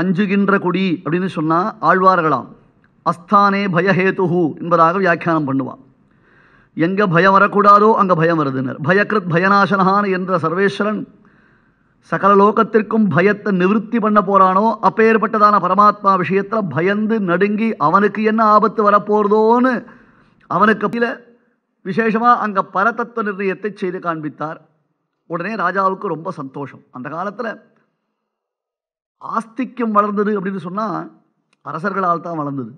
அஞ்சுகின்ற குடி அப்படின்னு சொன்னால் ஆழ்வார்களாம் அஸ்தானே பயஹேதுஹு என்பதாக வியாக்கியானம் பண்ணுவான் எங்கே பயம் வரக்கூடாதோ அங்கே பயம் வருதுனர் பயக்கிருத் பயநாசனஹான் என்ற சர்வேஸ்வரன் சகல லோகத்திற்கும் பயத்தை நிவிற்த்தி பண்ண போகிறானோ அப்பேற்பட்டதான பரமாத்மா விஷயத்தில் பயந்து நடுங்கி அவனுக்கு என்ன ஆபத்து வரப்போகிறதோன்னு அவனுக்கு விசேஷமாக அங்கே பரதத்துவ நிர்ணயத்தை செய்து காண்பித்தார் உடனே ராஜாவுக்கு ரொம்ப சந்தோஷம் அந்த காலத்தில் ஆஸ்திக்கம் வளர்ந்தது அப்படின்னு சொன்னால் அரசர்களால் தான் வளர்ந்தது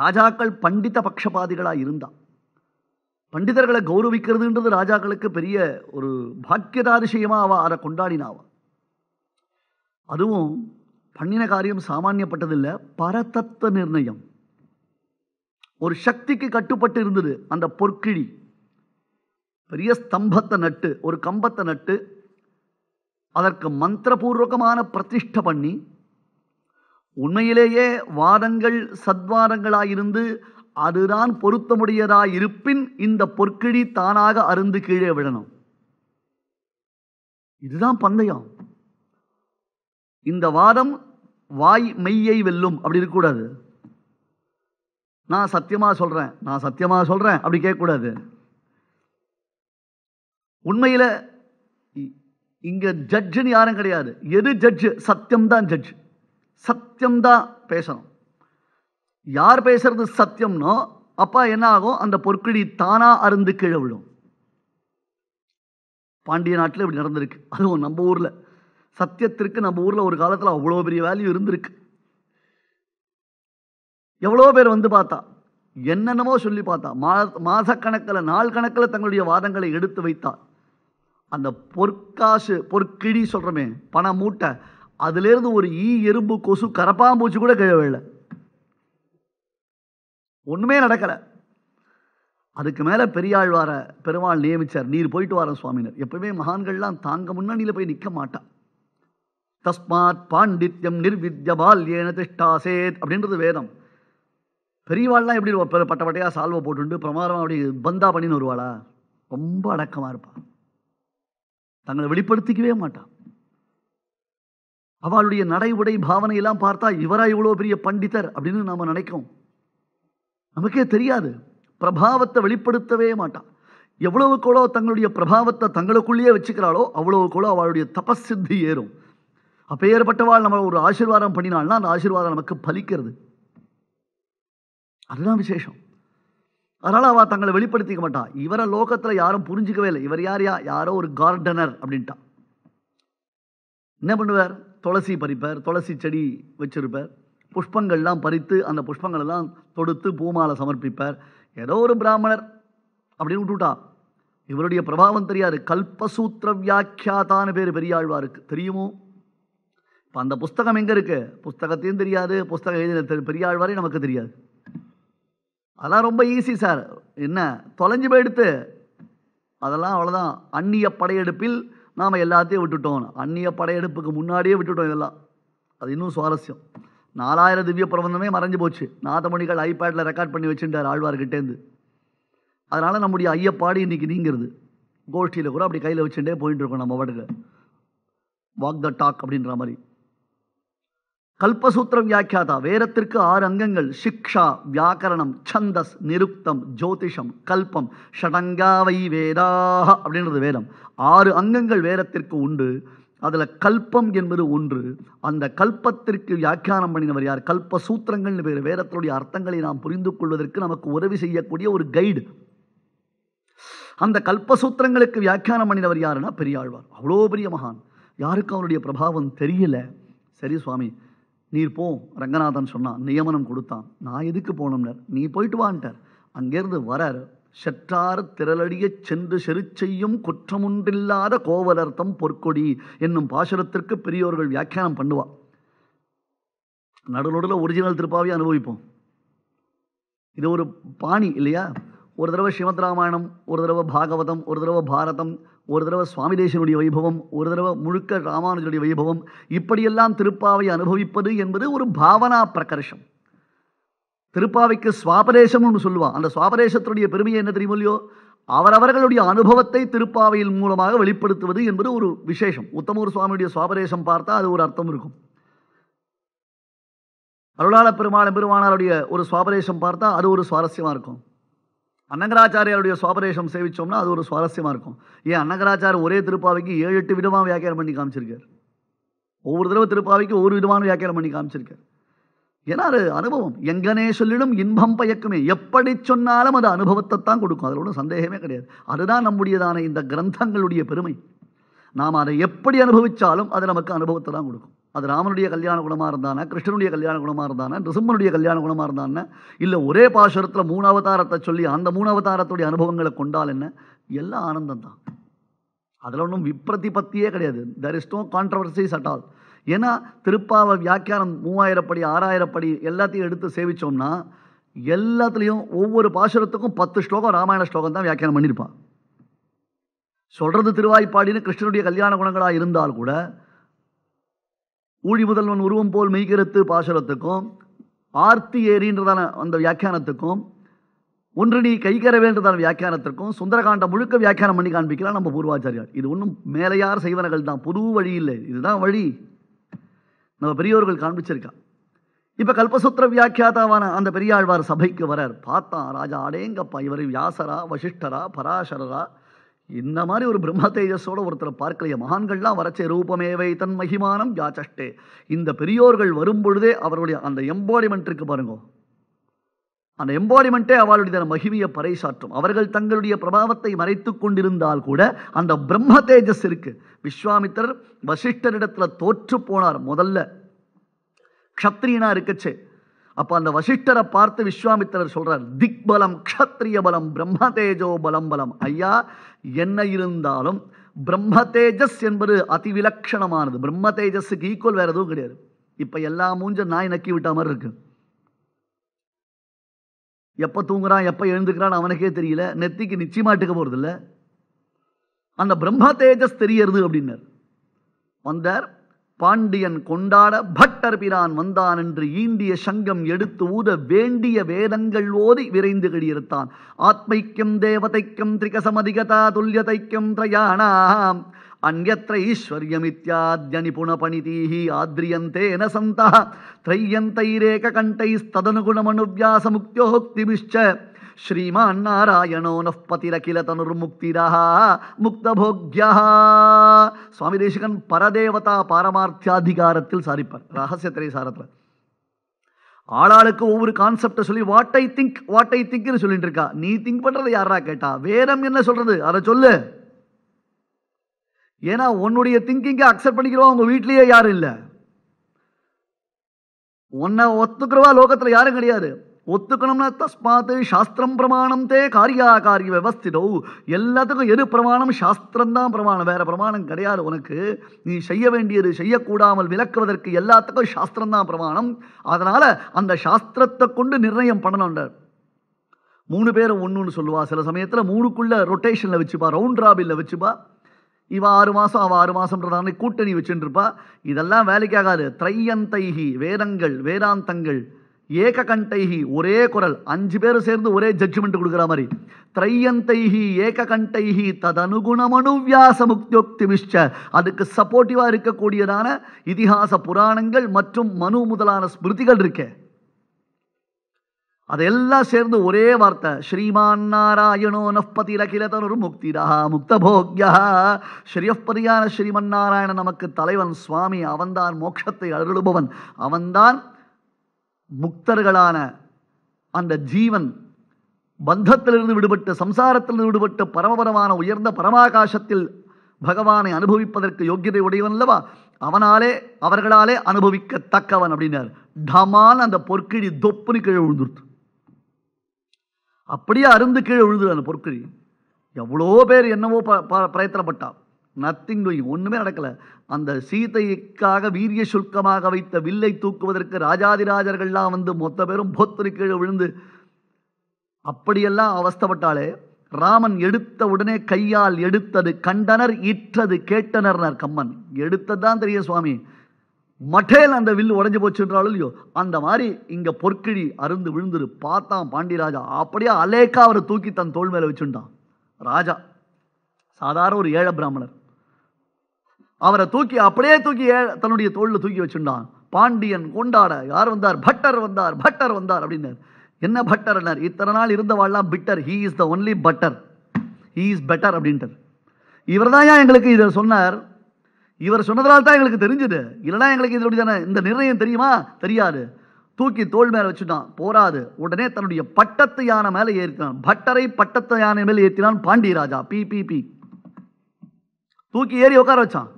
ராஜாக்கள் பண்டித பக்ஷபாதிகளாக இருந்தான் பண்டிதர்களை கௌரவிக்கிறதுன்றது ராஜாக்களுக்கு பெரிய ஒரு பாக்கியதா அவ அதை கொண்டாடினாவா அதுவும் பண்ணின காரியம் சாமானியப்பட்டதில்லை பரதத்துவ நிர்ணயம் ஒரு சக்திக்கு கட்டுப்பட்டு இருந்தது அந்த பொற்கிழி பெரிய ஸ்தம்பத்தை நட்டு ஒரு கம்பத்தை நட்டு அதற்கு மந்திரபூர்வகமான பிரதிஷ்ட பண்ணி உண்மையிலேயே வாதங்கள் சத்வாதங்களாயிருந்து அதுதான் பொருத்தமுடையதாயிருப்பின் இந்த பொற்கிழி தானாக அருந்து கீழே விழணும் இதுதான் பந்தயம் இந்த வாதம் வாய் மெய்யை வெல்லும் அப்படி இருக்கக்கூடாது நான் சத்தியமாக சொல்கிறேன் நான் சத்தியமாக சொல்கிறேன் அப்படி கேட்கக்கூடாது உண்மையில் இங்கே ஜட்ஜுன்னு யாரும் கிடையாது எது ஜட்ஜு சத்தியம்தான் ஜட்ஜ் சத்தியம்தான் பேசணும் யார் பேசுறது சத்தியம்னோ அப்பா என்ன ஆகும் அந்த பொற்கொடி தானாக அருந்து கீழே விழும் பாண்டிய நாட்டில் இப்படி நடந்திருக்கு அதுவும் நம்ம ஊரில் சத்தியத்திற்கு நம்ம ஊரில் ஒரு காலத்தில் அவ்வளோ பெரிய வேல்யூ இருந்திருக்கு எவ்வளோ பேர் வந்து பார்த்தா என்னென்னமோ சொல்லி பார்த்தா மாத மாதக்கணக்கில் நாள் கணக்கில் தங்களுடைய வாதங்களை எடுத்து வைத்தார் அந்த பொற்காசு பொற்கிழி சொல்கிறோமே பண மூட்டை அதுலேருந்து ஒரு ஈ எறும்பு கொசு கரப்பாம்பூச்சி கூட இல்லை ஒன்றுமே நடக்கலை அதுக்கு மேலே பெரியாழ்வார பெருமாள் நியமித்தார் நீர் போயிட்டு வர சுவாமினர் எப்பவுமே மகான்கள்லாம் தாங்க முன்னணியில் போய் நிற்க மாட்டான் தஸ்மாத் பாண்டித்யம் நிர்வித்ய ஏன திஷ்டாசேத் அப்படின்றது வேதம் பெரியவாள்லாம் எப்படி பட்ட பட்டையாக சால்வை போட்டுண்டு பிரமாதமாக அப்படி பந்தா பண்ணின்னு வருவாளா ரொம்ப அடக்கமாக இருப்பாள் தங்களை வெளிப்படுத்திக்கவே மாட்டான் அவளுடைய நடை உடை பாவனையெல்லாம் பார்த்தா இவரா இவ்வளோ பெரிய பண்டிதர் அப்படின்னு நாம் நினைக்கும் நமக்கே தெரியாது பிரபாவத்தை வெளிப்படுத்தவே மாட்டான் எவ்வளவுக்கோளோ தங்களுடைய பிரபாவத்தை தங்களுக்குள்ளேயே வச்சுக்கிறாளோ அவ்வளவுக்கோளோ அவளுடைய தபசித்தி ஏறும் அப்போ ஏற்பட்டவாள் நம்ம ஒரு ஆசீர்வாதம் பண்ணினாள்னா அந்த ஆசீர்வாதம் நமக்கு பலிக்கிறது அதுதான் விசேஷம் அதனால் அவள் தங்களை வெளிப்படுத்திக்க மாட்டான் இவரை லோகத்தில் யாரும் புரிஞ்சுக்கவே இல்லை இவர் யார் யா யாரோ ஒரு கார்டனர் அப்படின்ட்டா என்ன பண்ணுவார் துளசி பறிப்பார் துளசி செடி வச்சுருப்பார் புஷ்பங்கள்லாம் பறித்து அந்த புஷ்பங்களெல்லாம் தொடுத்து பூமாலை சமர்ப்பிப்பார் ஏதோ ஒரு பிராமணர் அப்படின்னு விட்டுவிட்டா இவருடைய பிரபாவம் தெரியாது கல்பசூத்திர வியாக்கியாதான பேர் பெரியாழ்வாருக்கு தெரியுமோ இப்போ அந்த புஸ்தகம் எங்கே இருக்குது புஸ்தகத்தையும் தெரியாது புஸ்தகம் எழுதின பெரியாழ்வாரையும் நமக்கு தெரியாது அதெல்லாம் ரொம்ப ஈஸி சார் என்ன தொலைஞ்சு போயிடுத்து அதெல்லாம் அவ்வளோதான் அந்நிய படையெடுப்பில் நாம் எல்லாத்தையும் விட்டுட்டோம் அந்நிய படையெடுப்புக்கு முன்னாடியே விட்டுட்டோம் இதெல்லாம் அது இன்னும் சுவாரஸ்யம் நாலாயிரம் திவ்ய பிரபந்தமே மறைஞ்சு போச்சு நாதமணிகள் ஐபேடில் ரெக்கார்ட் பண்ணி வச்சுட்டார் ஆழ்வார்கிட்டேருந்து அதனால் நம்முடைய ஐயப்பாடு இன்றைக்கி நீங்கிறது கோஷ்டியில் கூட அப்படி கையில் வச்சுட்டே போயிட்டுருக்கோம் நம்ம பாட்டுக்கு வாக் த டாக் அப்படின்ற மாதிரி கல்பசூத்திரம் வியாக்கியாதா வேரத்திற்கு ஆறு அங்கங்கள் சிக்ஷா வியாக்கரணம் சந்தஸ் நிருக்தம் ஜோதிஷம் கல்பம் ஷடங்காவை வேதாக அப்படின்றது வேதம் ஆறு அங்கங்கள் வேரத்திற்கு உண்டு அதில் கல்பம் என்பது ஒன்று அந்த கல்பத்திற்கு வியாக்கியானம் பண்ணினவர் யார் கல்ப சூத்திரங்கள்னு பேர் அர்த்தங்களை நாம் புரிந்து கொள்வதற்கு நமக்கு உதவி செய்யக்கூடிய ஒரு கைடு அந்த கல்பசூத்திரங்களுக்கு வியாக்கியானம் பண்ணினவர் யாருன்னா பெரியாழ்வார் அவ்வளோ பெரிய மகான் யாருக்கு அவருடைய பிரபாவம் தெரியல சரி சுவாமி நீர் போ ரங்கநாதன் சொன்னான் நியமனம் கொடுத்தான் நான் எதுக்கு போனோம்னர் நீ போயிட்டு வான்ட்டார் அங்கேருந்து வரார் செற்றார் திரளடியச் சென்று செருச்செய்யும் குற்றமுன்றில்லாத கோவலர்த்தம் பொற்கொடி என்னும் பாசுரத்திற்கு பெரியோர்கள் வியாக்கியானம் பண்ணுவா நடுநடுல ஒரிஜினல் திருப்பாவே அனுபவிப்போம் இது ஒரு பாணி இல்லையா ஒரு தடவை ஸ்ரீமத் ராமாயணம் ஒரு தடவை பாகவதம் ஒரு தடவை பாரதம் ஒரு தடவை சுவாமிதேசனுடைய வைபவம் ஒரு தடவை முழுக்க ராமானுஜனுடைய வைபவம் இப்படியெல்லாம் திருப்பாவை அனுபவிப்பது என்பது ஒரு பாவனா பிரகர்ஷம் திருப்பாவைக்கு சுவாபதேசம் ஒன்று சொல்லுவான் அந்த சுவாபதேசத்தினுடைய பெருமையை என்ன தெரியுமோ இல்லையோ அவரவர்களுடைய அனுபவத்தை திருப்பாவையின் மூலமாக வெளிப்படுத்துவது என்பது ஒரு விசேஷம் உத்தமூர் சுவாமியுடைய சுவாபதேசம் பார்த்தா அது ஒரு அர்த்தம் இருக்கும் அருளாள பெருமாள் பெருமானாருடைய ஒரு சுவாபதேசம் பார்த்தா அது ஒரு சுவாரஸ்யமாக இருக்கும் அன்னகராச்சாரியாருடைய சுவாபரேஷம் சேவிச்சோம்னா அது ஒரு சுவாரஸ்யமாக இருக்கும் ஏன் அன்னகராச்சார் ஒரே திருப்பாவைக்கு ஏழு எட்டு விதமாக வியாக்கியானம் பண்ணி காமிச்சிருக்கார் ஒவ்வொரு தடவை திருப்பாவைக்கு ஒவ்வொரு விதமான வியாக்கியானம் பண்ணி காமிச்சிருக்கார் ஏன்னா அது அனுபவம் எங்கனே சொல்லிடும் இன்பம் பயக்குமே எப்படி சொன்னாலும் அது அனுபவத்தை தான் கொடுக்கும் அதில் ஒன்றும் சந்தேகமே கிடையாது அதுதான் நம்முடையதான இந்த கிரந்தங்களுடைய பெருமை நாம் அதை எப்படி அனுபவித்தாலும் அது நமக்கு அனுபவத்தை தான் கொடுக்கும் அது ராமனுடைய கல்யாண குணமாக இருந்தானா கிருஷ்ணனுடைய கல்யாண குணமாக இருந்தானா நிருசிம்மனுடைய கல்யாண குணமாக இருந்தானா இல்லை ஒரே பாசுரத்தில் மூணாவதாரத்தை சொல்லி அந்த மூணாவதாரத்துடைய அனுபவங்களை கொண்டால் என்ன எல்லாம் ஆனந்தம் தான் அதில் ஒன்றும் விப்ரதிபத்தியே கிடையாது there is no controversies at ஏன்னா திருப்பாவை வியாக்கியானம் மூவாயிரப்படி ஆறாயிரப்படி எல்லாத்தையும் எடுத்து சேவித்தோம்னா எல்லாத்துலேயும் ஒவ்வொரு பாசுரத்துக்கும் பத்து ஸ்லோகம் ராமாயண ஸ்லோகம் தான் வியாக்கியானம் பண்ணியிருப்பான் சொல்கிறது திருவாய்ப்பாடின்னு கிருஷ்ணனுடைய கல்யாண குணங்களாக இருந்தால் கூட ஊழி முதல்வன் உருவம் போல் மெய்கருத்து பாசுரத்துக்கும் ஆர்த்தி ஏரின்றதான அந்த வியாக்கியானத்துக்கும் ஒன்று நீ கைகர வேண்டதான வியாக்கியானத்திற்கும் சுந்தரகாண்ட முழுக்க வியாக்கியானம் பண்ணி காண்பிக்கிறான் நம்ம பூர்வாச்சாரியார் இது ஒன்றும் மேலையார் செய்வனர்கள் தான் புது வழி இல்லை இதுதான் வழி நம்ம பெரியோர்கள் காண்பிச்சிருக்கா இப்போ கல்பசூத்திர வியாக்கியாதாவான அந்த பெரியாழ்வார் சபைக்கு வரார் பார்த்தான் ராஜா அடேங்கப்பா இவர் வியாசரா வசிஷ்டரா பராசரரா இந்த மாதிரி ஒரு பிரம்ம தேஜஸோட ஒருத்தரை பார்க்கலையே மகான்கள்லாம் வரச்சே ரூபமேவை தன் மகிமானம் யாச்சஷ்டே இந்த பெரியோர்கள் வரும் பொழுதே அவருடைய அந்த எம்பாடிமெண்ட் இருக்கு பாருங்க அந்த எம்பாடிமெண்ட்டே அவளுடைய மகிமையை பறைசாற்றும் அவர்கள் தங்களுடைய பிரபாவத்தை மறைத்து கொண்டிருந்தால் கூட அந்த பிரம்ம தேஜஸ் இருக்கு விஸ்வாமித்தர் வசிஷ்டரிடத்தில் தோற்று போனார் முதல்ல க்ஷத்ரியனா இருக்கச்சே அப்போ அந்த வசிஷ்டரை பார்த்து விஸ்வாமித்திரர் சொல்கிறார் திக் பலம் க்ஷத்ரிய பலம் பிரம்ம தேஜோ பலம் பலம் ஐயா என்ன இருந்தாலும் பிரம்ம தேஜஸ் என்பது அதிவிலட்சணமானது பிரம்ம தேஜஸுக்கு ஈக்குவல் வேறு எதுவும் கிடையாது இப்போ எல்லா மூஞ்சும் நாய் நக்கி விட்ட மாதிரி இருக்கு எப்போ தூங்குறான் எப்போ எழுந்துக்கிறான் அவனுக்கே தெரியல நெத்திக்கு நிச்சயமாட்டுக்க இல்லை அந்த பிரம்ம தேஜஸ் தெரியறது அப்படின்னார் வந்தார் பாண்டியன் கொண்டாட பட்டர் பிரான் வந்தான் என்று ஈந்திய சங்கம் எடுத்து ஊத வேண்டிய வேதங்கள் ஓதி விரைந்து கிடியிருத்தான் ஆத்மைக்கும் தேவதைக்கும் திரிகசமதிகதா துல்லியதைக்கும் திரயாணாம் அந்யத்திர ஈஸ்வரியமித்யாத்ய நிபுணபணிதீः ஆத்ரியந்தேன சந்தா திரையந்தைரேக கண்டைஸ்ததனுகுணமனுவியாசமுக்தியோக்திபிஷ்ச ஸ்ரீமான் நாராயணோ தனுர் முக்திரா முக்தபோக்யா சுவாமி தேசிகன் பரதேவதா பாரமார்த்தியாதிகாரத்தில் சாரிப்பார் ரகசியத்திரை சாரத்தில் ஆளாளுக்கு ஒவ்வொரு கான்செப்டை சொல்லி what I think what I திங்க்னு சொல்லிட்டு இருக்கா நீ திங்க் பண்ணுறது யாரா கேட்டா வேறம் என்ன சொல்றது அதை சொல்லு ஏன்னா உன்னுடைய திங்கிங்கை அக்செப்ட் பண்ணிக்கிறவா உங்கள் வீட்லேயே யாரும் இல்லை உன்னை ஒத்துக்கிறவா லோகத்தில் யாரும் கிடையாது ஒத்துக்கணும்னா தஸ்மாத்து சாஸ்திரம் பிரமாணம் தே காரியா காரிய விவஸ்திதோ எல்லாத்துக்கும் எது பிரமாணம் தான் பிரமாணம் வேறு பிரமாணம் கிடையாது உனக்கு நீ செய்ய வேண்டியது செய்யக்கூடாமல் விளக்குவதற்கு எல்லாத்துக்கும் தான் பிரமாணம் அதனால் அந்த சாஸ்திரத்தை கொண்டு நிர்ணயம் பண்ணணும்ன்றார் மூணு பேரும் ஒன்றுன்னு சொல்லுவா சில சமயத்தில் மூணுக்குள்ளே ரொட்டேஷனில் வச்சுப்பா ரவுண்ட் ராபினில் வச்சுப்பா இவ ஆறு மாதம் அவள் ஆறு மாதம்ன்றதானே கூட்டணி வச்சுட்டுருப்பா இதெல்லாம் வேலைக்காகாது திரையந்தைகி வேதங்கள் வேதாந்தங்கள் ஏககண்டைகி ஒரே குரல் அஞ்சு பேர் சேர்ந்து ஒரே ஜட்ஜ்மெண்ட் கொடுக்குற மாதிரி ஏக ஏககண்டைகி ததனுகுணமனு வியாச முக்தியோக்திமிஷ்ட அதுக்கு சப்போர்ட்டிவாக இருக்கக்கூடியதான இதிகாச புராணங்கள் மற்றும் மனு முதலான ஸ்மிருதிகள் இருக்கே அதையெல்லாம் சேர்ந்து ஒரே வார்த்தை ஸ்ரீமான் நாராயணோ நஃபதி லகிலதனு முக்திரா முக்தபோக்யா ஸ்ரீயப்பதியான ஸ்ரீமன் நாராயணன் நமக்கு தலைவன் சுவாமி அவன்தான் மோட்சத்தை அருளுபவன் அவன்தான் முக்தர்களான அந்த ஜீவன் பந்தத்திலிருந்து விடுபட்டு சம்சாரத்திலிருந்து விடுபட்டு பரமபரமான உயர்ந்த பரமாகாசத்தில் பகவானை அனுபவிப்பதற்கு யோக்கியதை உடையவன் அல்லவா அவனாலே அவர்களாலே அனுபவிக்கத்தக்கவன் அப்படின்னார் டமான் அந்த பொற்கிழி தொப்புன்னு கீழே விழுந்துருத்து அப்படியே அருந்து கீழே விழுந்துரு அந்த பொற்கிழி எவ்வளோ பேர் என்னவோ ப பிரயத்தனப்பட்டான் நத்திங் டூயிங் ஒன்றுமே நடக்கலை அந்த சீதைக்காக வீரிய சுல்கமாக வைத்த வில்லை தூக்குவதற்கு ராஜாதிராஜர்கள்லாம் வந்து மொத்த பேரும் பொத்தரி கீழே விழுந்து அப்படியெல்லாம் அவஸ்தப்பட்டாலே ராமன் எடுத்த உடனே கையால் எடுத்தது கண்டனர் இற்றது கேட்டனர்னார் கம்மன் எடுத்தது தான் தெரியும் சுவாமி மட்டேல் அந்த வில் உடஞ்சி போச்சுன்றாலும் இல்லையோ அந்த மாதிரி இங்கே பொற்கிழி அருந்து விழுந்துரு பார்த்தான் பாண்டியராஜா அப்படியே அலேக்கா அவரை தூக்கி தன் தோல் மேலே வச்சுட்டான் ராஜா சாதாரண ஒரு ஏழை பிராமணர் அவரை தூக்கி அப்படியே தூக்கி தன்னுடைய தோளில் தூக்கி வச்சுட்டான் பாண்டியன் கொண்டாட யார் வந்தார் பட்டர் வந்தார் பட்டர் வந்தார் அப்படின்னார் என்ன பட்டர்னார் இத்தனை நாள் இருந்தவாள்லாம் பிட்டர் he is the only Bhattar he is better அப்படின்ட்டார் இவர் தான் ஏன் எங்களுக்கு இதை சொன்னார் இவர் சொன்னதால் தான் எங்களுக்கு தெரிஞ்சுது இல்லைனா எங்களுக்கு இதனுடைய இந்த நிர்ணயம் தெரியுமா தெரியாது தூக்கி தோல் மேலே வச்சுட்டான் போராது உடனே தன்னுடைய பட்டத்து யானை மேலே ஏறினான் பட்டரை பட்டத்து யானை மேலே ஏற்றினான் பாண்டியராஜா பி பி பி தூக்கி ஏறி உட்கார வச்சான்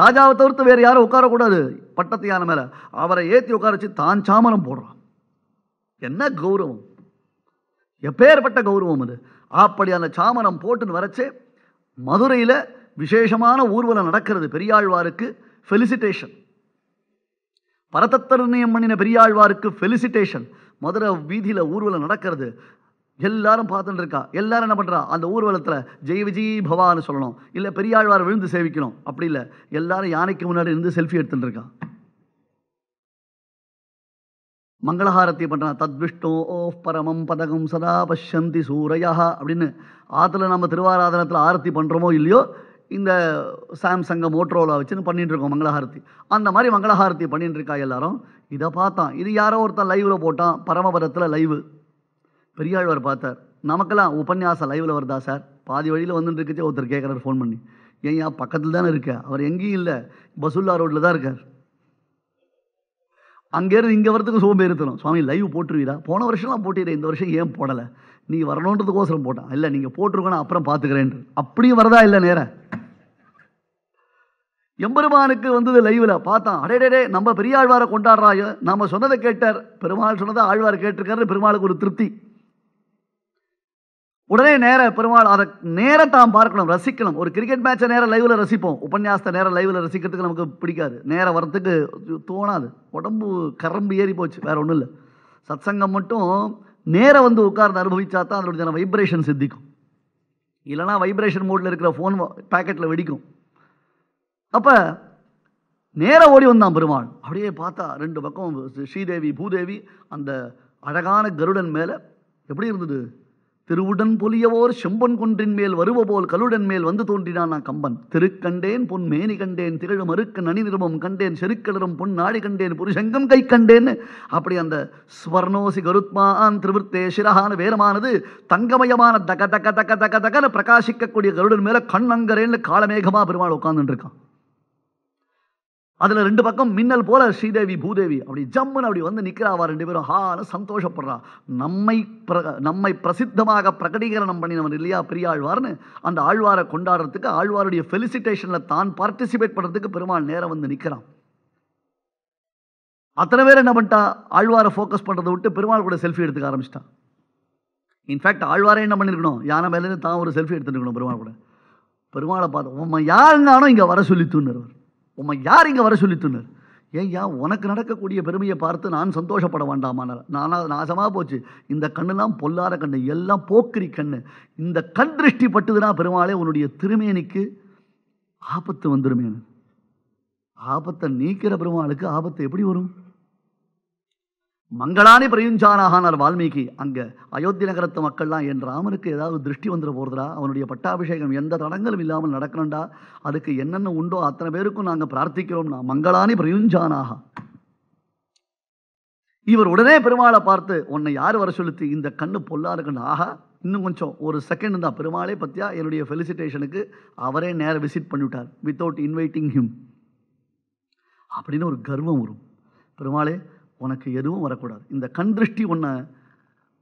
ராஜாவை தவிர்த்து வேறு யாரும் உட்காரக்கூடாது பட்டத்து யானை மேலே அவரை ஏற்றி உட்கார வச்சு தான் சாமரம் போடுறான் என்ன கௌரவம் எப்பேற்பட்ட கௌரவம் அது அப்படி அந்த சாமரம் போட்டுன்னு வரைச்சே மதுரையில் விசேஷமான ஊர்வலம் நடக்கிறது பெரியாழ்வாருக்கு ஃபெலிசிட்டேஷன் பரதத்தர்ணியம் பண்ணின பெரியாழ்வாருக்கு ஃபெலிசிட்டேஷன் மதுரை வீதியில் ஊர்வலம் நடக்கிறது எல்லாரும் பார்த்துட்டு இருக்கா எல்லாரும் என்ன பண்ணுறா அந்த ஊர்வலத்தில் ஜெய் விஜய் பவான்னு சொல்லணும் இல்லை பெரியாழ்வார் விழுந்து சேவிக்கணும் அப்படி இல்லை எல்லாரும் யானைக்கு முன்னாடி இருந்து செல்ஃபி எடுத்துட்டு இருக்கா மங்களஹாரத்தி பண்ணுறான் தத்விஷ்ணோ ஓ பரமம் பதகம் சதா பஷ்யந்தி சூரையா அப்படின்னு ஆற்றுல நம்ம திருவாராதனத்தில் ஆரத்தி பண்ணுறோமோ இல்லையோ இந்த சாம்சங்கை மோட்ரோவில் வச்சுன்னு பண்ணிட்டு இருக்கோம் மங்களஹாரத்தி அந்த மாதிரி மங்களஹாரத்தி பண்ணிட்டு இருக்கா எல்லாரும் இதை பார்த்தான் இது யாரோ ஒருத்தன் லைவ்ல போட்டான் பரமபதத்தில் லைவு பெரியாழ்வார் பார்த்தார் நமக்கெல்லாம் உபன்யாசம் லைவில் வருதா சார் பாதி வழியில் வந்துட்டு இருக்கச்சே ஒருத்தர் கேட்குறாரு ஃபோன் பண்ணி ஏன் பக்கத்தில் தானே இருக்க அவர் எங்கேயும் இல்லை பசுல்லா ரோட்டில் தான் இருக்கார் அங்கேருந்து இங்கே வரத்துக்கு சோம்பே இருக்கணும் சுவாமி லைவ் போட்டுருவீரா போன வருஷம்லாம் போட்டிடுற இந்த வருஷம் ஏன் போடலை நீ வரணுன்றதுக்கோசரம் போட்டான் இல்லை நீங்கள் போட்டிருக்கணும் அப்புறம் பார்த்துக்கிறேன் அப்படியும் வரதா இல்லை நேர எம்பெருமானுக்கு வந்தது லைவில் பார்த்தான் அடையடே நம்ம பெரிய ஆழ்வாரை கொண்டாடுறாயோ நம்ம சொன்னதை கேட்டார் பெருமாள் சொன்னதை ஆழ்வார் கேட்டிருக்காரு பெருமாளுக்கு ஒரு திருப்தி உடனே நேர பெருமாள் அதை நேரம் தாம் பார்க்கணும் ரசிக்கணும் ஒரு கிரிக்கெட் மேட்சை நேரம் லைவில் ரசிப்போம் உபன்யாசத்தை நேரம் லைவில் ரசிக்கிறதுக்கு நமக்கு பிடிக்காது நேரம் வரத்துக்கு தோணாது உடம்பு கரம்பு ஏறி போச்சு வேறு ஒன்றும் இல்லை சத்சங்கம் மட்டும் நேரம் வந்து உட்கார்ந்து அனுபவிச்சா தான் அதனுடைய வைப்ரேஷன் சித்திக்கும் இல்லைனா வைப்ரேஷன் மோட்டில் இருக்கிற ஃபோன் பேக்கெட்டில் வெடிக்கும் அப்போ நேரம் ஓடி வந்தான் பெருமாள் அப்படியே பார்த்தா ரெண்டு பக்கம் ஸ்ரீதேவி பூதேவி அந்த அழகான கருடன் மேலே எப்படி இருந்தது திருவுடன் பொலியவோர் செம்பன் குன்றின் மேல் வருவபோல் கலுடன் மேல் வந்து தோன்றினான் நான் கம்பன் திருக்கண்டேன் பொன் மேனி கண்டேன் திகழ மறுக்க நனி கண்டேன் செருக்கலரும் பொன் நாடி கண்டேன் புருஷங்கம் கை கண்டேன்னு அப்படி அந்த ஸ்வர்ணோசி கருத்மான் திருவிற்த்தே சிரகான வேரமானது தங்கமயமான தக தக தக தக தகன பிரகாசிக்கக்கூடிய கருடன் மேல அங்கரேன்னு காலமேகமா பெருமாள் உட்கார்ந்துருக்கான் அதில் ரெண்டு பக்கம் மின்னல் போல ஸ்ரீதேவி பூதேவி அப்படி ஜம்முன்னு அப்படி வந்து நிற்கிறாவா ரெண்டு பேரும் ஹான்னு சந்தோஷப்படுறா நம்மை பிர நம்மை பிரசித்தமாக பிரகடீகரணம் பண்ணினவர் இல்லையா பெரிய ஆழ்வார்னு அந்த ஆழ்வாரை கொண்டாடுறதுக்கு ஆழ்வாருடைய ஃபெலிசிட்டேஷனில் தான் பார்ட்டிசிபேட் பண்ணுறதுக்கு பெருமாள் நேரம் வந்து நிற்கிறான் அத்தனை பேர் என்ன பண்ணிட்டா ஆழ்வாரை ஃபோக்கஸ் பண்ணுறதை விட்டு பெருமாள் கூட செல்ஃபி எடுத்துக்க ஆரம்பிச்சிட்டான் இன்ஃபேக்ட் ஆழ்வாரே என்ன பண்ணியிருக்கணும் யானை மேலேருந்து தான் ஒரு செல்ஃபி எடுத்துருக்கணும் இருக்கணும் பெருமாள் கூட பெருமாளை பார்த்து உம்மா யாருன்னாலும் இங்கே வர சொல்லி தூண்டுறவர் உம்மை யார் இங்கே வர ஏன் ஏய்யா உனக்கு நடக்கக்கூடிய பெருமையை பார்த்து நான் சந்தோஷப்பட வேண்டாமானார் நான் நாசமாக போச்சு இந்த கண்ணுலாம் பொல்லாத கண்ணு எல்லாம் போக்கிரி கண்ணு இந்த கண் திருஷ்டி பட்டுதுனா பெருமாளே உன்னுடைய திருமேனிக்கு ஆபத்து வந்துருமேனு ஆபத்தை நீக்கிற பெருமாளுக்கு ஆபத்து எப்படி வரும் மங்களானே ஆனால் வால்மீகி அங்கே அயோத்தி நகரத்து மக்கள்லாம் என் ராமனுக்கு ஏதாவது திருஷ்டி வந்துட போகிறதா அவனுடைய பட்டாபிஷேகம் எந்த தடங்களும் இல்லாமல் நடக்கணும்டா அதுக்கு என்னென்ன உண்டோ அத்தனை பேருக்கும் நாங்கள் பிரார்த்திக்கிறோம்னா மங்களானே பிரயுஞ்சானாகா இவர் உடனே பெருமாளை பார்த்து உன்னை யார் வர சொல்லுத்து இந்த கண்ணு பொல்லா இருக்குன்னு ஆகா இன்னும் கொஞ்சம் ஒரு செகண்ட் தான் பெருமாளே பற்றியா என்னுடைய ஃபெலிசிட்டேஷனுக்கு அவரே நேரம் விசிட் பண்ணிவிட்டார் வித்தவுட் இன்வைட்டிங் ஹிம் அப்படின்னு ஒரு கர்வம் வரும் பெருமாளே உனக்கு எதுவும் வரக்கூடாது இந்த கண் திருஷ்டி உன்னை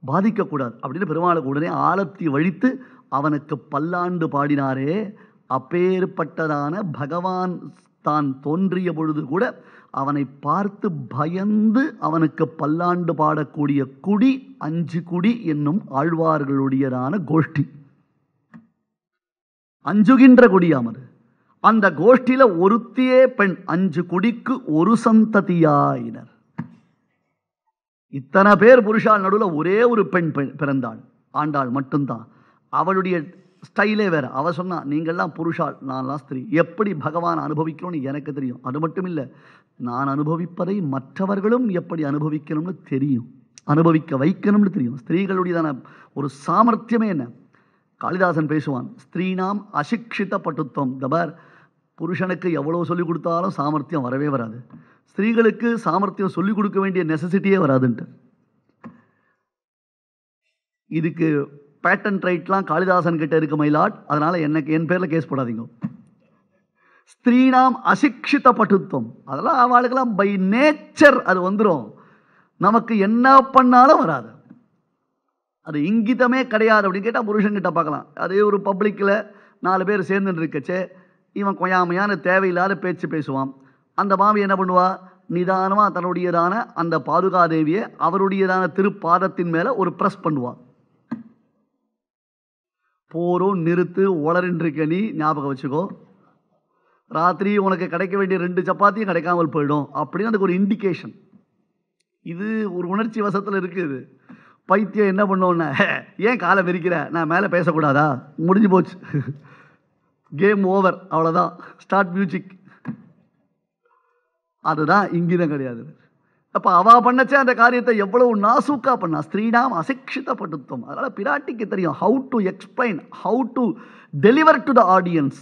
பாதிக்கக்கூடாது அப்படின்னு பெருமாளுக்கு உடனே ஆலத்தி வழித்து அவனுக்கு பல்லாண்டு பாடினாரே அப்பேற்பட்டதான பகவான் தான் தோன்றிய பொழுது கூட அவனை பார்த்து பயந்து அவனுக்கு பல்லாண்டு பாடக்கூடிய குடி அஞ்சு குடி என்னும் ஆழ்வார்களுடையதான கோஷ்டி அஞ்சுகின்ற குடியாமது அந்த கோஷ்டியில ஒருத்தியே பெண் அஞ்சு குடிக்கு ஒரு சந்ததியாயினர் இத்தனை பேர் புருஷால் நடுவில் ஒரே ஒரு பெண் பிறந்தாள் ஆண்டாள் மட்டும்தான் அவளுடைய ஸ்டைலே வேறு அவள் சொன்னால் நீங்கள்லாம் புருஷால் நான்லாம் ஸ்திரீ எப்படி பகவான் அனுபவிக்கணும்னு எனக்கு தெரியும் அது மட்டும் இல்லை நான் அனுபவிப்பதை மற்றவர்களும் எப்படி அனுபவிக்கணும்னு தெரியும் அனுபவிக்க வைக்கணும்னு தெரியும் ஸ்திரீகளுடையதான ஒரு சாமர்த்தியமே என்ன காளிதாசன் பேசுவான் ஸ்திரீனாம் அசிக்ஷித பட்டுத்துவம் தபர் புருஷனுக்கு எவ்வளோ சொல்லிக் கொடுத்தாலும் சாமர்த்தியம் வரவே வராது ஸ்திரீகளுக்கு சாமர்த்தியம் சொல்லிக் கொடுக்க வேண்டிய நெசசிட்டியே வராதுன்ட்டு இதுக்கு பேட்டன் ரைட்லாம் காளிதாசன் கிட்ட இருக்கு மயிலாட் அதனால் எனக்கு என் பேரில் கேஸ் போடாதீங்க ஸ்திரீனாம் அசிக்ஷித பட்டுத்துவம் அதெல்லாம் அவளுக்கெல்லாம் பை நேச்சர் அது வந்துடும் நமக்கு என்ன பண்ணாலும் வராது அது இங்கிதமே கிடையாது அப்படின்னு கேட்டால் புருஷன்கிட்ட பார்க்கலாம் அதே ஒரு பப்ளிக்கில் நாலு பேர் சேர்ந்துட்டு இருக்கச்சே இவன் கொய்யாமையான தேவையில்லாத பேச்சு பேசுவான் அந்த மாமி என்ன பண்ணுவா நிதானமாக தன்னுடையதான அந்த பாதுகாதேவியை அவருடையதான திருப்பாதத்தின் மேலே ஒரு ப்ரெஸ் பண்ணுவாள் போரும் நிறுத்து உளறின்றிருக்க நீ ஞாபகம் வச்சுக்கோ ராத்திரி உனக்கு கிடைக்க வேண்டிய ரெண்டு சப்பாத்தியும் கிடைக்காமல் போயிடும் அப்படின்னு அதுக்கு ஒரு இண்டிகேஷன் இது ஒரு உணர்ச்சி வசத்தில் இருக்குது பைத்தியம் என்ன பண்ணோன்னே ஏன் காலை விரிக்கிற நான் மேலே பேசக்கூடாதா முடிஞ்சு போச்சு கேம் ஓவர் அவ்வளோதான் ஸ்டார்ட் மியூசிக் அதுதான் இங்கிதம் கிடையாது அப்போ அவா பண்ணச்சே அந்த காரியத்தை எவ்வளவு நாசுக்கா பண்ணா ஸ்திரீனாம் அசிக்ஷித பட்டுத்தம் அதனால் பிராட்டிக்கு தெரியும் how to explain how to deliver to the audience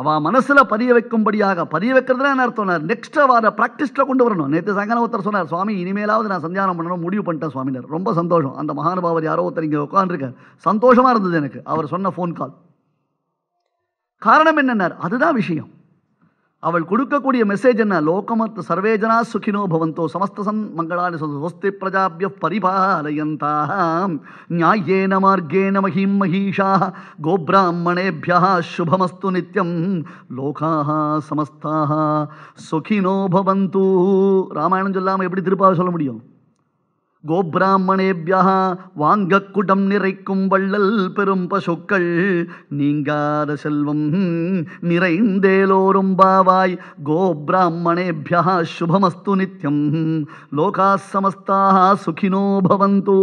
அவ மனசில் பதிய வைக்கும்படியாக பதிய வைக்கிறதுனா என்ன அர்த்தம் நெக்ஸ்ட் அதை ப்ராக்டிஸில் கொண்டு வரணும் நேற்று சங்கன ஒருத்தர் சொன்னார் சுவாமி இனிமேலாவது நான் சந்தியானம் பண்ணணும் முடிவு பண்ணிட்டேன் சுவாமினர் ரொம்ப சந்தோஷம் அந்த மகானுபாவர் யாரோ ஒருத்தர் இங்கே உட்காந்துருக்கார் சந்தோஷமாக இருந்தது எனக்கு அவர் சொன்ன ஃபோன் கால் காரணம் என்னன்னார் அதுதான் விஷயம் அவள் கொடுக்கக்கூடிய மெசேஜ் என்ன லோகமத் சர்வேஜனா சுகினோ பவந்தோ சமஸ்தசன் மங்களானி ஸ்வஸ்தி பிரஜாபிய பரிபாலயந்தாம் நியாயேன மார்கேன மகிம் மகிஷா கோபிராமணேபியா சுபமஸ்து நித்யம் லோகாக சமஸ்தாக சுகினோ பவந்து ராமாயணம் சொல்லாமல் எப்படி திருப்பாவை சொல்ல முடியும் கோபிராமணேபியா வாங்க குடம் நிறைக்கும் வள்ளல் பெரும் பசுக்கள் நீங்காத செல்வம் நிறைந்தேலோரும் பாவாய் கோபிராமணேபியா சுபமஸ்து நித்யம் லோகா சமஸ்தா சுகினோ பவந்து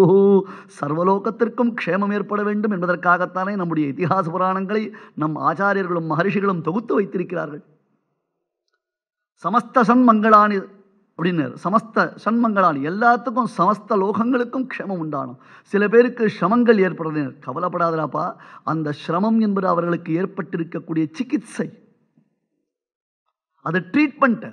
சர்வலோகத்திற்கும் க்ஷேமம் ஏற்பட வேண்டும் என்பதற்காகத்தானே நம்முடைய இத்திஹாச புராணங்களை நம் ஆச்சாரியர்களும் மகரிஷிகளும் தொகுத்து வைத்திருக்கிறார்கள் சமஸ்தசன் மங்களானி அப்படின்னு சமஸ்த சண்மங்களால் எல்லாத்துக்கும் சமஸ்த லோகங்களுக்கும் க்ஷமம் உண்டானோம் சில பேருக்கு சிரமங்கள் ஏற்படுறது கவலைப்படாதராப்பா அந்த சிரமம் என்பது அவர்களுக்கு ஏற்பட்டிருக்கக்கூடிய சிகிச்சை அதை ட்ரீட்மெண்ட்டை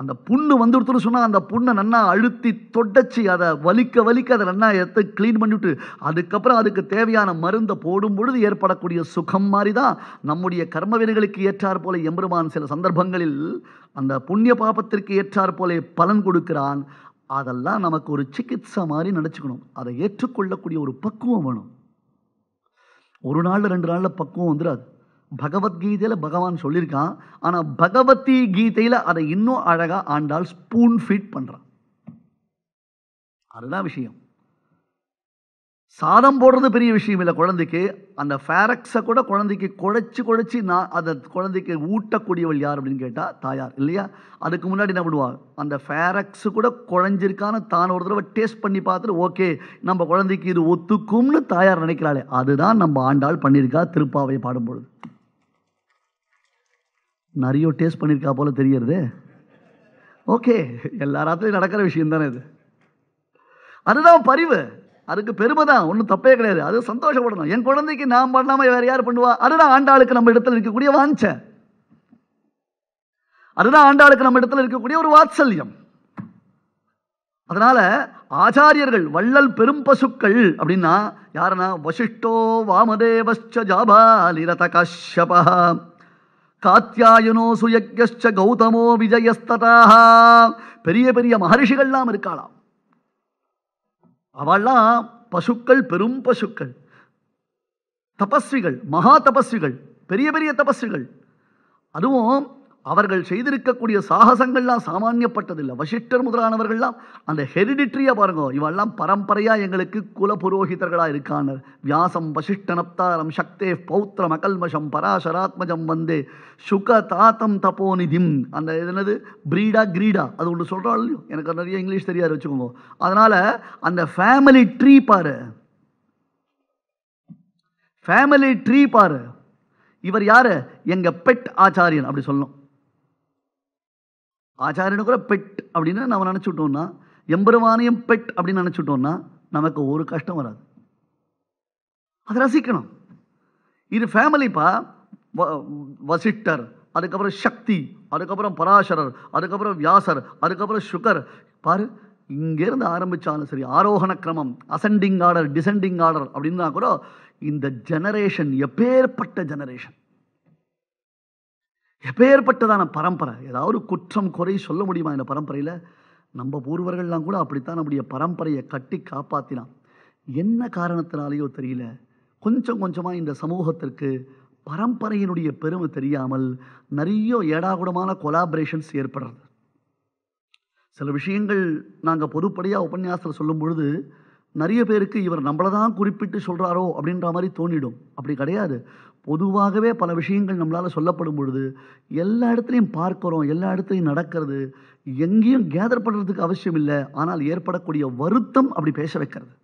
அந்த புண்ணு வந்துடுத்துன்னு சொன்னால் அந்த புண்ணை நல்லா அழுத்தி தொடச்சி அதை வலிக்க வலிக்க அதை நல்லா எடுத்து க்ளீன் பண்ணிவிட்டு அதுக்கப்புறம் அதுக்கு தேவையான மருந்தை போடும் பொழுது ஏற்படக்கூடிய சுகம் மாதிரி தான் நம்முடைய வீரர்களுக்கு ஏற்றார் போல எம்பெருமான் சில சந்தர்ப்பங்களில் அந்த புண்ணிய பாபத்திற்கு ஏற்றார் போல பலன் கொடுக்கிறான் அதெல்லாம் நமக்கு ஒரு சிகிச்சை மாதிரி நினச்சிக்கணும் அதை ஏற்றுக்கொள்ளக்கூடிய ஒரு பக்குவம் வேணும் ஒரு நாளில் ரெண்டு நாளில் பக்குவம் வந்துடாது பகவத்கீதையில் பகவான் சொல்லியிருக்கான் ஆனால் பகவதி கீதையில் அதை இன்னும் அழகாக ஆண்டால் ஸ்பூன் ஃபீட் பண்ணுறான் அதுதான் விஷயம் சாதம் போடுறது பெரிய விஷயம் இல்லை குழந்தைக்கு அந்த ஃபேரக்ஸை கூட குழந்தைக்கு குழைச்சி குழைச்சி நான் அதை குழந்தைக்கு ஊட்டக்கூடியவள் யார் அப்படின்னு கேட்டால் தாயார் இல்லையா அதுக்கு முன்னாடி என்ன பண்ணுவாள் அந்த ஃபேரக்ஸு கூட குழஞ்சிருக்கான்னு தான் ஒரு தடவை டேஸ்ட் பண்ணி பார்த்துட்டு ஓகே நம்ம குழந்தைக்கு இது ஒத்துக்கும்னு தாயார் நினைக்கிறாளே அதுதான் நம்ம ஆண்டாள் பண்ணியிருக்கா திருப்பாவை பாடும்பொழுது நிறைய டேஸ்ட் பண்ணியிருக்கா போல் தெரியறது ஓகே எல்லாராத்திலையும் நடக்கிற விஷயம் தானே இது அதுதான் பரிவு அதுக்கு பெருமை தான் ஒன்றும் தப்பே கிடையாது அது சந்தோஷப்படணும் என் குழந்தைக்கு நான் பண்ணாமல் வேறு யார் பண்ணுவா அதுதான் ஆண்டாளுக்கு நம்ம இடத்துல இருக்கக்கூடிய வாஞ்ச அதுதான் ஆண்டாளுக்கு நம்ம இடத்துல இருக்கக்கூடிய ஒரு வாத்சல்யம் அதனால ஆச்சாரியர்கள் வள்ளல் பெரும் பசுக்கள் அப்படின்னா யாருன்னா வசிஷ்டோ ஜாபா ஜாபாலிரத கஷ்யபா காத்தியாயனோ சுயக்யஷ்ட கௌதமோ விஜயஸ்ததாக பெரிய பெரிய மகரிஷிகள்லாம் இருக்காளாம் அவள்லாம் பசுக்கள் பெரும் பசுக்கள் தபஸ்விகள் மகா தபஸ்விகள் பெரிய பெரிய தபஸ்விகள் அதுவும் அவர்கள் செய்திருக்கக்கூடிய சாகசங்கள்லாம் சாமானியப்பட்டதில்லை வசிஷ்டர் முதலானவர்கள்லாம் அந்த ஹெரிடிட்ரியா பாருங்க இவெல்லாம் பரம்பரையாக எங்களுக்கு குல புரோஹிதர்களா இருக்கான வியாசம் வசிஷ்டனப்தாரம் சக்தே பௌத்திர மகல்மஷம் பராசராத்மஜம் வந்தே சுக தாத்தம் தபோனிதிம் அந்த என்னது பிரீடா கிரீடா அது ஒன்று சொல்கிறாள் எனக்கு நிறைய இங்கிலீஷ் தெரியாது வச்சுக்கோங்க அதனால் அந்த ஃபேமிலி ட்ரீ பாரு ஃபேமிலி ட்ரீ பாரு இவர் யார் எங்கள் பெட் ஆச்சாரியன் அப்படி சொல்லணும் ஆச்சாரியனு கூட பெட் அப்படின்னு நம்ம நினச்சிட்டோம்னா எம்பெருமானையும் பெட் அப்படின்னு நினச்சிட்டோம்னா நமக்கு ஒரு கஷ்டம் வராது அதை ரசிக்கணும் இது ஃபேமிலிப்பா வசிட்டர் அதுக்கப்புறம் சக்தி அதுக்கப்புறம் பராசரர் அதுக்கப்புறம் வியாசர் அதுக்கப்புறம் சுகர் பாரு இங்கேருந்து ஆரம்பித்தாலும் சரி ஆரோகண கிரமம் அசண்டிங் ஆர்டர் டிசெண்டிங் ஆர்டர் அப்படின்னா கூட இந்த ஜெனரேஷன் எப்பேற்பட்ட ஜெனரேஷன் எப்பேற்பட்டதான பரம்பரை ஏதாவது குற்றம் குறை சொல்ல முடியுமா இந்த பரம்பரையில் நம்ம பூர்வர்கள்லாம் கூட அப்படித்தான் நம்முடைய பரம்பரையை கட்டி காப்பாற்றினான் என்ன காரணத்தினாலேயோ தெரியல கொஞ்சம் கொஞ்சமாக இந்த சமூகத்திற்கு பரம்பரையினுடைய பெருமை தெரியாமல் நிறைய ஏடாகுடமான கொலாபரேஷன்ஸ் ஏற்படுறது சில விஷயங்கள் நாங்கள் பொதுப்படியாக உபன்யாசத்தில் சொல்லும் பொழுது நிறைய பேருக்கு இவர் நம்மளை தான் குறிப்பிட்டு சொல்கிறாரோ அப்படின்ற மாதிரி தோணிடும் அப்படி கிடையாது பொதுவாகவே பல விஷயங்கள் நம்மளால் சொல்லப்படும் பொழுது எல்லா இடத்துலையும் பார்க்குறோம் எல்லா இடத்துலையும் நடக்கிறது எங்கேயும் கேதர் பண்ணுறதுக்கு அவசியம் இல்லை ஆனால் ஏற்படக்கூடிய வருத்தம் அப்படி பேச வைக்கிறது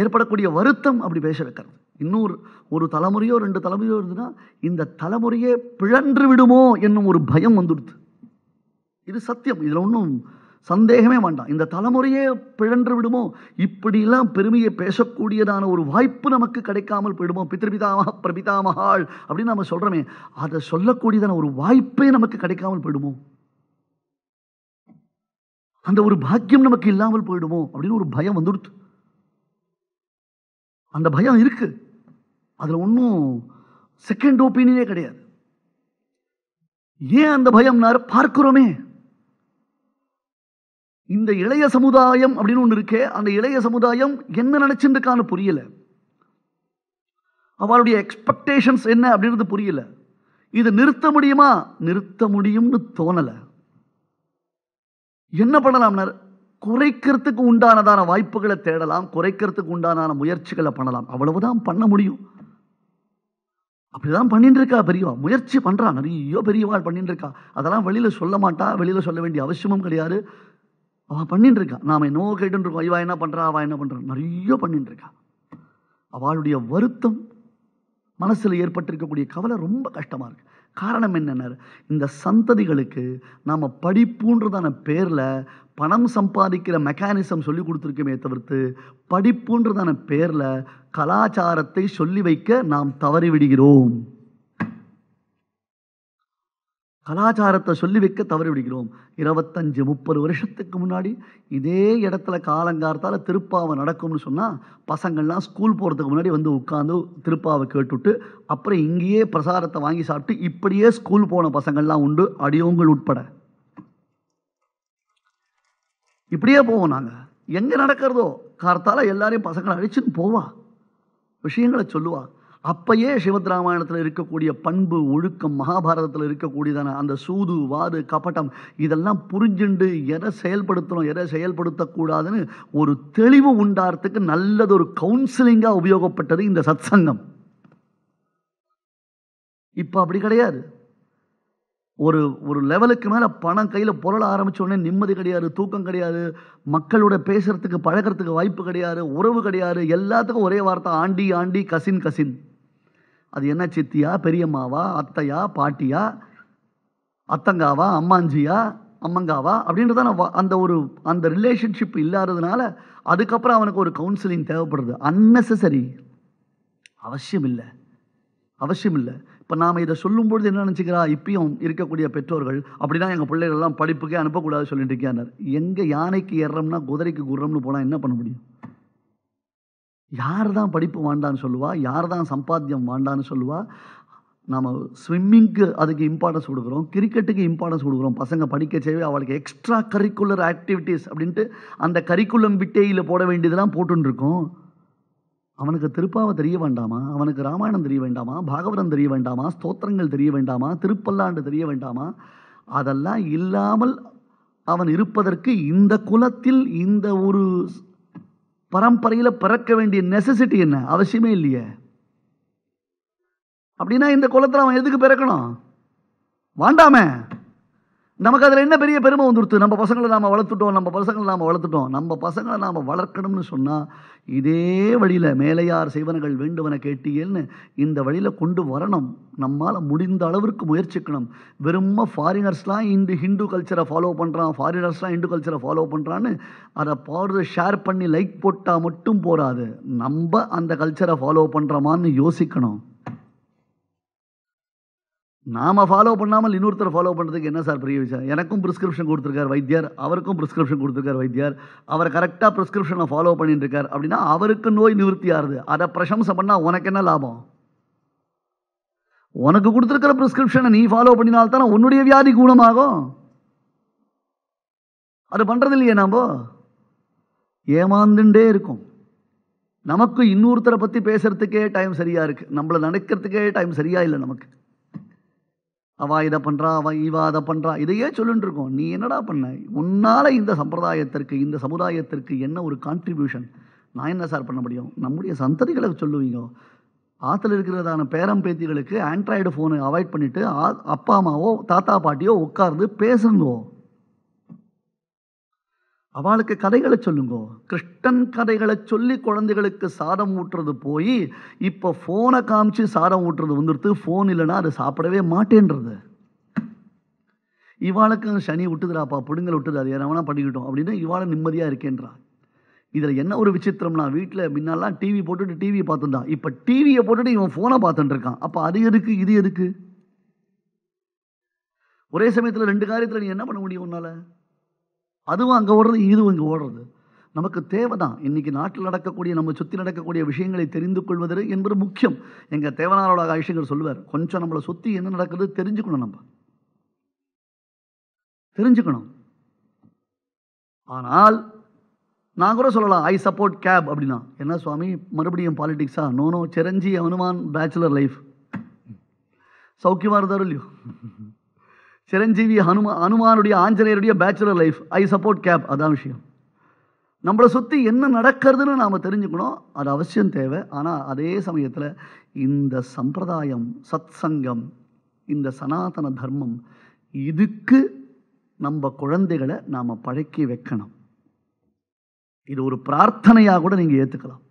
ஏற்படக்கூடிய வருத்தம் அப்படி பேச வைக்கிறது இன்னொரு ஒரு தலைமுறையோ ரெண்டு தலைமுறையோ இருந்ததுன்னா இந்த தலைமுறையே பிழன்று விடுமோ என்னும் ஒரு பயம் வந்துடுது இது சத்தியம் இதில் ஒன்றும் சந்தேகமே வேண்டாம் இந்த தலைமுறையே பிழன்று விடுமோ இப்படிலாம் பெருமையை பேசக்கூடியதான ஒரு வாய்ப்பு நமக்கு கிடைக்காமல் போயிடுமோ பித்ருபிதாமா பிரபிதாமகாள் அப்படின்னு நம்ம சொல்கிறோமே அதை சொல்லக்கூடியதான ஒரு வாய்ப்பே நமக்கு கிடைக்காமல் போயிடுமோ அந்த ஒரு பாக்கியம் நமக்கு இல்லாமல் போயிடுமோ அப்படின்னு ஒரு பயம் வந்துடுத்து அந்த பயம் இருக்கு அதில் ஒன்றும் செகண்ட் ஒப்பீனியனே கிடையாது ஏன் அந்த பயம் பார்க்கிறோமே இந்த இளைய சமுதாயம் அப்படின்னு ஒன்று இருக்கே அந்த இளைய சமுதாயம் என்ன நினைச்சிருக்கான்னு புரியல அவளுடைய எக்ஸ்பெக்டேஷன்ஸ் என்ன அப்படின்றது புரியல இதை நிறுத்த முடியுமா நிறுத்த முடியும்னு தோணலை என்ன பண்ணலாம்னார் குறைக்கிறதுக்கு உண்டானதான வாய்ப்புகளை தேடலாம் குறைக்கிறதுக்கு உண்டான முயற்சிகளை பண்ணலாம் அவ்வளவுதான் பண்ண முடியும் அப்படிதான் பண்ணிட்டு இருக்கா பெரியவா முயற்சி பண்றான் நிறைய பெரியவாள் பண்ணிட்டு இருக்கா அதெல்லாம் வெளியில சொல்ல மாட்டா வெளியில சொல்ல வேண்டிய அவசியமும் கிடையாது அவன் பண்ணிட்டு இருக்கான் நாம என்னவோ கேட்டு இருக்கோம் என்ன பண்ணுறா அவன் என்ன பண்றான் நிறைய பண்ணிட்டு இருக்கான் அவளுடைய வருத்தம் மனசில் ஏற்பட்டிருக்கக்கூடிய கவலை ரொம்ப கஷ்டமாக இருக்குது காரணம் என்னென்ன இந்த சந்ததிகளுக்கு நாம் படிப்புன்றதான பேரில் பணம் சம்பாதிக்கிற மெக்கானிசம் சொல்லி கொடுத்துருக்கோமே தவிர்த்து படிப்புன்றதான பேரில் கலாச்சாரத்தை சொல்லி வைக்க நாம் தவறிவிடுகிறோம் கலாச்சாரத்தை சொல்லி வைக்க தவறி விடுகிறோம் இருபத்தஞ்சு முப்பது வருஷத்துக்கு முன்னாடி இதே இடத்துல காலங்கார்த்தால் திருப்பாவை நடக்கும்னு சொன்னால் பசங்கள்லாம் ஸ்கூல் போகிறதுக்கு முன்னாடி வந்து உட்காந்து திருப்பாவை கேட்டுவிட்டு அப்புறம் இங்கேயே பிரசாரத்தை வாங்கி சாப்பிட்டு இப்படியே ஸ்கூல் போன பசங்கள்லாம் உண்டு அடியோங்கள் உட்பட இப்படியே போவோம் நாங்கள் எங்கே நடக்கிறதோ கார்த்தால எல்லாரையும் பசங்களை அழிச்சுன்னு போவா விஷயங்களை சொல்லுவாள் அப்பயே சிவத்ராமாயணத்தில் ராமாயணத்தில் இருக்கக்கூடிய பண்பு ஒழுக்கம் மகாபாரதத்தில் இருக்கக்கூடியதான அந்த சூது வாது கபட்டம் இதெல்லாம் புரிஞ்சுண்டு எதை செயல்படுத்தணும் எதை செயல்படுத்தக்கூடாதுன்னு ஒரு தெளிவு உண்டாரத்துக்கு நல்லது ஒரு கவுன்சிலிங்காக உபயோகப்பட்டது இந்த சத் சங்கம் இப்போ அப்படி கிடையாது ஒரு ஒரு லெவலுக்கு மேலே பணம் கையில் புரள ஆரம்பித்த உடனே நிம்மதி கிடையாது தூக்கம் கிடையாது மக்களோட பேசுகிறதுக்கு பழகிறதுக்கு வாய்ப்பு கிடையாது உறவு கிடையாது எல்லாத்துக்கும் ஒரே வார்த்தை ஆண்டி ஆண்டி கசின் கசின் அது என்ன சித்தியா பெரியம்மாவா அத்தையா பாட்டியா அத்தங்காவா அம்மாஞ்சியா அம்மங்காவா அப்படின்றதான அந்த ஒரு அந்த ரிலேஷன்ஷிப் இல்லாததுனால அதுக்கப்புறம் அவனுக்கு ஒரு கவுன்சிலிங் தேவைப்படுது அன்னெசரி அவசியம் இல்லை அவசியம் இல்லை இப்போ நாம் இதை சொல்லும்பொழுது என்ன நினச்சிக்கிறா இப்பயும் இருக்கக்கூடிய பெற்றோர்கள் அப்படின்னா எங்கள் பிள்ளைகள்லாம் படிப்புக்கே அனுப்பக்கூடாது சொல்லிட்டு இருக்கேன் எங்கே யானைக்கு ஏறுறோம்னா குதிரைக்கு குடுறோம்னு போனால் என்ன பண்ண முடியும் யார் தான் படிப்பு வேண்டான்னு சொல்லுவா யார் தான் சம்பாத்தியம் வேண்டான்னு சொல்லுவா நம்ம ஸ்விம்மிங்க்கு அதுக்கு இம்பார்ட்டன்ஸ் கொடுக்குறோம் கிரிக்கெட்டுக்கு இம்பார்ட்டன்ஸ் கொடுக்குறோம் பசங்க படிக்க செய்வே அவளுக்கு எக்ஸ்ட்ரா கரிக்குலர் ஆக்டிவிட்டீஸ் அப்படின்ட்டு அந்த கரிக்குலம் விட்டேயில் போட வேண்டியதெல்லாம் போட்டுருக்கோம் அவனுக்கு திருப்பாவை தெரிய வேண்டாமா அவனுக்கு ராமாயணம் தெரிய வேண்டாமா பாகவதம் தெரிய வேண்டாமா ஸ்தோத்திரங்கள் தெரிய வேண்டாமா திருப்பல்லாண்டு தெரிய வேண்டாமா அதெல்லாம் இல்லாமல் அவன் இருப்பதற்கு இந்த குலத்தில் இந்த ஒரு பரம்பரையில் பிறக்க வேண்டிய நெசசிட்டி என்ன அவசியமே இல்லையே அப்படின்னா இந்த குளத்தில் அவன் எதுக்கு பிறக்கணும் வாண்டாமே நமக்கு அதில் என்ன பெரிய பெருமை வந்துடுத்து நம்ம பசங்களை நாம் வளர்த்துட்டோம் நம்ம பசங்களை நாம் வளர்த்துட்டோம் நம்ம பசங்களை நாம் வளர்க்கணும்னு சொன்னால் இதே வழியில் மேலையார் செய்வனங்கள் வேண்டுவன கேட்டியல்னு இந்த வழியில் கொண்டு வரணும் நம்மால் முடிந்த அளவிற்கு முயற்சிக்கணும் வெறும் ஃபாரினர்ஸ்லாம் இந்த ஹிந்து கல்ச்சரை ஃபாலோ பண்ணுறான் ஃபாரினர்ஸ்லாம் இந்து கல்ச்சரை ஃபாலோ பண்ணுறான்னு அதை பாடுறத ஷேர் பண்ணி லைக் போட்டால் மட்டும் போகாது நம்ம அந்த கல்ச்சரை ஃபாலோ பண்ணுறோமான்னு யோசிக்கணும் நாம் ஃபாலோ பண்ணாமல் இன்னொருத்தர் ஃபாலோ பண்ணுறதுக்கு என்ன சார் பெரிய விஷயம் எனக்கும் ப்ரிஸ்கிரிப்ஷன் கொடுத்துருக்கார் வைத்தியார் அவருக்கும் ப்ரிஸ்கிரிப்ஷன் கொடுத்துருக்கார் வைத்தியார் அவர் கரெக்டாக ப்ரிஸ்கிரிப்ஷனை ஃபாலோ பண்ணிட்டுருக்கார் அப்படின்னா அவருக்கு நோய் நிவர்த்தி ஆகுது அதை பிரசம்சை பண்ணால் உனக்கு என்ன லாபம் உனக்கு கொடுத்துருக்கிற ப்ரிஸ்கிரிப்ஷனை நீ ஃபாலோ பண்ணினால்தானே உன்னுடைய வியாதி குணமாகும் அது பண்ணுறது இல்லையே நாம் ஏமாந்துட்டே இருக்கும் நமக்கு இன்னொருத்தரை பற்றி பேசுகிறதுக்கே டைம் சரியாக இருக்குது நம்மளை நினைக்கிறதுக்கே டைம் சரியாக இல்லை நமக்கு அவா இதை பண்ணுறா அவ இவா அதை பண்ணுறா இதையே சொல்லிட்டு இருக்கோம் நீ என்னடா பண்ண உன்னால் இந்த சம்பிரதாயத்திற்கு இந்த சமுதாயத்திற்கு என்ன ஒரு கான்ட்ரிபியூஷன் நான் என்ன சார் பண்ண முடியும் நம்முடைய சந்ததிகளை சொல்லுவீங்க ஆற்றுல இருக்கிறதான பேரம் பேத்திகளுக்கு ஆண்ட்ராய்டு ஃபோனை அவாய்ட் பண்ணிவிட்டு அப்பா அம்மாவோ தாத்தா பாட்டியோ உட்கார்ந்து பேசுங்கோ அவளுக்கு கதைகளை சொல்லுங்க கிருஷ்ணன் கதைகளை சொல்லி குழந்தைகளுக்கு சாதம் ஊட்டுறது போய் இப்போ ஃபோனை காமிச்சு சாதம் ஊட்டுறது வந்துடுத்து ஃபோன் இல்லைன்னா அதை சாப்பிடவே மாட்டேன்றது இவாளுக்கு சனி விட்டுதுடாப்பா பிடுங்கல் விட்டுது அது எவனா பண்ணிக்கிட்டோம் அப்படின்னு இவாளை நிம்மதியாக இருக்கேன்றா இதில் என்ன ஒரு விசித்திரம்னா வீட்டில் முன்னாலாம் டிவி போட்டுட்டு டிவியை பார்த்துட்டான் இப்போ டிவியை போட்டுட்டு இவன் ஃபோனை பார்த்துட்டு இருக்கான் அப்போ அது எதுக்கு இது எதுக்கு ஒரே சமயத்தில் ரெண்டு காரியத்தில் நீ என்ன பண்ண முடியும் உன்னால் அதுவும் அங்கே ஓடுறது இதுவும் இங்கே ஓடுறது நமக்கு தேவை தான் இன்றைக்கி நாட்டில் நடக்கக்கூடிய நம்ம சுற்றி நடக்கக்கூடிய விஷயங்களை தெரிந்து கொள்வது என்பது முக்கியம் எங்கள் தேவனாரோட ஆயுஷங்கர் சொல்லுவார் கொஞ்சம் நம்மளை சுற்றி என்ன நடக்குது தெரிஞ்சுக்கணும் நம்ம தெரிஞ்சுக்கணும் ஆனால் நான் கூட சொல்லலாம் ஐ சப்போர்ட் கேப் அப்படின்னா என்ன சுவாமி மறுபடியும் பாலிடிக்ஸா நோனோ சிரஞ்சி அனுமான் பேச்சுலர் லைஃப் சௌக்கியமாக இருந்தார் இல்லையோ சிரஞ்சீவி ஹனுமா ஹனுமானுடைய ஆஞ்சநேயருடைய பேச்சுலர் லைஃப் ஐ சப்போர்ட் கேப் அதான் விஷயம் நம்மளை சுற்றி என்ன நடக்கிறதுன்னு நாம் தெரிஞ்சுக்கணும் அது அவசியம் தேவை ஆனால் அதே சமயத்தில் இந்த சம்பிரதாயம் சத் சங்கம் இந்த சனாதன தர்மம் இதுக்கு நம்ம குழந்தைகளை நாம் பழக்கி வைக்கணும் இது ஒரு பிரார்த்தனையாக கூட நீங்கள் ஏற்றுக்கலாம்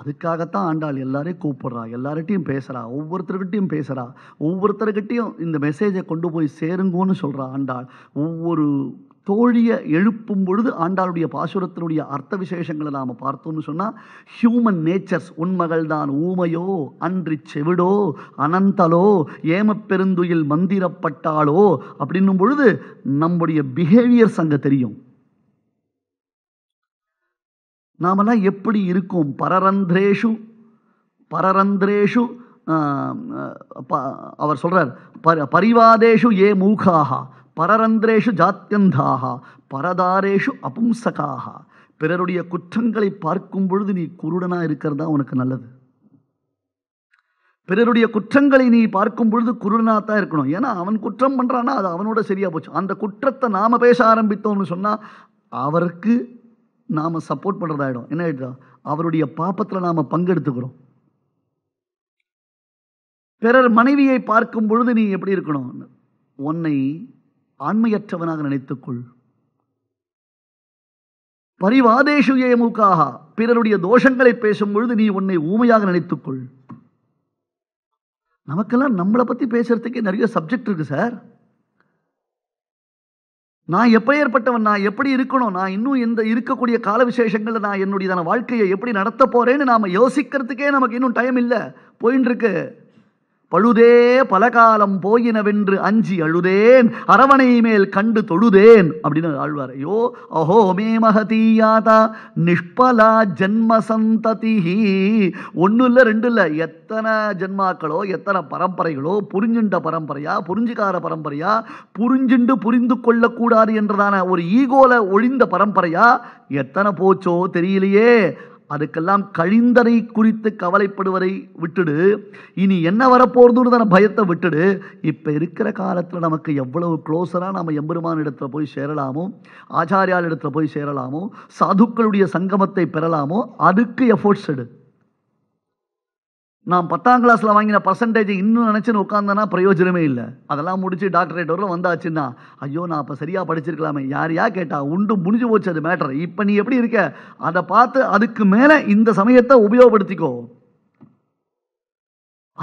அதுக்காகத்தான் ஆண்டாள் எல்லாரையும் கூப்பிட்றா எல்லார்கிட்டையும் பேசுகிறா ஒவ்வொருத்தர்கிட்டையும் பேசுகிறா ஒவ்வொருத்தர்கிட்டையும் இந்த மெசேஜை கொண்டு போய் சேருங்கோன்னு சொல்கிறா ஆண்டாள் ஒவ்வொரு தோழியை எழுப்பும் பொழுது ஆண்டாளுடைய பாசுரத்தினுடைய அர்த்த விசேஷங்களை நாம் பார்த்தோம்னு சொன்னால் ஹியூமன் நேச்சர்ஸ் உண்மகள்தான் ஊமையோ அன்றி செவிடோ அனந்தலோ ஏமப்பெருந்துயில் மந்திரப்பட்டாளோ அப்படின்னும் பொழுது நம்முடைய பிஹேவியர்ஸ் அங்கே தெரியும் நாமெல்லாம் எப்படி இருக்கும் பரரந்திரேஷு பரரந்திரேஷு அவர் சொல்கிறார் ப பரிவாதேஷு ஏ மூகாக பரரந்திரேஷு ஜாத்தியந்தாக பரதாரேஷு அபும்சகாக பிறருடைய குற்றங்களை பார்க்கும் பொழுது நீ குருடனாக இருக்கிறது தான் உனக்கு நல்லது பிறருடைய குற்றங்களை நீ பார்க்கும் பொழுது குருடனாக தான் இருக்கணும் ஏன்னா அவன் குற்றம் பண்ணுறான்னா அது அவனோட சரியாக போச்சு அந்த குற்றத்தை நாம் பேச ஆரம்பித்தோம்னு சொன்னால் அவருக்கு நாம் சப்போர்ட் பண்ணுறதாயிடும் என்ன ஆகிடும் அவருடைய பாப்பத்தில் நாம் பங்கெடுத்துக்கிறோம் பிறர் மனைவியை பார்க்கும் பொழுது நீ எப்படி இருக்கணும் உன்னை ஆண்மையற்றவனாக நினைத்துக்கொள் பரிவாதேஷுயமுக்காக பிறருடைய தோஷங்களை பேசும் பொழுது நீ உன்னை ஊமையாக நினைத்துக்கொள் நமக்கெல்லாம் நம்மளை பற்றி பேசுறதுக்கே நிறைய சப்ஜெக்ட் இருக்கு சார் நான் எப்போ ஏற்பட்டவன் நான் எப்படி இருக்கணும் நான் இன்னும் இந்த இருக்கக்கூடிய கால விசேஷங்களில் நான் என்னுடைய வாழ்க்கையை எப்படி நடத்த போகிறேன்னு நாம் யோசிக்கிறதுக்கே நமக்கு இன்னும் டைம் இல்லை போயின்னு இருக்கு பழுதே பலகாலம் போயினவென்று அஞ்சி அழுதேன் அரவணை மேல் கண்டு தொழுதேன் அப்படின்னு ஆழ்வார் ஐயோ அஹோ மே மகதீயாதா நிஷ்பலா ஜென்ம சந்ததி ஒன்றும் இல்லை ரெண்டு இல்லை எத்தனை ஜென்மாக்களோ எத்தனை பரம்பரைகளோ புரிஞ்சுண்ட பரம்பரையா புரிஞ்சுக்கார பரம்பரையா புரிஞ்சுண்டு புரிந்து கொள்ளக்கூடாது என்றதான ஒரு ஈகோல ஒழிந்த பரம்பரையா எத்தனை போச்சோ தெரியலையே அதுக்கெல்லாம் கழிந்தனை குறித்து கவலைப்படுவதை விட்டுடு இனி என்ன வரப்போகிறதுன்னு பயத்தை விட்டுடு இப்போ இருக்கிற காலத்தில் நமக்கு எவ்வளவு க்ளோஸராக நம்ம எம்பெருமான இடத்துல போய் சேரலாமோ ஆச்சாரியால் இடத்துல போய் சேரலாமோ சாதுக்களுடைய சங்கமத்தை பெறலாமோ அதுக்கு எஃபோர்ட்ஸ் எடு நான் பத்தாம் கிளாஸில் வாங்கின பர்சன்டேஜ் இன்னும் நினச்சின்னு உட்காந்தனா பிரயோஜனமே இல்லை அதெல்லாம் முடித்து டாக்டரேட் வரல வந்தாச்சுன்னா ஐயோ நான் அப்போ சரியாக படிச்சிருக்கலாமே யார் யா கேட்டால் உண்டு முடிஞ்சு போச்சு அது மேட்டர் இப்போ நீ எப்படி இருக்க அதை பார்த்து அதுக்கு மேலே இந்த சமயத்தை உபயோகப்படுத்திக்கோ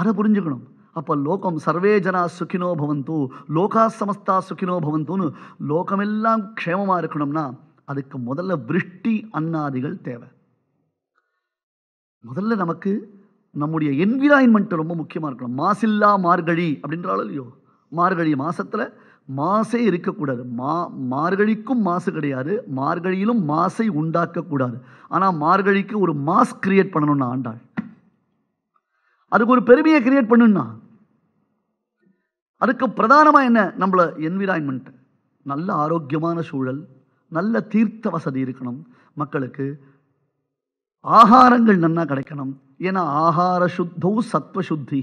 அதை புரிஞ்சுக்கணும் அப்போ லோகம் சர்வே ஜனா சுக்கினோ பவந்தூ லோகா சமஸ்தா சுக்கினோ பவந்தூன்னு லோகமெல்லாம் க்ஷேமமாக இருக்கணும்னா அதுக்கு முதல்ல விருஷ்டி அன்னாதிகள் தேவை முதல்ல நமக்கு நம்முடைய என்விரான்மெண்ட் ரொம்ப முக்கியமாக இருக்கணும் மாசில்லா மார்கழி அப்படின்றாலும் இல்லையோ மார்கழி மாசத்தில் மாசே இருக்கக்கூடாது மா மார்கழிக்கும் மாசு கிடையாது மார்கழியிலும் மாசை உண்டாக்கக்கூடாது ஆனால் மார்கழிக்கு ஒரு மாஸ் கிரியேட் பண்ணணும்னு ஆண்டாள் அதுக்கு ஒரு பெருமையை கிரியேட் பண்ணுன்னா அதுக்கு பிரதானமாக என்ன நம்மளை என்விராயின்மெண்ட் நல்ல ஆரோக்கியமான சூழல் நல்ல தீர்த்த வசதி இருக்கணும் மக்களுக்கு ஆகாரங்கள் நன்னா கிடைக்கணும் ஏன்னா ஆகார சுத்தௌ சத்வசுத்தி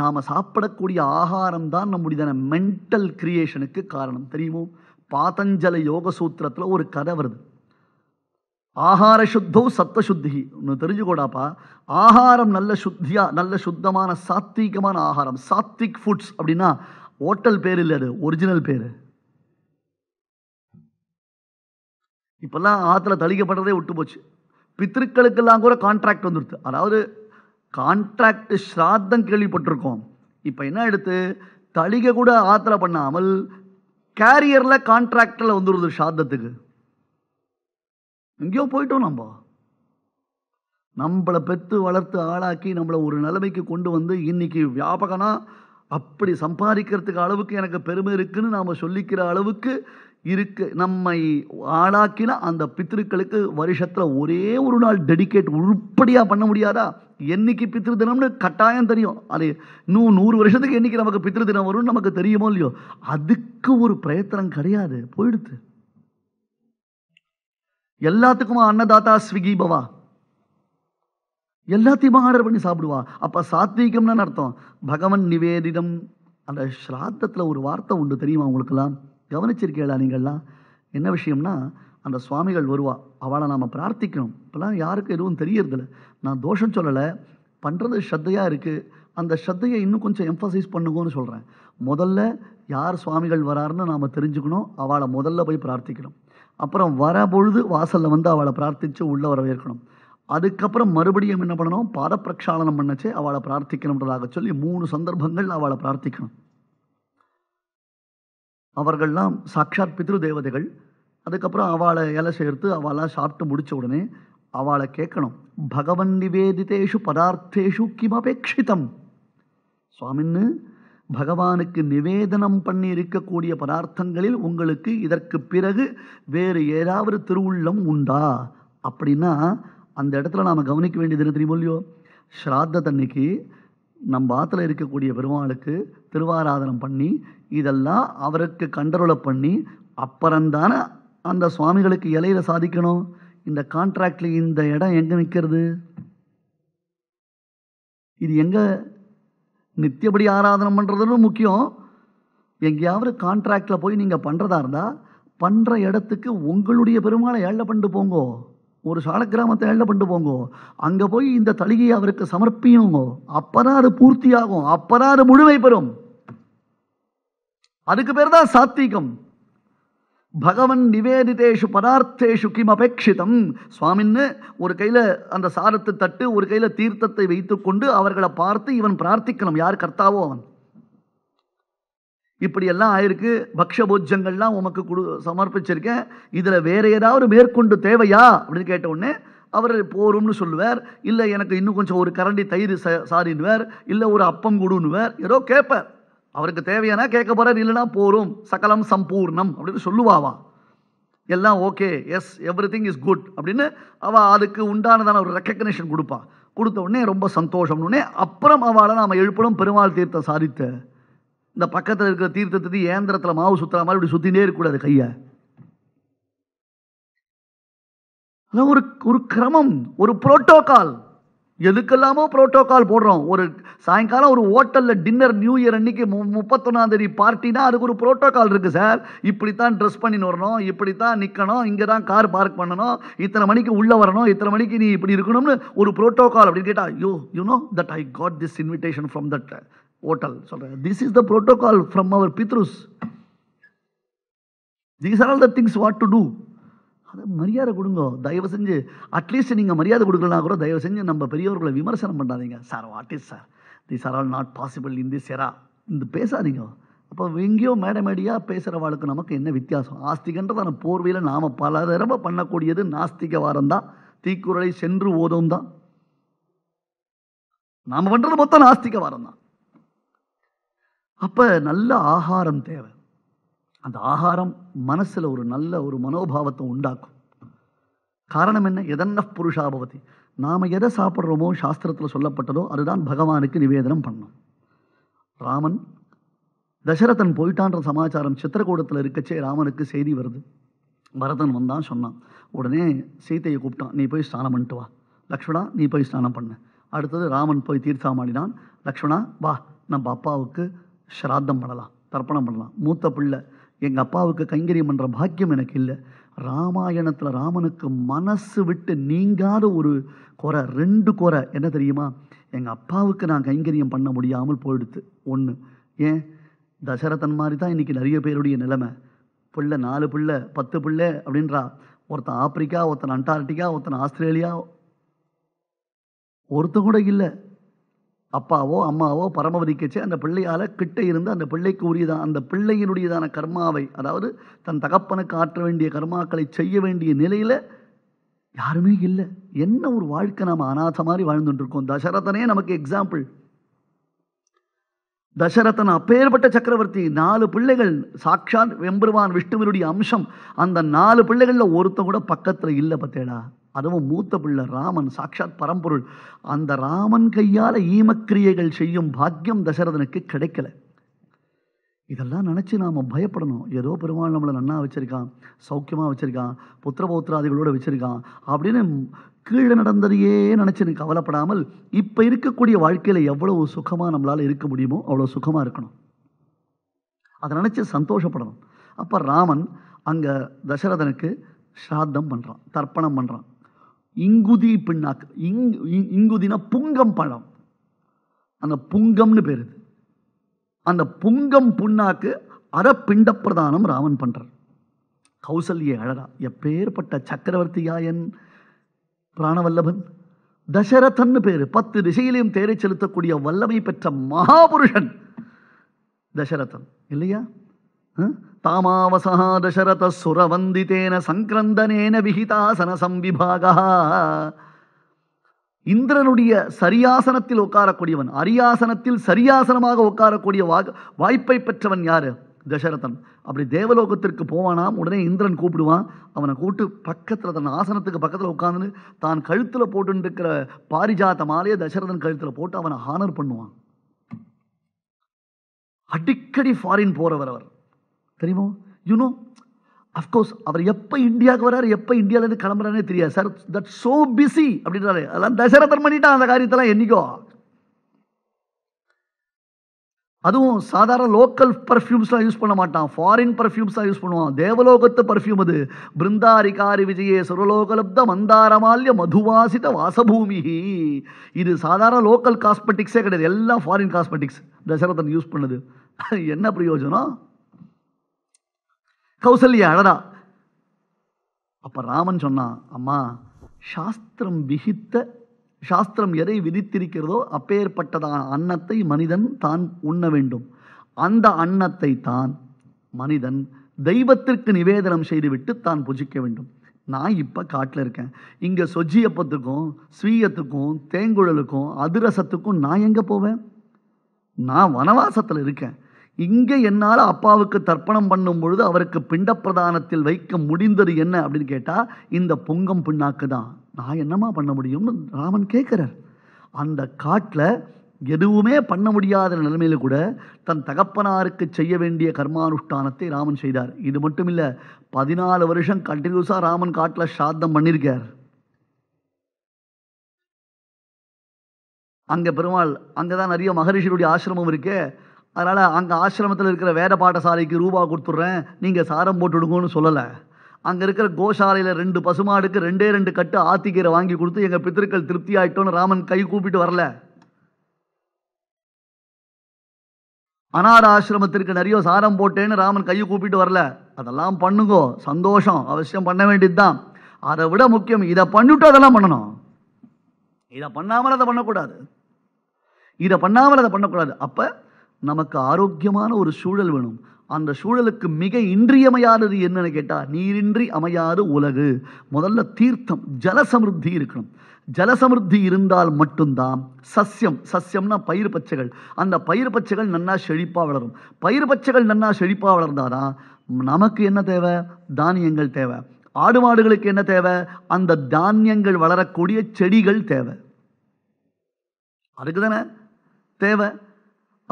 நாம் சாப்பிடக்கூடிய ஆகாரம் தான் நம்முடையதான மென்டல் கிரியேஷனுக்கு காரணம் தெரியுமோ பாதஞ்சல யோக சூத்திரத்தில் ஒரு கதை வருது ஆகார சுத்தோ சத்த சுத்தி ஒன்று தெரிஞ்சுக்கோடாப்பா ஆகாரம் நல்ல சுத்தியா நல்ல சுத்தமான சாத்விகமான ஆகாரம் சாத்விக் ஃபுட்ஸ் அப்படின்னா ஹோட்டல் பேர் இல்லை அது ஒரிஜினல் பேர் இப்பெல்லாம் ஆற்றுல தளிக்கப்படுறதே விட்டு போச்சு பித்திருக்களுக்கெல்லாம் கூட கான்ட்ராக்ட் வந்துடுது அதாவது கான்ட்ராக்டு ஸ்ராத்தம் கேள்விப்பட்டிருக்கோம் இப்போ என்ன எடுத்து தளிகை கூட ஆத்திர பண்ணாமல் கேரியரில் கான்ட்ராக்டில் வந்துடுது ஸ்ராத்தத்துக்கு எங்கேயோ போயிட்டோம் நம்ம நம்மளை பெற்று வளர்த்து ஆளாக்கி நம்மளை ஒரு நிலைமைக்கு கொண்டு வந்து இன்னைக்கு வியாபகனாக அப்படி சம்பாதிக்கிறதுக்கு அளவுக்கு எனக்கு பெருமை இருக்குன்னு நாம் சொல்லிக்கிற அளவுக்கு இருக்க நம்மை ஆளாக்கின அந்த பித்திருக்களுக்கு வருஷத்தில் ஒரே ஒரு நாள் டெடிக்கேட் உருப்படியாக பண்ண முடியாதா என்னைக்கு பித்திரு தினம்னு கட்டாயம் தெரியும் அது நூ நூறு வருஷத்துக்கு என்னைக்கு நமக்கு பித்திரு தினம் வரும்னு நமக்கு தெரியுமோ இல்லையோ அதுக்கு ஒரு பிரயத்தனம் கிடையாது போயிடுது எல்லாத்துக்குமா அன்னதாத்தா ஸ்விகி பவா எல்லாத்தையுமா ஆர்டர் பண்ணி சாப்பிடுவா அப்போ சாத்விகம்னு அர்த்தம் பகவன் நிவேதிதம் அந்த ஸ்ராத்தத்தில் ஒரு வார்த்தை உண்டு தெரியுமா உங்களுக்கெல்லாம் கவனிச்சிருக்கீங்களா நீங்கள்லாம் என்ன விஷயம்னா அந்த சுவாமிகள் வருவா அவளை நாம் பிரார்த்திக்கணும் இப்போலாம் யாருக்கும் எதுவும் தெரியறதில்ல நான் தோஷம் சொல்லலை பண்ணுறது ஸ்ரத்தையாக இருக்குது அந்த ஸ்ரத்தையை இன்னும் கொஞ்சம் எம்ஃபசைஸ் பண்ணுங்கன்னு சொல்கிறேன் முதல்ல யார் சுவாமிகள் வராருன்னு நாம் தெரிஞ்சுக்கணும் அவளை முதல்ல போய் பிரார்த்திக்கணும் அப்புறம் வரபொழுது வாசலில் வந்து அவளை பிரார்த்தித்து உள்ளே வரவேற்கணும் அதுக்கப்புறம் மறுபடியும் என்ன பண்ணணும் பிரக்ஷாலனம் பண்ணச்சே அவளை பிரார்த்திக்கணுன்றதாக சொல்லி மூணு சந்தர்ப்பங்கள் அவளை பிரார்த்திக்கணும் அவர்கள்லாம் சாட்சாத் பித்ரு தேவதைகள் அதுக்கப்புறம் அவளை இலை சேர்த்து அவளாக சாப்பிட்டு முடித்த உடனே அவளை கேட்கணும் பகவன் நிவேதிதேஷு பதார்த்தேஷு கிமபேட்சிதம் சுவாமின்னு பகவானுக்கு நிவேதனம் பண்ணி இருக்கக்கூடிய பதார்த்தங்களில் உங்களுக்கு இதற்கு பிறகு வேறு ஏதாவது திருவுள்ளம் உண்டா அப்படின்னா அந்த இடத்துல நாம் கவனிக்க வேண்டியது என்ன தெரியுமோ இல்லையோ ஸ்ராத்த தன்னைக்கு நம்ம ஆற்றுல இருக்கக்கூடிய பெருமாளுக்கு திருவாராதனம் பண்ணி இதெல்லாம் அவருக்கு கண்ட்ரோலை பண்ணி அப்புறம்தானே அந்த சுவாமிகளுக்கு இலையில் சாதிக்கணும் இந்த கான்ட்ராக்டில் இந்த இடம் எங்கே நிற்கிறது இது எங்கே நித்தியபடி ஆராதனை பண்ணுறதுன்னு முக்கியம் எங்கேயாவது கான்ட்ராக்டில் போய் நீங்கள் பண்ணுறதா இருந்தால் பண்ணுற இடத்துக்கு உங்களுடைய பெருமாளை ஏழை பண்ணிட்டு போங்கோ ஒரு சால கிராமத்தை ஏழை பண்ணிட்டு போங்கோ அங்கே போய் இந்த தளிகையை அவருக்கு சமர்ப்பியுங்கோ அப்போதான் அது பூர்த்தியாகும் அப்போதான் அது முழுமை பெறும் அதுக்கு பேர் தான் சாத்விகம் பகவன் நிவேதிதேஷு பதார்த்தேஷு கிம் அபேட்சிதம் சுவாமின்னு ஒரு கையில் அந்த சாரத்தை தட்டு ஒரு கையில் தீர்த்தத்தை வைத்துக்கொண்டு அவர்களை பார்த்து இவன் பிரார்த்திக்கணும் யார் கர்த்தாவோ அவன் இப்படியெல்லாம் ஆயிருக்கு பக்ஷபோஜங்கள்லாம் உமக்கு கொடு சமர்ப்பிச்சிருக்கேன் இதில் வேற ஏதாவது மேற்கொண்டு தேவையா அப்படின்னு கேட்ட உடனே அவர் போரும்னு சொல்லுவார் இல்லை எனக்கு இன்னும் கொஞ்சம் ஒரு கரண்டி தயிர் ச சாரின்னுவர் இல்லை ஒரு அப்பம் கொடுன்னுவார் ஏதோ கேட்பேன் அவருக்கு தேவையானா கேட்க போகிறார் இல்லைனா போரும் சகலம் சம்பூர்ணம் அப்படின்னு சொல்லுவாவா எல்லாம் okay yes everything is good அப்படின்னு அவள் அதுக்கு உண்டானதான ஒரு ரெக்கக்னேஷன் கொடுப்பா கொடுத்த உடனே ரொம்ப சந்தோஷம் உடனே அப்புறம் அவளை நாம் எழுப்பணும் பெருமாள் தீர்த்தம் சாதித்த இந்த பக்கத்தில் இருக்கிற தீர்த்தத்துக்கு ஏந்திரத்தில் மாவு சுற்றுற மாதிரி இப்படி சுற்றினே இருக்கக்கூடாது கையை அதான் ஒரு ஒரு கிரமம் ஒரு புரோட்டோகால் எதுக்கெல்லாமோ ப்ரோட்டோகால் போடுறோம் ஒரு சாயங்காலம் ஒரு ஹோட்டலில் டின்னர் நியூ இயர் அன்னைக்கு மு முப்பத்தொன்னாந்தேதி பார்ட்டினா அதுக்கு ஒரு ப்ரோட்டோக்கால் இருக்குது சார் இப்படித்தான் ட்ரெஸ் பண்ணின்னு வரணும் இப்படித்தான் நிற்கணும் இங்கே தான் கார் பார்க் பண்ணணும் இத்தனை மணிக்கு உள்ளே வரணும் இத்தனை மணிக்கு நீ இப்படி இருக்கணும்னு ஒரு ப்ரோட்டோக்கால் அப்படின்னு கேட்டால் you you know that I got this invitation from that hotel சொல்கிறேன் this is the protocol from our பித்ருஸ் these are all the things what to do அதை மரியாதை கொடுங்க தயவு செஞ்சு அட்லீஸ்ட் நீங்கள் மரியாதை கொடுக்கலாம் கூட தயவு செஞ்சு நம்ம பெரியவர்களை விமர்சனம் பண்ணாதீங்க sir what is sir this are all not possible in this era இந்த பேசாதீங்க அப்போ எங்கேயோ மேடமேடியாக வாழ்க்கை நமக்கு என்ன வித்தியாசம் ஆஸ்திகன்றதான போர்வையில் நாம் பல தடவை பண்ணக்கூடியது நாஸ்திக வாரம் தான் தீக்குறளை சென்று ஓதும் தான் நாம் பண்ணுறது மொத்தம் நாஸ்திக வாரம் தான் அப்போ நல்ல ஆகாரம் தேவை அந்த ஆகாரம் மனசில் ஒரு நல்ல ஒரு மனோபாவத்தை உண்டாக்கும் காரணம் என்ன எதன்ன புருஷாபவதி நாம் எதை சாப்பிட்றோமோ சாஸ்திரத்தில் சொல்லப்பட்டதோ அதுதான் பகவானுக்கு நிவேதனம் பண்ணும் ராமன் தசரதன் போயிட்டான்ற சமாச்சாரம் சித்திரக்கூடத்தில் இருக்கச்சே ராமனுக்கு செய்தி வருது பரதன் வந்தான் சொன்னான் உடனே சீத்தையை கூப்பிட்டான் நீ போய் ஸ்நானம் பண்ணிட்டு வா லக்ஷ்மணா நீ போய் ஸ்நானம் பண்ண அடுத்தது ராமன் போய் தீர்த்தாமாடினான் லக்ஷ்மணா வா நம்ம அப்பாவுக்கு ஸ்ராத்தம் பண்ணலாம் தர்ப்பணம் பண்ணலாம் மூத்த பிள்ளை எங்கள் அப்பாவுக்கு கைங்கரியம் பண்ணுற பாக்கியம் எனக்கு இல்லை ராமாயணத்தில் ராமனுக்கு மனசு விட்டு நீங்காத ஒரு குறை ரெண்டு குறை என்ன தெரியுமா எங்கள் அப்பாவுக்கு நான் கைங்கரியம் பண்ண முடியாமல் போயிடுத்து ஒன்று ஏன் தசரதன் மாதிரி தான் இன்றைக்கி நிறைய பேருடைய நிலைமை பிள்ளை நாலு பிள்ளை பத்து பிள்ளை அப்படின்றா ஒருத்தன் ஆப்பிரிக்கா ஒருத்தன் அண்டார்டிகா ஒருத்தன் ஆஸ்திரேலியா ஒருத்தன் கூட இல்லை அப்பாவோ அம்மாவோ பரமபதிக்கச்சு அந்த பிள்ளையால் கிட்ட இருந்து அந்த பிள்ளைக்கு உரியதான் அந்த பிள்ளையினுடையதான கர்மாவை அதாவது தன் தகப்பனுக்கு ஆற்ற வேண்டிய கர்மாக்களை செய்ய வேண்டிய நிலையில் யாருமே இல்லை என்ன ஒரு வாழ்க்கை நாம் அநாத மாதிரி வாழ்ந்துட்டுருக்கோம் தசரதனே நமக்கு எக்ஸாம்பிள் தசரதன் அப்பேற்பட்ட சக்கரவர்த்தி நாலு பிள்ளைகள் சாக்ஷாத் வெம்பருவான் விஷ்ணுவனுடைய அம்சம் அந்த நாலு பிள்ளைகளில் ஒருத்தன் கூட பக்கத்தில் இல்லை பார்த்தேடா அதுவும் மூத்த பிள்ளை ராமன் சாட்சாத் பரம்பொருள் அந்த ராமன் கையால் ஈமக்கிரியைகள் செய்யும் பாக்கியம் தசரதனுக்கு கிடைக்கல இதெல்லாம் நினச்சி நாம் பயப்படணும் ஏதோ பெருமாள் நம்மளை நன்னா வச்சுருக்கான் சௌக்கியமாக வச்சுருக்கான் புத்திரபோத்திராதிகளோடு வச்சுருக்கான் அப்படின்னு கீழே நடந்ததையே நினச்சின்னு கவலைப்படாமல் இப்போ இருக்கக்கூடிய வாழ்க்கையில் எவ்வளவு சுகமாக நம்மளால் இருக்க முடியுமோ அவ்வளோ சுகமாக இருக்கணும் அதை நினச்சி சந்தோஷப்படணும் அப்போ ராமன் அங்கே தசரதனுக்கு ஸ்ராத்தம் பண்ணுறான் தர்ப்பணம் பண்ணுறான் இங்குதி பின்னாக்கு இங்குதினா புங்கம் பழம் அந்த புங்கம்னு பேரு அந்த புங்கம் புண்ணாக்கு அறப்பிண்ட பிரதானம் ராமன் பண்றார் கௌசல்ய அழகா எப்பேற்பட்ட சக்கரவர்த்தியாயன் பிராணவல்லபன் தசரதன்னு பேரு பத்து திசையிலையும் தேரை செலுத்தக்கூடிய வல்லமை பெற்ற மகாபுருஷன் தசரதன் இல்லையா தாமாவசா தசரதசுரவந்தித்தேன சங்கிரந்தனேன விஹிதாசன சம்விபாகா இந்திரனுடைய சரியாசனத்தில் உட்காரக்கூடியவன் அரியாசனத்தில் சரியாசனமாக உட்காரக்கூடிய வாய்ப்பை பெற்றவன் யாரு தசரதன் அப்படி தேவலோகத்திற்கு போவானாம் உடனே இந்திரன் கூப்பிடுவான் அவனை கூப்பிட்டு பக்கத்தில் தன் ஆசனத்துக்கு பக்கத்தில் உட்காந்து தான் கழுத்தில் போட்டுருக்கிற பாரிஜாத்த மாலையே தசரதன் கழுத்தில் போட்டு அவனை ஹானர் பண்ணுவான் அடிக்கடி ஃபாரின் போகிறவர் அவர் தெரியுமா யூனோ அஃப்கோர்ஸ் அவர் எப்போ இந்தியாவுக்கு வராரு எப்போ இந்தியாவிலேருந்து கிளம்புறாரே தெரியாது சார் தட் ஸோ பிஸி அப்படின்றாரு அதெல்லாம் தசரதன் பண்ணிட்டான் அந்த காரியத்தெல்லாம் என்றைக்கோ அதுவும் சாதாரண லோக்கல் பர்ஃப்யூம்ஸ்லாம் யூஸ் பண்ண மாட்டான் ஃபாரின் பர்ஃப்யூம்ஸாக யூஸ் பண்ணுவான் தேவலோகத்து பர்ஃப்யூம் அது பிருந்தாரிகாரி விஜயே சுரலோகலப்த மந்தாரமால்ய மதுவாசித வாசபூமி இது சாதாரண லோக்கல் காஸ்மெட்டிக்ஸே கிடையாது எல்லாம் ஃபாரின் காஸ்மெட்டிக்ஸ் தசரதன் யூஸ் பண்ணுது என்ன பிரயோஜனம் கௌசல்யா அழறா அப்போ ராமன் சொன்னான் அம்மா சாஸ்திரம் விகித்த சாஸ்திரம் எதை விதித்திருக்கிறதோ அப்பேற்பட்டதான அன்னத்தை மனிதன் தான் உண்ண வேண்டும் அந்த அன்னத்தை தான் மனிதன் தெய்வத்திற்கு நிவேதனம் செய்துவிட்டு தான் புஜிக்க வேண்டும் நான் இப்போ காட்டில் இருக்கேன் இங்கே சொஜியப்பத்துக்கும் ஸ்வீயத்துக்கும் தேங்குழலுக்கும் அதிரசத்துக்கும் நான் எங்கே போவேன் நான் வனவாசத்தில் இருக்கேன் இங்கே என்னால் அப்பாவுக்கு தர்ப்பணம் பண்ணும் பொழுது அவருக்கு பிண்டப்பிரதானத்தில் வைக்க முடிந்தது என்ன அப்படின்னு கேட்டால் இந்த பொங்கம் பின்னாக்கு தான் நான் என்னமா பண்ண முடியும்னு ராமன் கேட்குறார் அந்த காட்டில் எதுவுமே பண்ண முடியாத நிலைமையில் கூட தன் தகப்பனாருக்கு செய்ய வேண்டிய கர்மானுஷ்டானத்தை ராமன் செய்தார் இது மட்டும் இல்லை பதினாலு வருஷம் கண்டினியூஸாக ராமன் காட்டில் சாத்தம் பண்ணியிருக்கார் அங்கே பெருமாள் அங்கே தான் நிறைய மகரிஷியுடைய ஆசிரமம் இருக்கே அதனால் அங்கே ஆசிரமத்தில் இருக்கிற வேத பாடசாலைக்கு ரூபா கொடுத்துட்றேன் நீங்கள் சாரம் போட்டுடுங்கன்னு சொல்லலை அங்கே இருக்கிற கோஷாலையில் ரெண்டு பசுமாடுக்கு ரெண்டே ரெண்டு கட்டு ஆத்திக்கீரை வாங்கி கொடுத்து எங்கள் பித்திருக்கள் திருப்தி ஆகிட்டோன்னு ராமன் கை கூப்பிட்டு வரல அனாட ஆசிரமத்திற்கு நிறைய சாரம் போட்டேன்னு ராமன் கையை கூப்பிட்டு வரல அதெல்லாம் பண்ணுங்கோ சந்தோஷம் அவசியம் பண்ண வேண்டியது தான் அதை விட முக்கியம் இதை பண்ணிவிட்டு அதெல்லாம் பண்ணணும் இதை பண்ணாமல் அதை பண்ணக்கூடாது இதை பண்ணாமல் அதை பண்ணக்கூடாது அப்போ நமக்கு ஆரோக்கியமான ஒரு சூழல் வேணும் அந்த சூழலுக்கு மிக இன்றியமையாதது என்னன்னு கேட்டால் நீரின்றி அமையாது உலகு முதல்ல தீர்த்தம் ஜலசமிருத்தி இருக்கணும் ஜலசமிருத்தி இருந்தால் மட்டும்தான் சஸ்யம் சஸ்யம்னா பயிர் பச்சைகள் அந்த பயிர் பச்சைகள் நன்னா செழிப்பாக வளரும் பயிர் பச்சைகள் நன்னா செழிப்பாக வளர்ந்தாதான் நமக்கு என்ன தேவை தானியங்கள் தேவை ஆடு மாடுகளுக்கு என்ன தேவை அந்த தானியங்கள் வளரக்கூடிய செடிகள் தேவை அதுக்கு தானே தேவை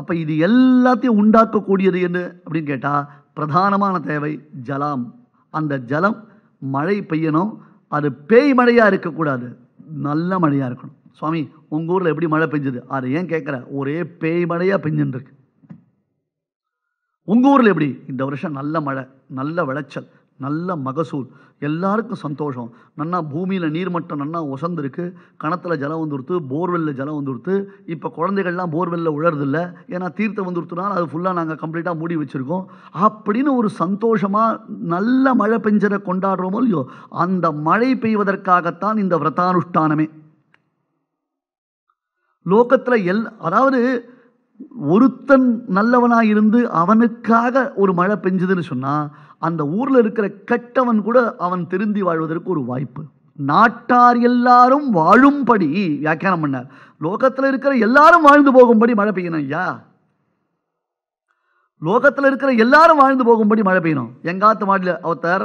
அப்போ இது எல்லாத்தையும் உண்டாக்கக்கூடியது என்று அப்படின்னு கேட்டால் பிரதானமான தேவை ஜலம் அந்த ஜலம் மழை பெய்யணும் அது பேய் மழையா இருக்கக்கூடாது நல்ல மழையா இருக்கணும் சுவாமி உங்க ஊர்ல எப்படி மழை பெஞ்சுது அதை ஏன் கேட்கிற ஒரே பேய் மழையா பெஞ்சுருக்கு உங்க ஊர்ல எப்படி இந்த வருஷம் நல்ல மழை நல்ல விளைச்சல் நல்ல மகசூல் எல்லாருக்கும் சந்தோஷம் நன்னா பூமியில் நீர்மட்டம் நன்னா ஒசந்துருக்கு கணத்தில் ஜலம் வந்துருத்து போர்வெல்லில் ஜலம் வந்துருத்து இப்போ குழந்தைகள்லாம் போர்வெல்லில் உழறதில்ல ஏன்னா தீர்த்தம் வந்துருத்துனால அது ஃபுல்லாக நாங்கள் கம்ப்ளீட்டாக மூடி வச்சுருக்கோம் அப்படின்னு ஒரு சந்தோஷமாக நல்ல மழை பெஞ்சரை கொண்டாடுறோமோ இல்லையோ அந்த மழை பெய்வதற்காகத்தான் இந்த விரதானுஷ்டானமே லோகத்தில் எல் அதாவது ஒருத்தன் நல்லவனாக இருந்து அவனுக்காக ஒரு மழை பெஞ்சுதுன்னு சொன்னால் அந்த ஊரில் இருக்கிற கெட்டவன் கூட அவன் திருந்தி வாழ்வதற்கு ஒரு வாய்ப்பு நாட்டார் எல்லாரும் வாழும்படி வியாக்கியானம் பண்ணார் லோகத்தில் இருக்கிற எல்லாரும் வாழ்ந்து போகும்படி மழை பெய்யணும் ஐயா லோகத்தில் இருக்கிற எல்லாரும் வாழ்ந்து போகும்படி மழை பெய்யணும் எங்காத்து மாடியில் அவத்தார்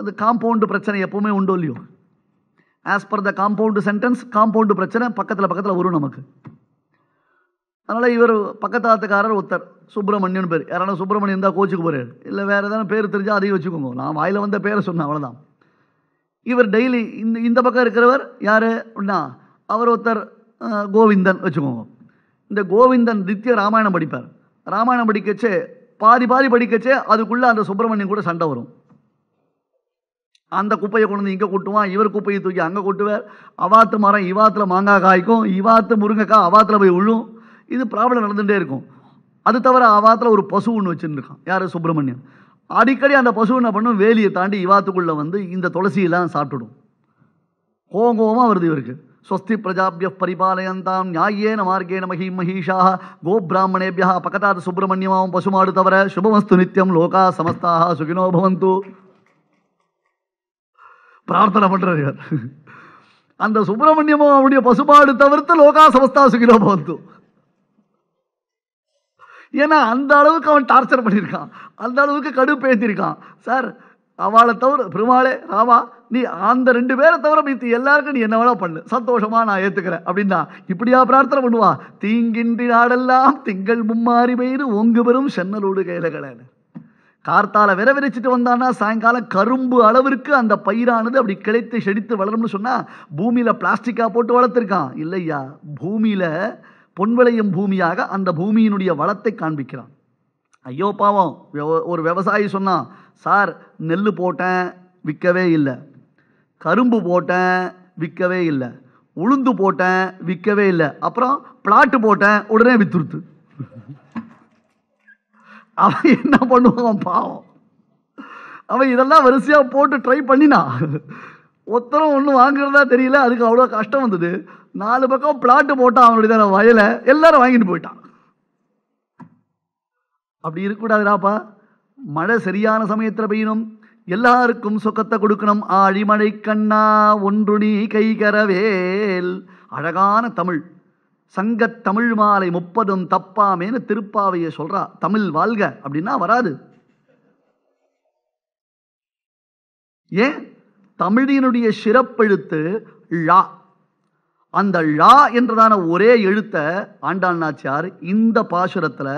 அந்த காம்பவுண்டு பிரச்சனை எப்பவுமே உண்டோ இல்லையோ as per the compound sentence compound பிரச்சனை பக்கத்தில் பக்கத்தில் வரும் நமக்கு அதனால் இவர் பக்கத்தாத்துக்காரர் ஒருத்தர் சுப்பிரமணியன் பேர் யாரானா சுப்பிரமணியன் தான் கோச்சுக்கு போகிறார் இல்லை வேறு எதாவது பேர் தெரிஞ்சால் அதையும் வச்சுக்கோங்க நான் வாயில் வந்த பேரை சொன்னேன் அவ்வளோதான் இவர் டெய்லி இந்த இந்த பக்கம் இருக்கிறவர் யார் அப்படின்னா அவர் ஒருத்தர் கோவிந்தன் வச்சுக்கோங்க இந்த கோவிந்தன் தித்திய ராமாயணம் படிப்பார் ராமாயணம் படிக்கச்சே பாதி பாதி படிக்கச்சே அதுக்குள்ளே அந்த சுப்பிரமணியன் கூட சண்டை வரும் அந்த குப்பையை கொண்டு வந்து இங்கே கொட்டுவான் இவர் குப்பையை தூக்கி அங்கே கொட்டுவார் அவாத்து மரம் இவாத்தில் மாங்காய் காய்க்கும் இவாத்து முருங்கைக்காய் அவாத்தில் போய் உள்ளும் இது ப்ராப்ளம் நடந்துகிட்டே இருக்கும் அது தவிர அவாத்தில் ஒரு பசு ஒன்று வச்சுருக்கான் யார் சுப்பிரமணியன் அடிக்கடி அந்த பசு என்ன பண்ணும் வேலியை தாண்டி இவாத்துக்குள்ளே வந்து இந்த துளசியெல்லாம் சாப்பிட்டுடும் கோவம் கோவமாக வருது இவருக்கு ஸ்வஸ்தி பிரஜாபிய பரிபாலயந்தாம் நியாயேன மார்க்கேன மகி மகிஷா கோபிராமணேபியா பக்கத்தாத் சுப்பிரமணியமாவும் பசுமாடு தவிர சுபமஸ்து நித்தியம் லோகா சமஸ்தாக சுகினோ பவந்து பிரார்த்தனை பண்ணுறாரு அந்த சுப்பிரமணியமும் அவனுடைய பசுமாடு தவிர்த்து லோகா சமஸ்தா சுகினோ பவந்து ஏன்னா அந்த அளவுக்கு அவன் டார்ச்சர் பண்ணியிருக்கான் அந்த அளவுக்கு கடுப்பு ஏற்றிருக்கான் சார் அவளை தவிர பெருமாளே ராமா நீ அந்த ரெண்டு பேரை தவிர மீத்து எல்லாருக்கும் நீ என்ன வேணா பண்ணு சந்தோஷமா நான் ஏற்றுக்கிறேன் அப்படின்னா இப்படியா பிரார்த்தனை பண்ணுவா தீங்கின்றி நாடெல்லாம் திங்கள் மும்மாறி பயிறு ஒங்கு பெறும் சென்னலோடு கிடையாது கார்த்தால விர விரிச்சிட்டு வந்தான்னா சாயங்காலம் கரும்பு அளவிற்கு அந்த பயிரானது அப்படி கிளைத்து செடித்து வளரும்னு சொன்னால் பூமியில் பிளாஸ்டிக்காக போட்டு வளர்த்துருக்கான் இல்லையா பூமியில் பொன்விளையும் பூமியாக அந்த பூமியினுடைய வளத்தை காண்பிக்கிறான் ஐயோ பாவம் ஒரு விவசாயி சொன்னான் சார் நெல் போட்டேன் விற்கவே இல்லை கரும்பு போட்டேன் விற்கவே இல்லை உளுந்து போட்டேன் விற்கவே இல்லை அப்புறம் பிளாட்டு போட்டேன் உடனே வித்துருத்து அவன் என்ன பண்ணுவான் பாவம் அவன் இதெல்லாம் வரிசையாக போட்டு ட்ரை பண்ணினா ஒத்தரம் ஒன்றும் வாங்குறதா தெரியல அதுக்கு அவ்வளோ கஷ்டம் வந்தது நாலு பக்கம் பிளாட்டு போட்டான் அவனுடைய வயலை எல்லாரும் வாங்கிட்டு போயிட்டான் அப்படி இருக்கக்கூடாதுடாப்பா மழை சரியான சமயத்தில் பெய்யணும் எல்லாருக்கும் சொக்கத்தை கொடுக்கணும் ஆழிமழை கண்ணா ஒன்று நீ கைகரவேல் அழகான தமிழ் சங்க தமிழ் மாலை முப்பதும் தப்பாமேன்னு திருப்பாவையை சொல்றா தமிழ் வாழ்க அப்படின்னா வராது ஏன் தமிழினுடைய சிறப்பெழுத்து ழா அந்த ழா என்றதான ஒரே எழுத்தை ஆண்டாள் நாச்சியார் இந்த பாசுரத்தில்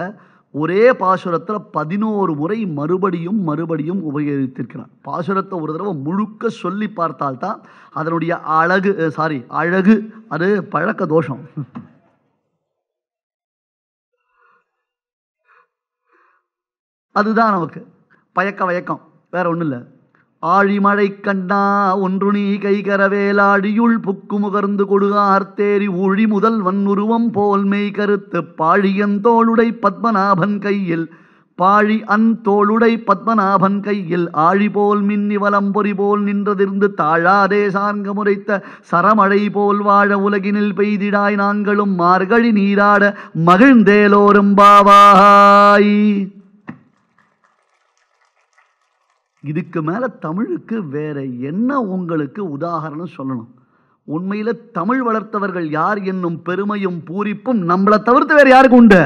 ஒரே பாசுரத்தில் பதினோரு முறை மறுபடியும் மறுபடியும் உபயோகித்திருக்கிறார் பாசுரத்தை ஒரு தடவை முழுக்க சொல்லி பார்த்தால்தான் அதனுடைய அழகு சாரி அழகு அது பழக்க தோஷம் அதுதான் நமக்கு பயக்க வயக்கம் வேற ஒன்றும் இல்லை ஆழிமழை கண்டா ஒன்று நீ கைகரவேலாடியுள் புக்கு முகர்ந்து கொடுகார்த்தேரி ஊழி முதல் வன்னுருவம் போல் மெய் கருத்து பாழியந்தோளுடை பத்மநாபன் கையில் பாழி அன் தோளுடை பத்மநாபன் கையில் ஆழி போல் மின்னி பொறி போல் நின்றதிர்ந்து தாழாதே சார்ங்க முறைத்த சரமழை போல் வாழ உலகினில் பெய்திடாய் நாங்களும் மார்கழி நீராட மகிழ்ந்தேலோரும் பாவாய் இதுக்கு மேலே தமிழுக்கு வேறு என்ன உங்களுக்கு உதாரணம் சொல்லணும் உண்மையில் தமிழ் வளர்த்தவர்கள் யார் என்னும் பெருமையும் பூரிப்பும் நம்மளை தவிர்த்து வேறு யாருக்கு உண்டு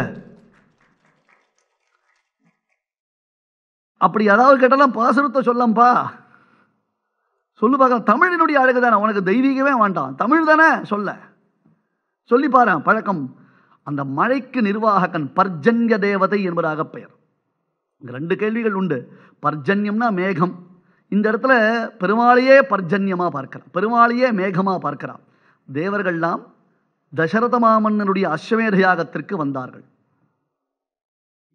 அப்படி ஏதாவது கேட்டாலும் பாசுரத்தை சொல்லம்பா சொல்லு பார்க்க தமிழினுடைய அழகு தானே உனக்கு தெய்வீகமே வேண்டாம் தமிழ் தானே சொல்ல சொல்லி பாரு பழக்கம் அந்த மழைக்கு நிர்வாகக்கன் பர்ஜன்ய தேவதை என்பதாக பெயர் ரெண்டு கேள்விகள் உண்டு பர்ஜன்யம்னா மேகம் இந்த இடத்துல பெருமாளையே பர்ஜன்யமாக பார்க்கிறான் பெருமாளையே மேகமாக பார்க்கிறான் தேவர்கள்லாம் தசரத மாமன்னனுடைய அஸ்வமேத யாகத்திற்கு வந்தார்கள்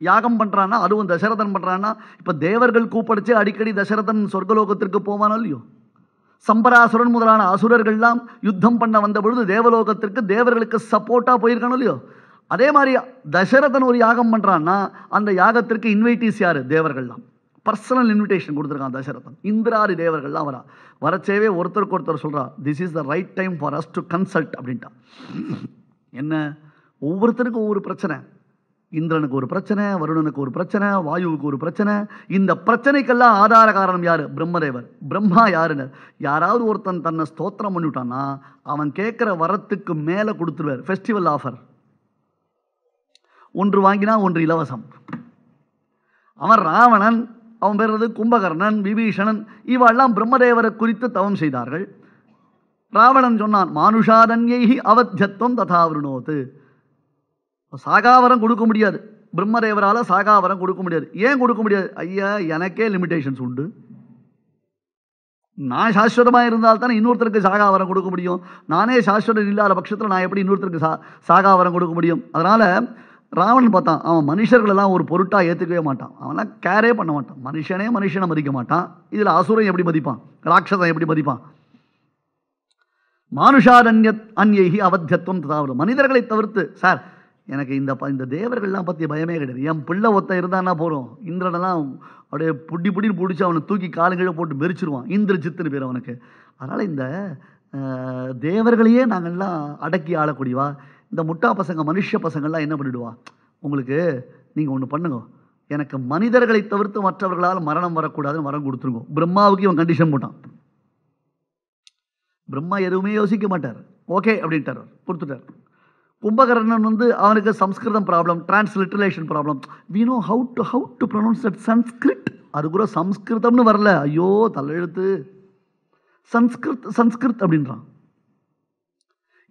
யாகம் பண்ணுறான்னா அதுவும் தசரதன் பண்ணுறான்னா இப்போ தேவர்கள் கூப்பிடிச்சு அடிக்கடி தசரதன் சொர்க்கலோகத்திற்கு போவானோ இல்லையோ சம்பராசுரன் முதலான அசுரர்கள்லாம் யுத்தம் பண்ண வந்த பொழுது தேவலோகத்திற்கு தேவர்களுக்கு சப்போர்ட்டாக போயிருக்கானோ இல்லையோ அதே மாதிரி தசரதன் ஒரு யாகம் பண்ணுறான்னா அந்த யாகத்திற்கு இன்வைட்டிஸ் யார் தேவர்கள்லாம் பர்சனல் இன்விடேஷன் கொடுத்துருக்கான் தசரதன் இந்திராரி தேவர்கள்லாம் வரா வரச்சேவே ஒருத்தருக்கு ஒருத்தர் சொல்கிறா this is the right time for us to consult அப்படின்ட்டா என்ன ஒவ்வொருத்தருக்கும் ஒவ்வொரு பிரச்சனை இந்திரனுக்கு ஒரு பிரச்சனை வருணனுக்கு ஒரு பிரச்சனை வாயுவுக்கு ஒரு பிரச்சனை இந்த பிரச்சனைக்கெல்லாம் ஆதார காரணம் யார் பிரம்மதேவர் பிரம்மா யாருன்னு யாராவது ஒருத்தன் தன்னை ஸ்தோத்திரம் பண்ணிவிட்டான்னா அவன் கேட்குற வரத்துக்கு மேலே கொடுத்துருவார் ஃபெஸ்டிவல் ஆஃபர் ஒன்று வாங்கினா ஒன்று இலவசம் அவன் ராவணன் அவன் பேர் கும்பகர்ணன் விபீஷணன் இவெல்லாம் பிரம்மதேவரை குறித்து தவம் செய்தார்கள் ராவணன் சொன்னான் மானுஷாதன்யைகி அவத்தியத்துவம் விருணோத்து சாகாவரம் கொடுக்க முடியாது பிரம்மதேவரால் சாகாவரம் கொடுக்க முடியாது ஏன் கொடுக்க முடியாது ஐயா எனக்கே லிமிடேஷன்ஸ் உண்டு நான் சாஸ்வதமாக இருந்தால் தானே இன்னொருத்தருக்கு சாகாவரம் கொடுக்க முடியும் நானே சாஸ்வதம் இல்லாத பட்சத்தில் நான் எப்படி இன்னொருத்தருக்கு சா சாகாவரம் கொடுக்க முடியும் அதனால் ராவணன் பார்த்தான் அவன் மனுஷர்களெல்லாம் ஒரு பொருட்டாக ஏற்றுக்கவே மாட்டான் அவன்லாம் கேரே பண்ண மாட்டான் மனுஷனே மனுஷனை மதிக்க மாட்டான் இதில் அசுரன் எப்படி மதிப்பான் ராட்சசன் எப்படி மதிப்பான் மனுஷாரண்ய அந்யகி அவத்தியத்துவம் ததாவது மனிதர்களை தவிர்த்து சார் எனக்கு இந்த இந்த தேவர்கள்லாம் பற்றி பயமே கிடையாது என் பிள்ளை ஒத்த இருந்தான்னா போகிறோம் இந்திரனெல்லாம் அப்படியே புடி புடின்னு பிடிச்சி அவனை தூக்கி காலங்கீழே போட்டு மெரிச்சிருவான் இந்திர சித்துன்னு பேர் அவனுக்கு அதனால் இந்த தேவர்களையே நாங்கள்லாம் அடக்கி ஆளக்கூடியவா இந்த முட்டா பசங்க மனுஷ பசங்கள்லாம் என்ன பண்ணிவிடுவா உங்களுக்கு நீங்கள் ஒன்று பண்ணுங்க எனக்கு மனிதர்களை தவிர்த்து மற்றவர்களால் மரணம் வரக்கூடாதுன்னு மரம் கொடுத்துருங்க பிரம்மாவுக்கு இவன் கண்டிஷன் போட்டான் பிரம்மா எதுவுமே யோசிக்க மாட்டார் ஓகே அப்படின்ட்டார் கொடுத்துட்டார் கும்பகர்ணன் வந்து அவனுக்கு Samskritam problem transliteration problem we know how to how to pronounce that Sanskrit அது கூட சம்ஸ்கிருதம்னு வரல ஐயோ தலையெழுத்து சன்ஸ்கிருத் சன்ஸ்கிருத் அப்படின்றான்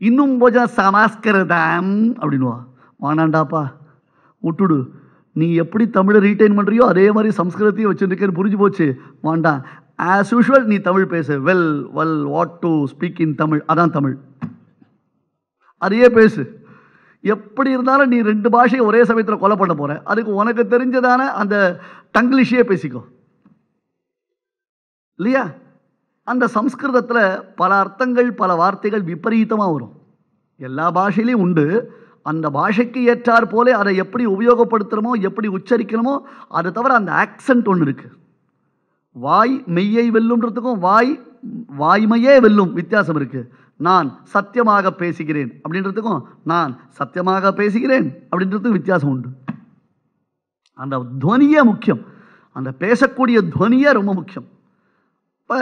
இன்னும் கொஞ்சம் சமாஸ்கிருதம் அப்படின்வா வானாண்டாப்பா விட்டுடு நீ எப்படி தமிழை ரீட்டைன் பண்ணுறியோ அதே மாதிரி சம்ஸ்கிருதத்தையும் வச்சுருக்கேன்னு புரிஞ்சு போச்சு வாண்டா ஆஸ் யூஷுவல் நீ தமிழ் பேசு well well what to speak in Tamil அதான் தமிழ் அதையே பேசு எப்படி இருந்தாலும் நீ ரெண்டு பாஷையை ஒரே சமயத்தில் கொலை பண்ண போகிற அதுக்கு உனக்கு தெரிஞ்சதான அந்த தங்கிலீஷே பேசிக்கோ இல்லையா அந்த சம்ஸ்கிருதத்தில் பல அர்த்தங்கள் பல வார்த்தைகள் விபரீதமாக வரும் எல்லா பாஷையிலையும் உண்டு அந்த பாஷைக்கு ஏற்றார் போலே அதை எப்படி உபயோகப்படுத்துகிறோமோ எப்படி உச்சரிக்கணுமோ அதை தவிர அந்த ஆக்சண்ட் ஒன்று இருக்குது வாய் மெய்யை வெல்லும்ன்றதுக்கும் வாய் வாய்மையே வெல்லும் வித்தியாசம் இருக்குது நான் சத்தியமாக பேசுகிறேன் அப்படின்றதுக்கும் நான் சத்தியமாக பேசுகிறேன் அப்படின்றதுக்கும் வித்தியாசம் உண்டு அந்த துவனியே முக்கியம் அந்த பேசக்கூடிய துவனியே ரொம்ப முக்கியம் இப்போ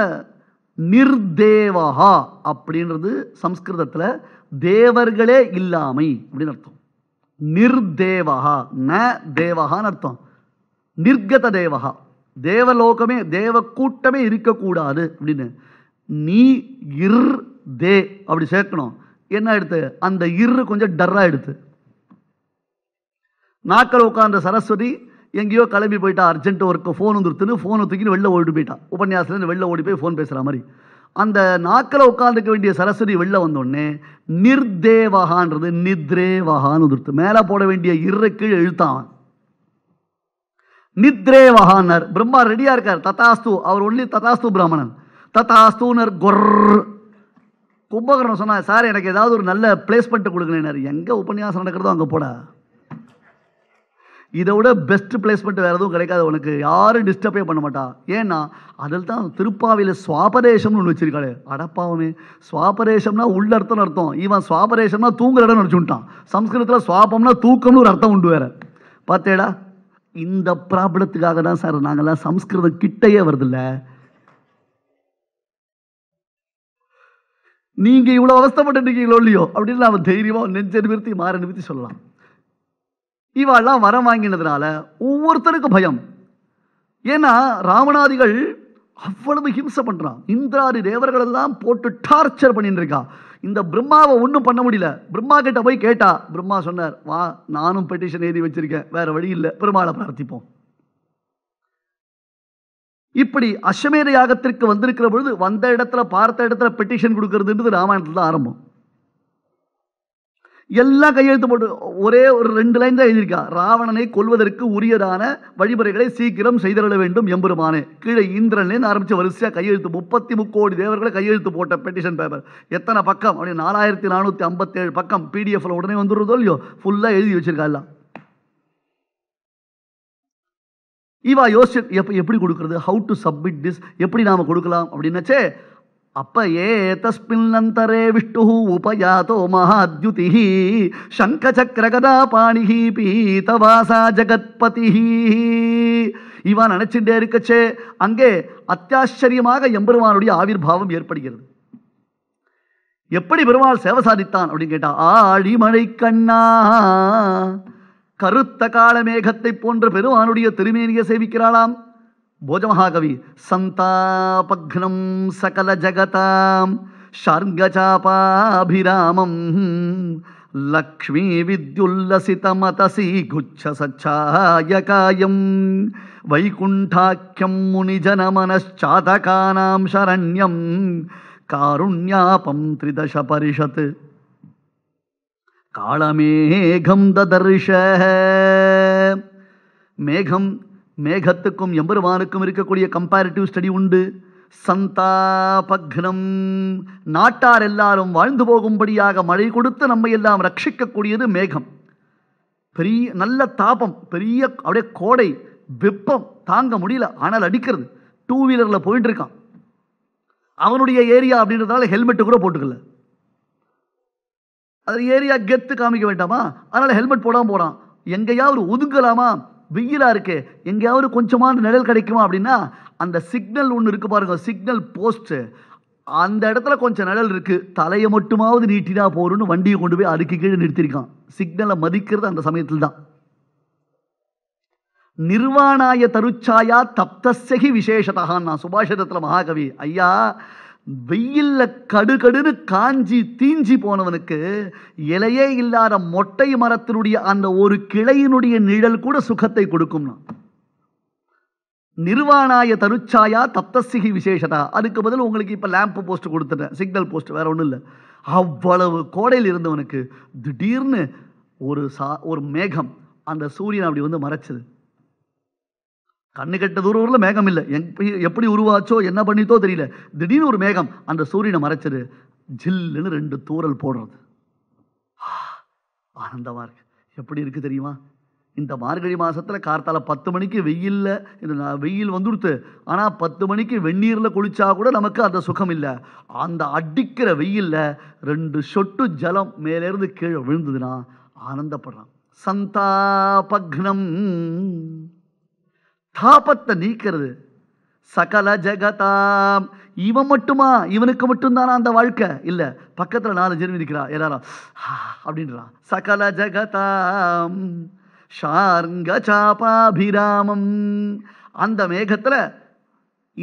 நிர்தேவகா அப்படின்றது சம்ஸ்கிருதத்தில் தேவர்களே இல்லாமை அப்படின்னு அர்த்தம் நிர்தேவகா ந தேவகான்னு அர்த்தம் நிர்கத தேவகா தேவலோகமே தேவ கூட்டமே இருக்கக்கூடாது அப்படின்னு நீ இர் தே அப்படி சேர்க்கணும் என்ன எடுத்து அந்த இரு கொஞ்சம் டர்ரா எடுத்து நாக்கள் உட்கார்ந்த சரஸ்வதி எங்கேயோ கிளம்பி போயிட்டா அர்ஜென்ட் ஒர்க்கு ஃபோன் வந்துருத்துன்னு ஃபோனை தூக்கின்னு வெளில ஓடி போயிட்டான் உபன்யாசத்துலேருந்து வெளில ஓடி போய் ஃபோன் பேசுகிற மாதிரி அந்த நாக்கில் உட்காந்துக்க வேண்டிய சரஸ்வதி வெளில வந்தோடனே நிர்தேவகான்றது நித்ரேவகான்னு வந்துருத்து மேலே போட வேண்டிய இரு கீழ் எழுத்தான் நித்ரேவகான் பிரம்மா ரெடியாக இருக்கார் ததாஸ்து அவர் ஒன்லி ததாஸ்து பிராமணன் ததாஸ்தூனர் கொர் கும்பகரணம் சொன்னார் சார் எனக்கு ஏதாவது ஒரு நல்ல பிளேஸ்மெண்ட்டு கொடுக்கணும் எங்கே உபன்யாசம் நடக்கிறதோ அங்கே போட இதை விட பெஸ்ட் பிளேஸ்மெண்ட் வேறு எதுவும் கிடைக்காது உனக்கு யாரும் டிஸ்டர்பே பண்ண மாட்டா ஏன்னா அதில் தான் திருப்பாவியில் சுவாபரேஷம்னு ஒன்று வச்சிருக்காளே அடப்பாவமே சுவாபரேஷம்னா உள்ள அர்த்தம் அர்த்தம் இவன் சுவாபரேஷம்னா தூங்குற இடம் நினச்சுட்டான் சம்ஸ்கிருதத்தில் சுவாபம்னா தூக்கம்னு ஒரு அர்த்தம் உண்டு வேற பார்த்தேடா இந்த ப்ராப்ளத்துக்காக தான் சார் நாங்கள்லாம் சம்ஸ்கிருதம் கிட்டையே வருதில்ல நீங்கள் இவ்வளோ அவஸ்தப்பட்டு இருக்கீங்களோ இல்லையோ அப்படின்னு நாம் தைரியமாக நெஞ்ச நிமித்தி மாற நிமித்தி சொல்லலாம் இவாள்லாம் வரம் வாங்கினதுனால ஒவ்வொருத்தருக்கும் பயம் ஏன்னா ராமநாதிகள் அவ்வளவு ஹிம்சை பண்ணுறான் இந்திராதி தேவர்களெல்லாம் போட்டு டார்ச்சர் பண்ணிட்டு இருக்கா இந்த பிரம்மாவை ஒன்றும் பண்ண முடியல பிரம்மா கிட்ட போய் கேட்டா பிரம்மா சொன்னார் வா நானும் பெட்டிஷன் எழுதி வச்சிருக்கேன் வேற வழி இல்லை பெருமாளை பிரார்த்திப்போம் இப்படி அஸ்வமேத யாகத்திற்கு வந்திருக்கிற பொழுது வந்த இடத்துல பார்த்த இடத்துல பெட்டிஷன் கொடுக்கறதுன்றது ராமாயணத்தில் தான் ஆரம்பம் எல்லாம் கையெழுத்து போட்டு ஒரே ஒரு ரெண்டு லைன் தான் எழுதியிருக்கா ராவணனை கொள்வதற்கு உரியதான வழிமுறைகளை சீக்கிரம் செய்திருள வேண்டும் எம்பெருமானே கீழே இந்திரன்லேருந்து ஆரம்பித்து வரிசையாக கையெழுத்து முப்பத்தி முக்கோடி தேவர்களை கையெழுத்து போட்ட பெட்டிஷன் பேப்பர் எத்தனை பக்கம் அப்படின்னு நாலாயிரத்தி நானூற்றி ஐம்பத்தேழு பக்கம் பிடிஎஃப்ல உடனே வந்துடுறதோ இல்லையோ ஃபுல்லாக எழுதி வச்சிருக்கா எல்லாம் இவா யோசிச்சு எப்போ எப்படி கொடுக்குறது ஹவு டு சப்மிட் திஸ் எப்படி நாம் கொடுக்கலாம் அப்படின்னாச்சே அப்பயே தஸ்மின்னந்தரே விஷ்ணு உபயாத்தோ மகாத்யுதி பாணி பீதவாசா ஜகத்பதி இவன் நினைச்சுட்டே இருக்கச்சே அங்கே அத்தியாச்சரியமாக எம்பெருமானுடைய பாவம் ஏற்படுகிறது எப்படி பெருமாள் சேவை சாதித்தான் அப்படின்னு கேட்டா ஆழிமழை கண்ணா கருத்த கால மேகத்தை போன்ற பெருமானுடைய திருமேனியை சேவிக்கிறாளாம் भोजमहाकवि सन्तापघ्नं सकलजगतां शार्गचापाभिरामं लक्ष्मीविद्युल्लसितमतसि गुच्छ वैकुण्ठाख्यं मुनिजनमनश्चातकानां शरण्यं कारुण्यापं त्रिदशपरिषत् परिषत् कालमेघं ददर्श मेघं மேகத்துக்கும் எம்பெருமானுக்கும் இருக்கக்கூடிய கம்பேரிட்டிவ் ஸ்டடி உண்டு சந்தாபக்னம் நாட்டார் எல்லாரும் வாழ்ந்து போகும்படியாக மழை கொடுத்து நம்மை எல்லாம் ரட்சிக்கக்கூடியது மேகம் பெரிய நல்ல தாபம் பெரிய அப்படியே கோடை வெப்பம் தாங்க முடியல ஆனால் அடிக்கிறது டூ வீலரில் போயிட்டு இருக்கான் அவனுடைய ஏரியா அப்படின்றதுனால ஹெல்மெட்டு கூட போட்டுக்கல அது ஏரியா கெத்து காமிக்க வேண்டாமா அதனால் ஹெல்மெட் போடாமல் போகிறான் எங்கேயாவது ஒதுங்கலாமா வெயிலாக இருக்குது எங்கேயாவது கொஞ்சமான நிழல் கிடைக்குமா அப்படின்னா அந்த சிக்னல் ஒன்று இருக்குது பாருங்க சிக்னல் போஸ்ட்டு அந்த இடத்துல கொஞ்சம் நிழல் இருக்குது தலையை மட்டுமாவது நீட்டினா போகணும்னு வண்டியை கொண்டு போய் அதுக்கு கீழே நிறுத்திருக்கான் சிக்னலை மதிக்கிறது அந்த சமயத்தில் தான் நிர்வாணாய தருச்சாயா தப்தசகி விசேஷதான் நான் சுபாஷிதத்தில் மகாகவி ஐயா வெயில்ல கடுகடுன்னு காஞ்சி தீஞ்சி போனவனுக்கு இலையே இல்லாத மொட்டை மரத்தினுடைய அந்த ஒரு கிளையினுடைய நிழல் கூட சுகத்தை கொடுக்கும்னா நிர்வாணாய தருச்சாயா தப்தசிகி விசேஷதா அதுக்கு பதில் உங்களுக்கு இப்போ லேம்ப் போஸ்ட் கொடுத்துட்டேன் சிக்னல் போஸ்ட் வேற ஒன்றும் இல்லை அவ்வளவு கோடையில் இருந்தவனுக்கு திடீர்னு ஒரு சா ஒரு மேகம் அந்த சூரியன் அப்படி வந்து மறைச்சது கண்ணு கெட்ட தூரூரில் மேகம் இல்லை எப்படி உருவாச்சோ என்ன பண்ணித்தோ தெரியல திடீர்னு ஒரு மேகம் அந்த சூரியனை மறைச்சிரு ஜில்லுன்னு ரெண்டு தூரல் போடுறது ஆனந்தமாக இருக்கு எப்படி இருக்குது தெரியுமா இந்த மார்கழி மாதத்தில் கார்த்தால பத்து மணிக்கு வெயிலில் இந்த வெயில் வந்துடுத்து ஆனால் பத்து மணிக்கு வெந்நீரில் குளிச்சா கூட நமக்கு அந்த சுகம் இல்லை அந்த அடிக்கிற வெயிலில் ரெண்டு சொட்டு ஜலம் மேலேருந்து கீழே விழுந்ததுன்னா ஆனந்தப்படுறான் சந்தாபக்னம் தாபத்தை நீக்கிறது சகல ஜெகதாம் இவன் மட்டுமா இவனுக்கு மட்டும்தானா அந்த வாழ்க்கை இல்லை பக்கத்தில் நாலு ஜென்மி நிற்கிறா எல்லாரும் அப்படின்றான் சகல ஜெகதாம் ஷார்ங்க சாபாபிராமம் அந்த மேகத்தில்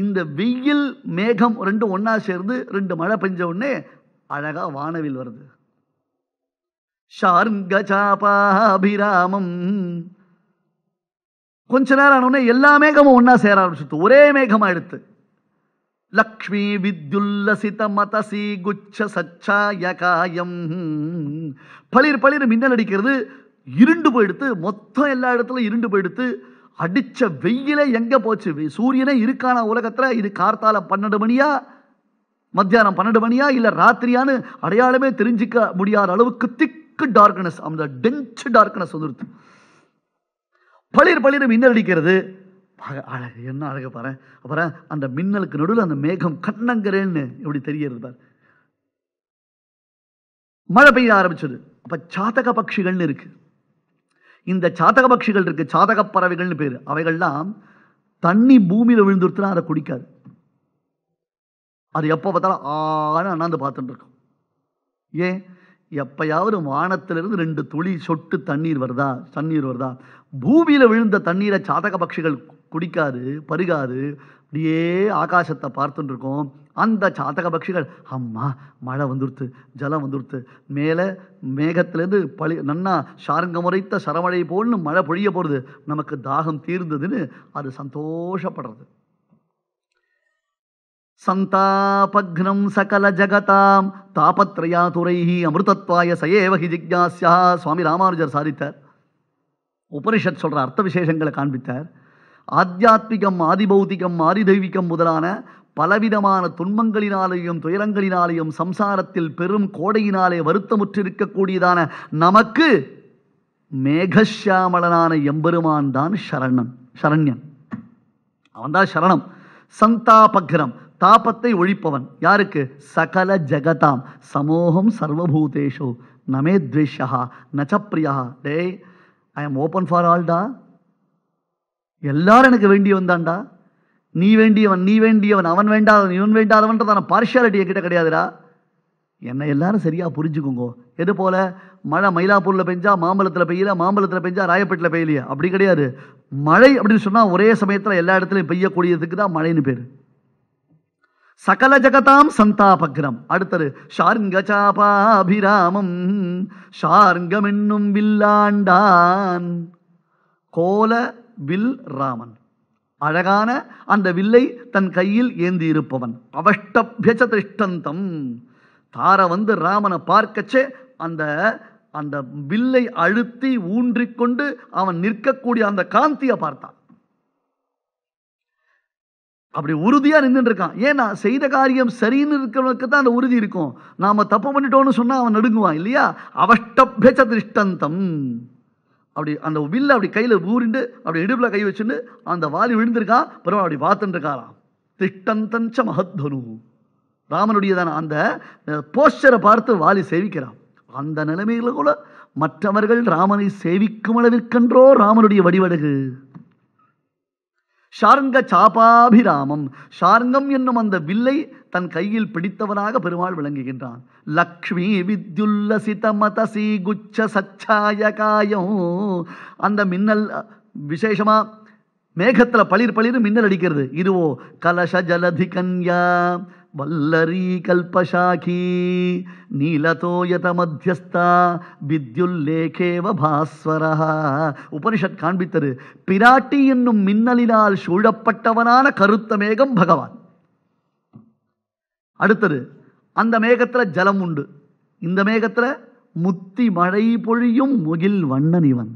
இந்த வெயில் மேகம் ரெண்டும் ஒன்றா சேர்ந்து ரெண்டு மழை பெஞ்ச உடனே அழகாக வானவில் வருது ஷார்ங்க சாபாபிராமம் கொஞ்ச நேரம் ஆனோடனே எல்லா மேகமும் ஒன்றா சேர ஆரம்பிச்சுட்டு ஒரே மேகமாக எடுத்து லக்ஷ்மி வித்யுல்லசித மதசி குச்ச சச்சாய காயம் பளிர் பளிர் மின்னல் அடிக்கிறது இருண்டு போயிடுத்து மொத்தம் எல்லா இடத்துலையும் இருண்டு போயிடுத்து அடித்த வெயிலே எங்கே போச்சு சூரியனே இருக்கான உலகத்தில் இது கார்த்தால பன்னெண்டு மணியா மத்தியானம் பன்னெண்டு மணியா இல்லை ராத்திரியான்னு அடையாளமே தெரிஞ்சிக்க முடியாத அளவுக்கு திக்கு டார்க்னஸ் அந்த டென்ச் டார்க்னஸ் வந்துருது பளிர் பளிர் மின்னடிக்கிறது அழகு என்ன அழகு பாரு அப்புறம் அந்த மின்னலுக்கு நடுவில் அந்த மேகம் கண்ணங்கரேன்னு இப்படி தெரியறது பாரு மழை பெய்ய ஆரம்பிச்சது அப்ப சாதக பட்சிகள்னு இருக்கு இந்த சாதக பட்சிகள் இருக்கு சாதக பறவைகள்னு பேரு அவைகள்லாம் தண்ணி பூமியில் விழுந்துருத்துனா அதை குடிக்காது அது எப்போ பார்த்தாலும் ஆன அண்ணாந்து பார்த்துட்டு இருக்கும் ஏன் எப்பயாவது வானத்திலிருந்து ரெண்டு துளி சொட்டு தண்ணீர் வருதா தண்ணீர் வருதா பூமியில் விழுந்த தண்ணீரை சாதக பக்ஷிகள் குடிக்காது பருகாது அப்படியே ஆகாசத்தை பார்த்துட்டு இருக்கோம் அந்த சாதக பக்ஷிகள் அம்மா மழை வந்துருத்து ஜலம் வந்துருத்து மேலே மேகத்திலேருந்து பழி நன்னா சாருங்க முறைத்த சரமழை போல்னு மழை பொழிய போகிறது நமக்கு தாகம் தீர்ந்ததுன்னு அது சந்தோஷப்படுறது சந்தாபக்னம் சகல ஜகதாம் தாபத்ரயாதுரை அமிர்தத்வாய சயேவகி ஜிக்யாசியா சுவாமி ராமானுஜர் சாதித்தார் உபனிஷத் சொல்கிற அர்த்த விசேஷங்களை காண்பித்தார் ஆத்தியாத்மிகம் ஆதிபௌத்திகம் ஆதிதெய்வீகம் முதலான பலவிதமான துன்பங்களினாலேயும் துயரங்களினாலேயும் சம்சாரத்தில் பெரும் கோடையினாலே வருத்தமுற்றிருக்கக்கூடியதான நமக்கு மேகஷியாமலனான எம்பெருமான் தான் சரணன் சரண்யன் அவன்தான் சரணம் சந்தாபக்ரம் தாபத்தை ஒழிப்பவன் யாருக்கு சகல ஜகதாம் சமோகம் சர்வபூதேஷோ நமே துவேஷா நச்சப்பிரியா டே ஐ எம் ஓப்பன் ஃபார் ஆல்டா எல்லாரும் எனக்கு வேண்டியவன் தான்டா நீ வேண்டியவன் நீ வேண்டியவன் அவன் வேண்டாதவன் இவன் வேண்டாதவன்றதான பார்ஷாலிட்டி என்கிட்ட கிடையாதுடா என்னை எல்லாரும் சரியாக புரிஞ்சுக்குங்கோ எது போல் மழை மயிலாப்பூரில் பெஞ்சா மாம்பழத்தில் பெய்யல மாம்பழத்தில் பெஞ்சா ராயப்பேட்டில் பெய்யலையே அப்படி கிடையாது மழை அப்படின்னு சொன்னால் ஒரே சமயத்தில் எல்லா இடத்துலையும் பெய்யக்கூடியதுக்கு தான் மழைன்னு பேர் சகல ஜகதாம் சந்தாபக்ரம் அடுத்தது ஷார்ங்க சாபாபிராமம் ஷார்ங்கம் என்னும் வில்லாண்டான் கோல வில் ராமன் அழகான அந்த வில்லை தன் கையில் ஏந்தி இருப்பவன் அவஷ்டபியச்ச திருஷ்டந்தம் தார வந்து ராமனை பார்க்கச்சே அந்த அந்த வில்லை அழுத்தி ஊன்றிக்கொண்டு அவன் நிற்கக்கூடிய அந்த காந்தியை பார்த்தான் அப்படி உறுதியாக நின்றுட்டு இருக்கான் ஏன்னா செய்த காரியம் சரின்னு இருக்கிறவனுக்கு தான் அந்த உறுதி இருக்கும் நாம் தப்பு பண்ணிட்டோன்னு சொன்னால் அவன் நடுங்குவான் இல்லையா அவஷ்டபேச்ச திருஷ்டந்தம் அப்படி அந்த வில்ல அப்படி கையில் ஊறிண்டு அப்படி இடுப்பில் கை வச்சுட்டு அந்த வாலி விழுந்திருக்கான் பிறகு அப்படி பார்த்துட்டுருக்காராம் திஷ்டந்தஞ்ச மகத்வனு ராமனுடையதான அந்த போஸ்டரை பார்த்து வாலி சேவிக்கிறான் அந்த நிலைமையில் கூட மற்றவர்கள் ராமனை சேவிக்கும் அளவிற்கென்றோ ராமனுடைய வடிவடகு ஷாருங்க சாபாபிராமம் ஷாருங்கம் என்னும் அந்த வில்லை தன் கையில் பிடித்தவனாக பெருமாள் விளங்குகின்றான் லக்ஷ்மி வித்யுல்லசித மதசி குச்ச சச்சாயகாயம் அந்த மின்னல் விசேஷமா மேகத்தில் பளிர் பளிர் மின்னல் அடிக்கிறது இதுவோ கலச ஜலதி கன்யா వల్లరీ కల్పశాఖీ నీలతోయత మధ్యస్థ విద్యుల్లేఖేవ உபனிஷத் காண்பித்தது பிராட்டி என்னும் மின்னலினால் சூழப்பட்டவனான கருத்த மேகம் பகவான் அடுத்தது அந்த மேகத்தில் ஜலம் உண்டு இந்த மேகத்தில் முத்தி மழை பொழியும் முகில் வண்ணன் இவன்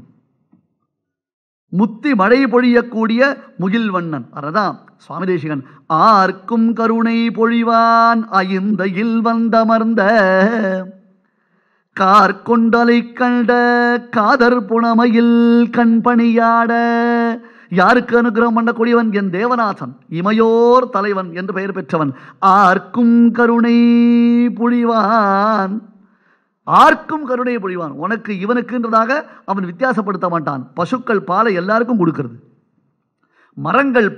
முத்தி மழை பொழியக்கூடிய முகில் வண்ணன் அறதான் சுவாமி தேசிகன் ஆர்க்கும் கருணை பொழிவான் ஐந்தையில் வந்தமர்ந்த கார்கொண்டலை கண்ட காதர் புணமையில் கண்பணியாட யாருக்கு அனுகிரகம் பண்ணக்கூடியவன் என் தேவநாதன் இமையோர் தலைவன் என்று பெயர் பெற்றவன் ஆர்க்கும் கருணை புழிவான் ஆர்க்கும் கருணையை பொழிவான் உனக்கு இவனுக்குன்றதாக அவன் வித்தியாசப்படுத்த மாட்டான் பசுக்கள் பாலை எல்லாருக்கும் கொடுக்கறது மரங்கள்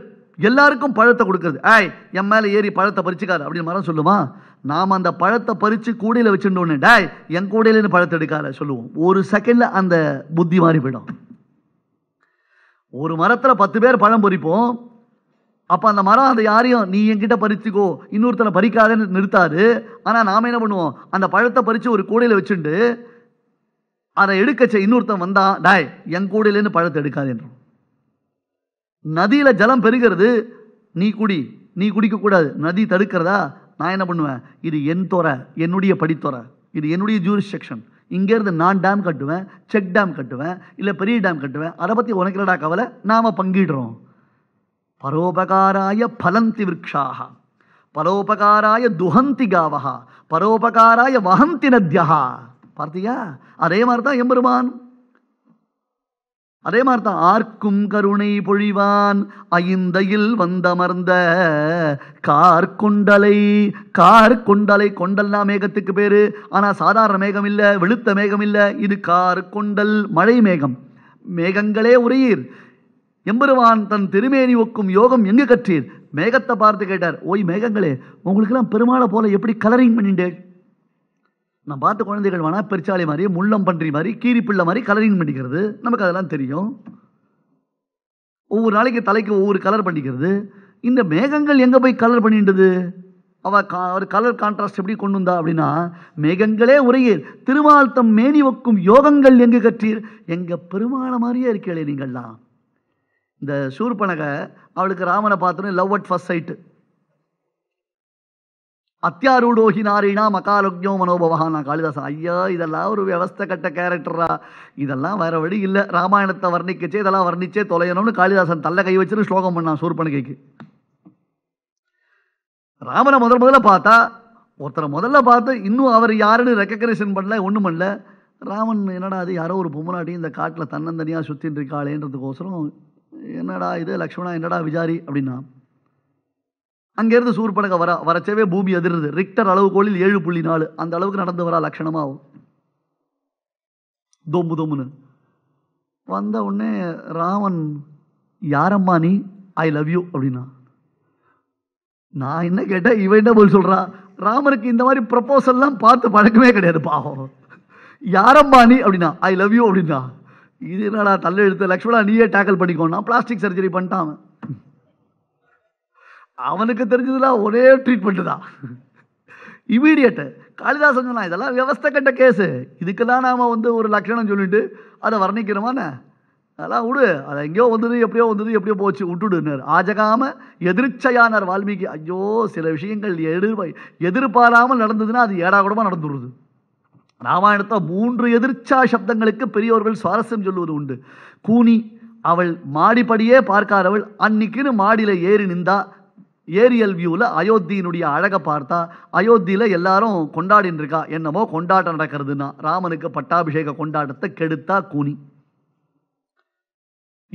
எல்லாருக்கும் பழத்தை கொடுக்கறது ஆய் என் மேலே ஏறி பழத்தை பறிச்சுக்காது அப்படின்னு மரம் சொல்லுமா நாம் அந்த பழத்தை பறித்து கூடையில் வச்சுட்டோன்னு டாய் என் கூடையிலேருந்து பழத்தை எடுக்காத சொல்லுவோம் ஒரு செகண்டில் அந்த புத்தி மாறி போயிடும் ஒரு மரத்தில் பத்து பேர் பழம் பறிப்போம் அப்போ அந்த மரம் அதை யாரையும் நீ என்கிட்ட பறிச்சுக்கோ இன்னொருத்தனை பறிக்காதேன்னு நிறுத்தாது ஆனால் நாம் என்ன பண்ணுவோம் அந்த பழத்தை பறித்து ஒரு கூடையில் வச்சுட்டு அதை எடுக்கச்ச இன்னொருத்தன் வந்தான் டாய் என் கூடையிலேருந்து பழத்தை எடுக்காதுன்றோம் நதியில் ஜலம் பெருகிறது நீ குடி நீ குடிக்கக்கூடாது நதி தடுக்கிறதா நான் என்ன பண்ணுவேன் இது என் துறை என்னுடைய படித்துறை இது என்னுடைய ஜூரிஸ்டிக்ஷன் இங்கேருந்து நான் டேம் கட்டுவேன் செக் டேம் கட்டுவேன் இல்லை பெரிய டேம் கட்டுவேன் அதை பற்றி உனக்கிறடா கவலை நாம் பங்கிடுறோம் பரோபகாராய பலந்தி விரக்ஷாக பரோபகாராய துஹந்தி காவகா பரோபகாராய வஹந்தி நத்தியா பார்த்தியா அதே மாதிரிதான் தான் எம்பெருமான் அதே மாதிரி தான் ஆர்க்கும் கருணை பொழிவான் ஐந்தையில் வந்தமர்ந்த கார்கொண்டலை கார்கொண்டலை கொண்டல்னா மேகத்துக்கு பேரு ஆனால் சாதாரண மேகம் இல்லை வெளுத்த மேகம் இல்லை இது கார்கொண்டல் மழை மேகம் மேகங்களே உரையீர் எம்பெருவான் தன் திருமேனி ஒக்கும் யோகம் எங்கு கற்றீர் மேகத்தை பார்த்து கேட்டார் ஓய் மேகங்களே உங்களுக்கெல்லாம் பெருமாளை போல எப்படி கலரிங் பண்ணிட்டேன் நான் பார்த்த குழந்தைகள் வேணா பெருச்சாலை மாதிரி முள்ளம் பன்றி மாதிரி பிள்ளை மாதிரி கலரிங் பண்ணிக்கிறது நமக்கு அதெல்லாம் தெரியும் ஒவ்வொரு நாளைக்கு தலைக்கு ஒவ்வொரு கலர் பண்ணிக்கிறது இந்த மேகங்கள் எங்கே போய் கலர் பண்ணிட்டுது அவள் அவர் ஒரு கலர் கான்ட்ராஸ்ட் எப்படி கொண்டு வந்தா அப்படின்னா மேகங்களே உரையே திருமால் தம் மேனி வைக்கும் யோகங்கள் எங்கு கற்றீர் எங்கள் பெருமாளை மாதிரியே இருக்கீங்களே நீங்கள்லாம் இந்த சூர்பனக அவளுக்கு ராமனை பார்த்தோன்னு லவ் அட் ஃபர்ஸ்ட் சைட்டு அத்தியாரூடோகி நாரினா மகாலுக்ஞோ மனோபவகான் காளிதாசன் ஐயா இதெல்லாம் ஒரு வியவஸ்த கட்ட கேரக்டரா இதெல்லாம் வேற வழி இல்லை ராமாயணத்தை வர்ணிக்கச்சே இதெல்லாம் வர்ணிச்சே தொலையணும்னு காளிதாசன் தள்ள கை வச்சுன்னு ஸ்லோகம் பண்ணான் சூர்பனகைக்கு ராமனை முதல் முதல்ல பார்த்தா ஒருத்தரை முதல்ல பார்த்து இன்னும் அவர் யாருன்னு ரெக்கக்னேஷன் பண்ணல ஒன்றும் பண்ணல ராமன் என்னடா அது யாரோ ஒரு பொம்மநாட்டி இந்த காட்டில் தன்னந்தனியாக சுற்றின்னு இருக்காளேன்றதுக்கோசரம் என்னடா இது லக்ஷ்மணா என்னடா விஜாரி அப்படின்னா அங்கேருந்து சூர்பனக வர வரச்சவே பூமி அதிர்றது ரிக்டர் அளவு கோழில் ஏழு புள்ளி நாலு அந்த அளவுக்கு நடந்து வரா லக்ஷணமாகும் தொம்பு தொம்புன்னு வந்த உடனே ராமன் யாரம்மா நீ ஐ லவ் யூ அப்படின்னா நான் என்ன கேட்டேன் இவன் என்ன போல் சொல்கிறா ராமனுக்கு இந்த மாதிரி ப்ரப்போசல்லாம் பார்த்து பழக்கமே கிடையாது பாவம் யாரம்மா நீ அப்படின்னா ஐ லவ் யூ அப்படின்னா இது என்னடா தள்ள எழுத்து லக்ஷ்மணா நீயே டேக்கிள் பண்ணிக்கோனா பிளாஸ்டிக் சர்ஜரி பண்ணிட்டான் அவனுக்கு தெரிஞ்சதுல ஒரே ட்ரீட்மெண்ட் தான் இமீடியட்டு காளிதாசன் சொன்னா இதெல்லாம் வியவஸ்தை கண்ட கேஸு இதுக்கு தான் நாம வந்து ஒரு லக்ஷணம் சொல்லிட்டு அதை வர்ணிக்கிறோமாண்ணே அதெல்லாம் விடு அதை எங்கேயோ வந்தது எப்படியோ வந்தது எப்படியோ போச்சு விட்டுடுன்னு ஆஜகாம எதிர்ச்சையானார் வால்மீகி ஐயோ சில விஷயங்கள் எதிர்பாய் எதிர்பாராமல் நடந்ததுன்னா அது ஏடாகூடமாக நடந்துடுது ராமாயணத்தை மூன்று எதிர்ச்சா சப்தங்களுக்கு பெரியோர்கள் சுவாரஸ்யம் சொல்லுவது உண்டு கூனி அவள் மாடிப்படியே பார்க்காதவள் அன்னைக்குன்னு மாடியில் ஏறி நின்றா ஏரியல் வியூவில் அயோத்தியினுடைய அழகை பார்த்தா அயோத்தியில் எல்லாரும் கொண்டாடின்னு இருக்கா என்னமோ கொண்டாட்டம் நடக்கிறதுனா ராமனுக்கு பட்டாபிஷேக கொண்டாட்டத்தை கெடுத்தா கூனி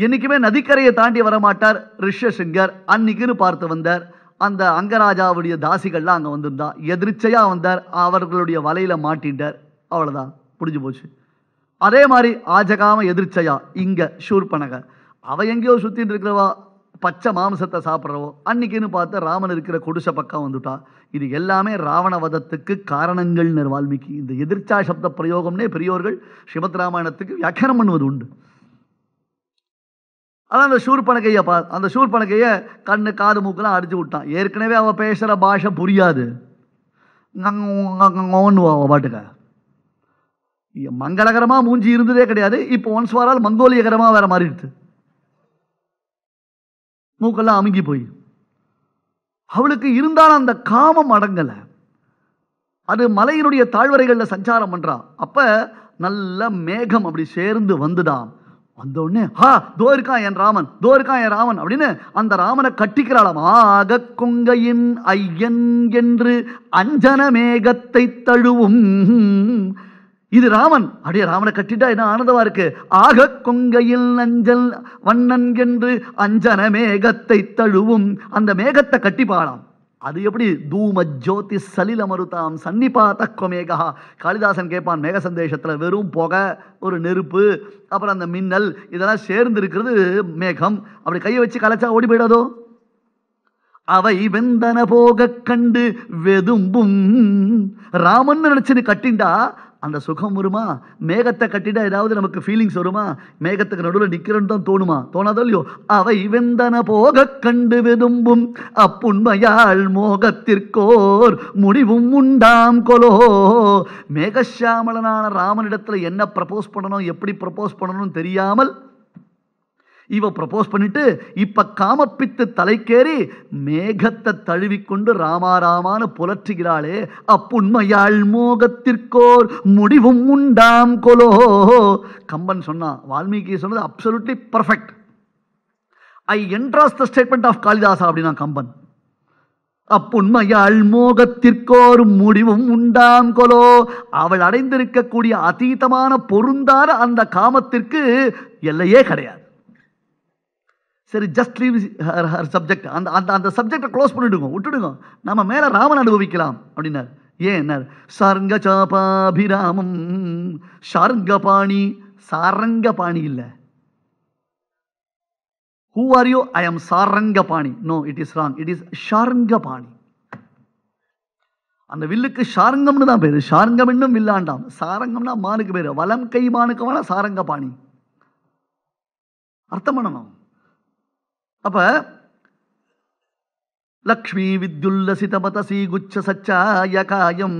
என்றைக்குமே நதிக்கரையை தாண்டி வரமாட்டார் ரிஷசிங்கர் அன்னைக்குன்னு பார்த்து வந்தார் அந்த அங்கராஜாவுடைய தாசிகள்லாம் அங்கே வந்திருந்தா எதிர்ச்சையாக வந்தார் அவர்களுடைய வலையில் மாட்டின்றார் அவ்வளோதான் முடிஞ்சு போச்சு அதே மாதிரி ஆஜகாம எதிர்ச்சையா இங்கே ஷூர்பனக அவள் எங்கேயோ சுற்றிட்டு இருக்கிறவா பச்சை மாம்சத்தை சாப்பிட்றவோ அன்னைக்குன்னு பார்த்து ராமன் இருக்கிற குடிசை பக்கம் வந்துட்டா இது எல்லாமே ராவண வதத்துக்கு காரணங்கள்னு வால்மீகி இந்த எதிர்ச்சா சப்த பிரயோகம்னே பெரியோர்கள் ஸ்ரீமத் ராமாயணத்துக்கு வியாக்கியானம் பண்ணுவது உண்டு ஆனால் அந்த சூர்பனகையை பா அந்த சூர்பனகையை கண்ணு காது மூக்கெல்லாம் அடிச்சு விட்டான் ஏற்கனவே அவள் பேசுகிற பாஷை புரியாது ஓன்னு பாட்டுக்க மங்களகரமாக மூஞ்சி இருந்ததே கிடையாது இப்போ ஒன்ஸ் வாரால் மங்கோலியகரமாக வேற மாறிடுது மூக்கெல்லாம் அமுங்கி போய் அவளுக்கு இருந்தாலும் அந்த காமம் அடங்கலை அது மலையினுடைய தாழ்வரைகளில் சஞ்சாரம் பண்ணுறா அப்போ நல்ல மேகம் அப்படி சேர்ந்து வந்துடாம் வந்த உடனே ஹா தோ இருக்கான் என் ராமன் தோ இருக்கான் என் ராமன் அப்படின்னு அந்த ராமனை கட்டிக்கிறாளாம் ஆக கொங்கையின் ஐயன் என்று அஞ்சன மேகத்தை தழுவும் இது ராமன் அப்படியே ராமனை கட்டிட்டா என்ன ஆனந்தமா இருக்கு ஆக கொங்கையில் நஞ்சல் வண்ணன் என்று அஞ்சன மேகத்தை தழுவும் அந்த மேகத்தை கட்டிப்பானாம் அது எப்படி தூம ஜோதி சலில மறுத்தாம் சன்னிபாத கொமேகா காளிதாசன் கேட்பான் மேக சந்தேஷத்துல வெறும் புகை ஒரு நெருப்பு அப்புறம் அந்த மின்னல் இதெல்லாம் சேர்ந்து இருக்கிறது மேகம் அப்படி கையை வச்சு கலைச்சா ஓடி போயிடாதோ அவை வெந்தன போக கண்டு வெதும்பும் ராமன் நினைச்சு கட்டிண்டா அந்த சுகம் வருமா மேகத்தை கட்டிட ஏதாவது நமக்கு ஃபீலிங்ஸ் வருமா மேகத்துக்கு நடுவில் நிற்கிறோன்னு தான் தோணுமா தோணாதோ இல்லையோ அவை வெந்தன போக கண்டு விரும்பும் அப்புண்மையால் மோகத்திற்கோர் முடிவும் உண்டாம் கொலோ மேகஷாமலனான ராமனிடத்தில் என்ன ப்ரப்போஸ் பண்ணணும் எப்படி ப்ரப்போஸ் பண்ணணும்னு தெரியாமல் இவ ப்ரப்போஸ் பண்ணிட்டு இப்ப காமப்பித்து தலைக்கேறி மேகத்தை தழுவிக்கொண்டு ராமாராமான புலற்றுகிறாளே அப்புண்மையாள் மோகத்திற்கோர் முடிவும் உண்டாம் கொலோ கம்பன் சொன்னான் வால்மீகி சொன்னது absolutely perfect I endorse the statement of Kalidasa அப்படின்னா கம்பன் அப்புண்மையாள் மோகத்திற்கோர் முடிவும் உண்டாம் கொலோ அவள் அடைந்திருக்கக்கூடிய அதீதமான பொருந்தார அந்த காமத்திற்கு எல்லையே கிடையாது சரி just leave her her subject அந்த அந்த அந்த சப்ஜெக்டை க்ளோஸ் பண்ணிவிடுங்க விட்டுடுங்க நம்ம மேலே ராமன் அனுபவிக்கலாம் அப்படின்னார் ஏன் என்ன சாரங்க சாபாபிராமம் ஷாருங்க பாணி சாரங்க பாணி இல்லை who are you I am Sarangapani no it is wrong it is Sharngapani அந்த வில்லுக்கு ஷாரங்கம்னு தான் பேரு ஷாரங்கம் இன்னும் வில்லாண்டாம் சாரங்கம்னா மானுக்கு பேரு வலம் கை மானுக்கு வேணா சாரங்க பாணி அர்த்தம் பண்ணணும் அப்போ லக்ஷ்மி மதசி குச்ச சச்சாய காயம்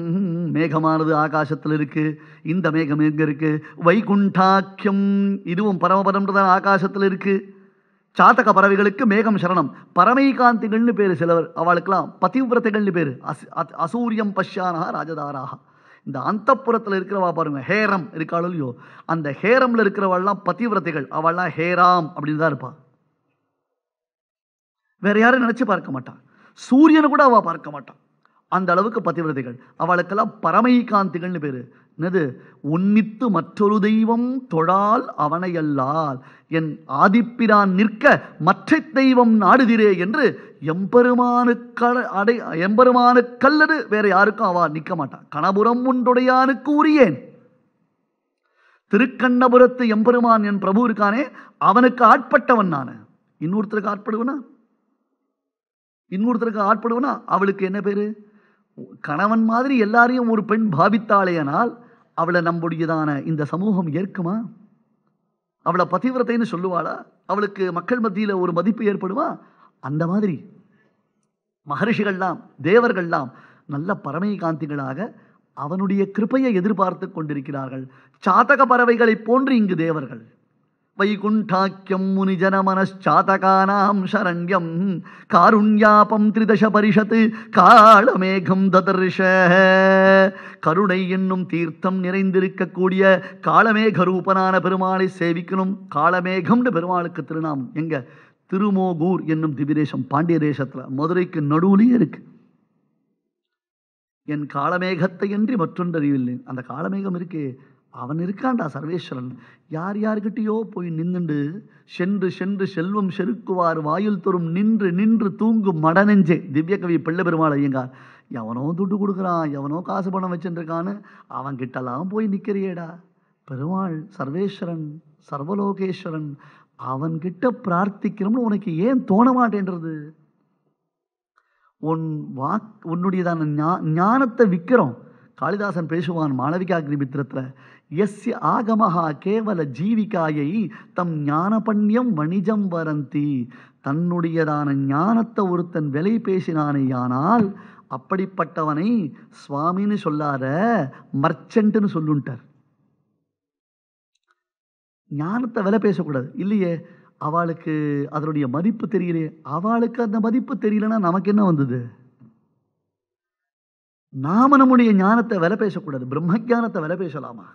மேகமானது ஆகாசத்தில் இருக்குது இந்த மேகம் எங்க இருக்கு வைகுண்டாக்கியம் இதுவும் பரமபரம்ன்றதான் ஆகாசத்தில் இருக்குது சாத்தக பறவைகளுக்கு மேகம் சரணம் பரமை காந்திகள்னு பேர் சிலவர் அவளுக்கெல்லாம் பதிவிரத்தைகள்னு பேர் அஸ் அசூரியம் பஷ்யானா ராஜதாராக இந்த அந்த புறத்தில் இருக்கிறவா பாருங்க ஹேரம் இருக்காளோ இல்லையோ அந்த ஹேரமில் இருக்கிறவள்லாம் பதிவிரத்தைகள் அவள்லாம் ஹேராம் அப்படின்னு தான் இருப்பாள் வேற யாரும் நினச்சி பார்க்க மாட்டான் சூரியனை கூட அவள் பார்க்க மாட்டான் அந்த அளவுக்கு பதிவிரதைகள் அவளுக்கெல்லாம் பரமைகாந்திகள்னு பேர் என்னது உன்னித்து மற்றொரு தெய்வம் தொழால் அவனையல்லால் என் ஆதிப்பிரான் நிற்க மற்ற தெய்வம் நாடுகிறே என்று எம்பெருமானுக்க அடை எம்பெருமானுக்கல்லது வேற யாருக்கும் அவா நிற்க மாட்டான் கணபுரம் உண்டுடையானுக்கு உரியேன் திருக்கண்ணபுரத்து எம்பெருமான் என் பிரபு இருக்கானே அவனுக்கு ஆட்பட்டவன் நான் இன்னொருத்தருக்கு ஆட்படுவனா இன்னொருத்தருக்கு ஆட்படுவனா அவளுக்கு என்ன பேர் கணவன் மாதிரி எல்லாரையும் ஒரு பெண் பாவித்தாளேயானால் அவளை நம்முடையதான இந்த சமூகம் ஏற்குமா அவளை பதிவிரத்தைன்னு சொல்லுவாளா அவளுக்கு மக்கள் மத்தியில் ஒரு மதிப்பு ஏற்படுமா அந்த மாதிரி மகரிஷிகள்லாம் தேவர்கள்லாம் நல்ல பரமை காந்திகளாக அவனுடைய கிருப்பையை எதிர்பார்த்து கொண்டிருக்கிறார்கள் சாதக பறவைகளைப் போன்று இங்கு தேவர்கள் வைகுண்டாக்கியம் முனிஜனமனச்சாதகானாம் சரண்யம் காருண்யாபம் திரிதச பரிஷத்து காளமேகம் ததர்ஷ கருணை என்னும் தீர்த்தம் நிறைந்திருக்கக்கூடிய காளமேக ரூபனான பெருமாளை சேவிக்கணும் காளமேகம்னு பெருமாளுக்கு திருநாம் எங்க திருமோகூர் என்னும் திவிதேசம் பாண்டிய தேசத்துல மதுரைக்கு நடுவுலையும் இருக்கு என் காலமேகத்தை என்று மற்றொன்றறிவில்லை அந்த காலமேகம் இருக்கே அவன் இருக்கான்டா சர்வேஸ்வரன் யார் யார்கிட்டயோ போய் நின்றுண்டு சென்று சென்று செல்வம் செருக்குவார் வாயில் தோறும் நின்று நின்று தூங்கும் மடநெஞ்சே திவ்யகவி பிள்ளை பெருமாள் ஐயங்கார் எவனோ துட்டு கொடுக்குறான் எவனோ காசு பணம் அவன் அவன்கிட்டலாம் போய் நிற்கிறியேடா பெருமாள் சர்வேஸ்வரன் சர்வலோகேஸ்வரன் அவன்கிட்ட பிரார்த்திக்கிறோம்னு உனக்கு ஏன் தோண மாட்டேன்றது உன் வாக் உன்னுடையதான ஞானத்தை விற்கிறோம் காளிதாசன் பேசுவான் மாளவிகா மித்திரத்தில் எஸ்ய ஆகமஹா கேவல ஜீவிகாயை தம் ஞானபண்யம் வணிஜம் வரந்தி தன்னுடையதான ஞானத்தை ஒருத்தன் விலை பேசினானேயானால் அப்படிப்பட்டவனை சுவாமின்னு சொல்லாத மர்ச்சன்ட்னு சொல்லுன்ட்டார் ஞானத்தை விலை பேசக்கூடாது இல்லையே அவளுக்கு அதனுடைய மதிப்பு தெரியலையே அவளுக்கு அந்த மதிப்பு தெரியலன்னா நமக்கு என்ன வந்தது நாம நம்முடைய ஞானத்தை விலை பேசக்கூடாது பிரம்ம ஜானத்தை விலை பேசலாமா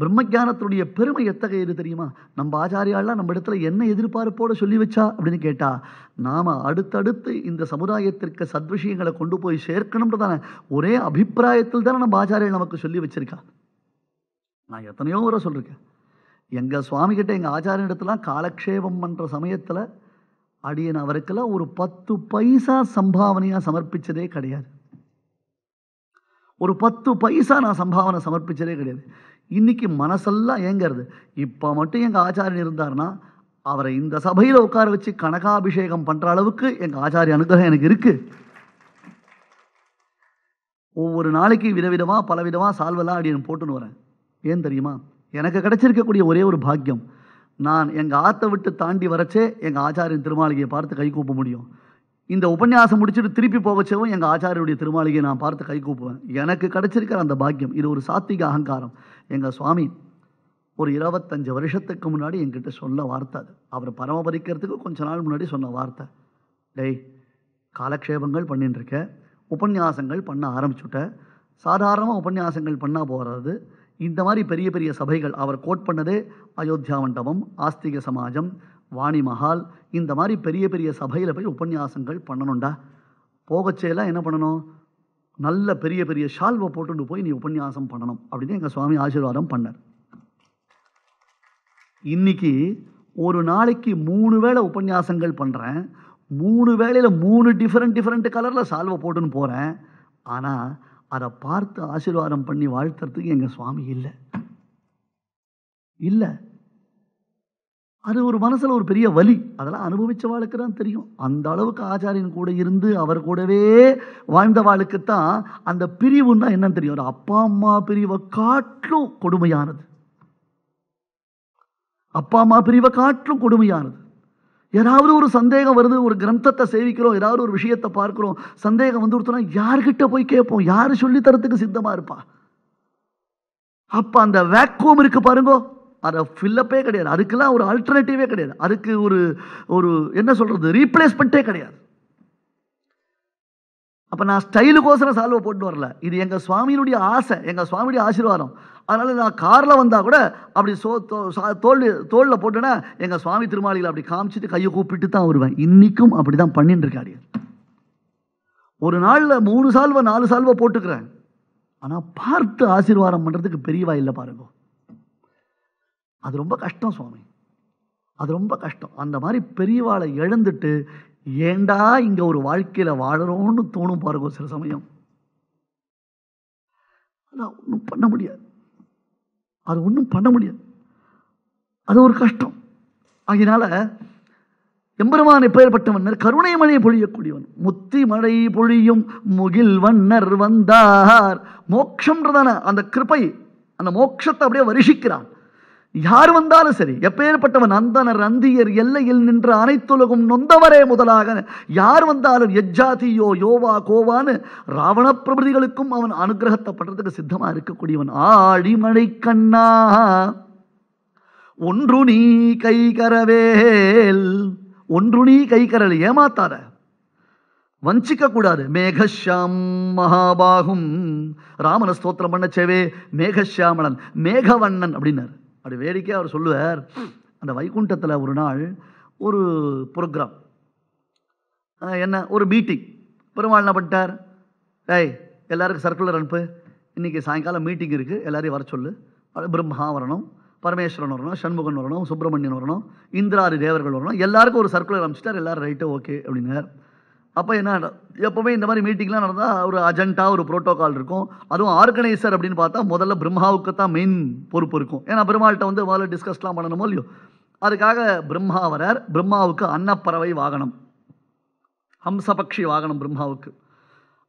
பிரம்மஜானத்துடைய பெருமை எத்தகையது தெரியுமா நம்ம ஆச்சாரியாலாம் நம்ம இடத்துல என்ன எதிர்பார்ப்போடு சொல்லி வச்சா அப்படின்னு கேட்டால் நாம் அடுத்தடுத்து இந்த சமுதாயத்திற்கு சத்விஷயங்களை கொண்டு போய் சேர்க்கணும்ன்றதான ஒரே அபிப்பிராயத்தில் தானே நம்ம ஆச்சாரியால் நமக்கு சொல்லி வச்சிருக்கா நான் எத்தனையோ முறை சொல்லியிருக்கேன் எங்கள் சுவாமிகிட்ட எங்கள் ஆச்சாரியனிடத்துலாம் காலக்ஷேபம் பண்ணுற சமயத்தில் அடியன் அவருக்கெல்லாம் ஒரு பத்து பைசா சம்பாவனையாக சமர்ப்பித்ததே கிடையாது ஒரு பத்து பைசா நான் சம்பாவனை சமர்ப்பித்ததே கிடையாது இன்றைக்கி மனசெல்லாம் ஏங்கிறது இப்போ மட்டும் எங்கள் ஆச்சாரியன் இருந்தார்னா அவரை இந்த சபையில் உட்கார வச்சு கனகாபிஷேகம் பண்ணுற அளவுக்கு எங்கள் ஆச்சாரிய அனுகிரகம் எனக்கு இருக்குது ஒவ்வொரு நாளைக்கு விதவிதமாக பலவிதமாக சால்வெல்லாம் அப்படின்னு போட்டுன்னு வரேன் ஏன் தெரியுமா எனக்கு கிடைச்சிருக்கக்கூடிய ஒரே ஒரு பாக்கியம் நான் எங்கள் ஆத்தை விட்டு தாண்டி வரச்சே எங்கள் ஆச்சாரியன் திருமாளிகையை பார்த்து கை கூப்ப முடியும் இந்த உபன்யாசம் முடிச்சுட்டு திருப்பி போக எங்கள் ஆச்சாரியுடைய திருமாளிகையை நான் பார்த்து கை கூப்புவேன் எனக்கு கிடச்சிருக்கிற அந்த பாக்கியம் இது ஒரு சாத்திக அகங்காரம் எங்கள் சுவாமி ஒரு இருபத்தஞ்சு வருஷத்துக்கு முன்னாடி என்கிட்ட சொன்ன வார்த்தை அது அவரை பரமபரிக்கிறதுக்கு கொஞ்ச நாள் முன்னாடி சொன்ன வார்த்தை டெய் காலக்ஷேபங்கள் பண்ணிட்டுருக்க உபன்யாசங்கள் பண்ண ஆரம்பிச்சுட்ட சாதாரணமாக உபன்யாசங்கள் பண்ணால் போகிறது இந்த மாதிரி பெரிய பெரிய சபைகள் அவர் கோட் பண்ணதே அயோத்தியா மண்டபம் ஆஸ்திக சமாஜம் வாணி மகால் இந்த மாதிரி பெரிய பெரிய சபையில் போய் உபன்யாசங்கள் பண்ணணும்டா போகச்சேலாம் என்ன பண்ணணும் நல்ல பெரிய பெரிய ஷால்வை போட்டுட்டு போய் நீ உபன்யாசம் பண்ணணும் அப்படின்னு எங்கள் சுவாமி ஆசீர்வாதம் பண்ணார் இன்னைக்கு ஒரு நாளைக்கு மூணு வேளை உபன்யாசங்கள் பண்ணுறேன் மூணு வேளையில் மூணு டிஃப்ரெண்ட் டிஃப்ரெண்ட் கலரில் சால்வை போட்டுன்னு போகிறேன் ஆனால் அதை பார்த்து ஆசீர்வாதம் பண்ணி வாழ்த்துறதுக்கு எங்கள் சுவாமி இல்லை இல்லை அது ஒரு மனசில் ஒரு பெரிய வலி அதெல்லாம் அனுபவித்த வாழ்க்கை தான் தெரியும் அந்த அளவுக்கு ஆச்சாரியன் கூட இருந்து அவர் கூடவே வாழ்ந்த வாழ்க்கைத்தான் அந்த பிரிவுன்னா என்னன்னு தெரியும் ஒரு அப்பா அம்மா பிரிவை காட்டிலும் கொடுமையானது அப்பா அம்மா பிரிவை காட்டிலும் கொடுமையானது ஏதாவது ஒரு சந்தேகம் வருது ஒரு கிரந்தத்தை சேவிக்கிறோம் ஏதாவது ஒரு விஷயத்தை பார்க்குறோம் சந்தேகம் வந்து வந்துருத்தோன்னா யார்கிட்ட போய் கேட்போம் யார் சொல்லித்தரத்துக்கு சித்தமாக இருப்பா அப்போ அந்த வேக்கூம் இருக்குது பாருங்கோ அதை ஃபில்லப்பே கிடையாது அதுக்கெல்லாம் ஒரு ஆல்டர்னேட்டிவே கிடையாது அதுக்கு ஒரு ஒரு என்ன சொல்கிறது ரீப்ளேஸ்மெண்ட்டே கிடையாது அப்போ நான் ஸ்டைலுக்கோசரம் சால்வை போட்டு வரல இது எங்கள் சுவாமியினுடைய ஆசை எங்கள் சுவாமியுடைய ஆசீர்வாதம் அதனால் நான் காரில் வந்தால் கூட அப்படி சோ தோல் தோளில் போட்டேன்னா எங்கள் சுவாமி திருமாளிகளை அப்படி காமிச்சிட்டு கையை கூப்பிட்டு தான் வருவேன் இன்றைக்கும் அப்படி தான் பண்ணிட்டுருக்காடி ஒரு நாளில் மூணு சால்வை நாலு சால்வை போட்டுக்கிறேன் ஆனால் பார்த்து ஆசீர்வாதம் பண்ணுறதுக்கு பெரியவா இல்லை பாருங்க அது ரொம்ப கஷ்டம் சுவாமி அது ரொம்ப கஷ்டம் அந்த மாதிரி பெரியவாளை எழுந்துட்டு ஏண்டா இங்கே ஒரு வாழ்க்கையில் வாழறோன்னு தோணும் பாருங்க சில சமயம் அதான் ஒன்றும் பண்ண முடியாது அது ஒன்றும் பண்ண முடியாது அது ஒரு கஷ்டம் ஆகினால எம்பெருமானை பெயர்பட்டவன் கருணை மலை பொழியக்கூடியவன் முத்தி மழை பொழியும் முகில் வண்ணர் வந்தார் மோக்ஷம்ன்றதான அந்த கிருப்பை அந்த மோட்சத்தை அப்படியே வருஷிக்கிறான் யார் வந்தாலும் சரி எப்பேற்பட்டவன் அந்தனர் அந்தியர் எல்லையில் நின்ற அனைத்துலகும் நொந்தவரே முதலாக யார் வந்தாலும் எஜ்ஜாதியோ யோவா கோவான்னு ராவண பிரபதிகளுக்கும் அவன் அனுகிரகத்தை பண்றதுக்கு சித்தமா இருக்கக்கூடியவன் ஆழிமழை கண்ணா ஒன்று நீ கைகரவேல் ஒன்று நீ கைகரல் ஏமாத்தார வஞ்சிக்க கூடாது மேகஷ்யாம் மகாபாகும் ராமன ஸ்தோத்திரம் பண்ணச்சேவே மேகஷ்யாமணன் மேகவண்ணன் அப்படின்னாரு அப்படி வேடிக்கையாக அவர் சொல்லுவார் அந்த வைகுண்டத்தில் ஒரு நாள் ஒரு ப்ரோக்ராம் என்ன ஒரு மீட்டிங் பெருமாள் என்ன பண்ணிட்டார் டேய் எல்லாருக்கும் சர்க்குலர் அனுப்பு இன்றைக்கி சாயங்காலம் மீட்டிங் இருக்குது எல்லாரையும் வர சொல்லு பிரம்மா வரணும் பரமேஸ்வரன் வரணும் சண்முகன் வரணும் சுப்பிரமணியன் வரணும் இந்திராதி தேவர்கள் வரணும் எல்லாருக்கும் ஒரு சர்க்குலர் அனுப்பிச்சிட்டார் எல்லோரும் ரைட்டு ஓகே அப்படின்னார் அப்போ என்ன எப்போவுமே இந்த மாதிரி மீட்டிங்லாம் நடந்தால் ஒரு அஜெண்டா ஒரு ப்ரோட்டோக்கால் இருக்கும் அதுவும் ஆர்கனைசர் அப்படின்னு பார்த்தா முதல்ல பிரம்மாவுக்கு தான் மெயின் பொறுப்பு இருக்கும் ஏன்னா பெருமாள்கிட்ட வந்து முதல்ல டிஸ்கஸ்லாம் பண்ணணுமோ இல்லையோ அதுக்காக பிரம்மா வரார் பிரம்மாவுக்கு அன்னப்பறவை வாகனம் ஹம்சபக்ஷி வாகனம் பிரம்மாவுக்கு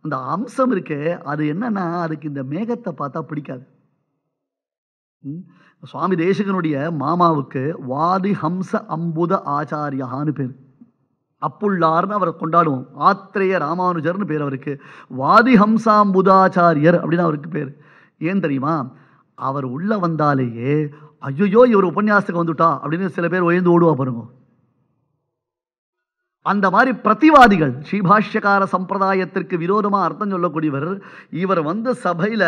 அந்த அம்சம் இருக்கே அது என்னன்னா அதுக்கு இந்த மேகத்தை பார்த்தா பிடிக்காது சுவாமி தேசகனுடைய மாமாவுக்கு வாதி ஹம்ச அம்புத ஆச்சாரியான்னு பேர் அப்புள்ளார்னு அவரை கொண்டாடுவோம் ஆத்திரேய ராமானுஜர்னு பேர் அவருக்கு வாதி ஹம்சாம்புதாச்சாரியர் அப்படின்னு அவருக்கு பேர் ஏன் தெரியுமா அவர் உள்ளே வந்தாலேயே ஐயோ இவர் உபன்யாசத்துக்கு வந்துட்டா அப்படின்னு சில பேர் உயர்ந்து ஓடுவா பாருங்க அந்த மாதிரி பிரதிவாதிகள் ஸ்ரீபாஷ்யகார சம்பிரதாயத்திற்கு விரோதமாக அர்த்தம் சொல்லக்கூடியவர் இவர் வந்து சபையில்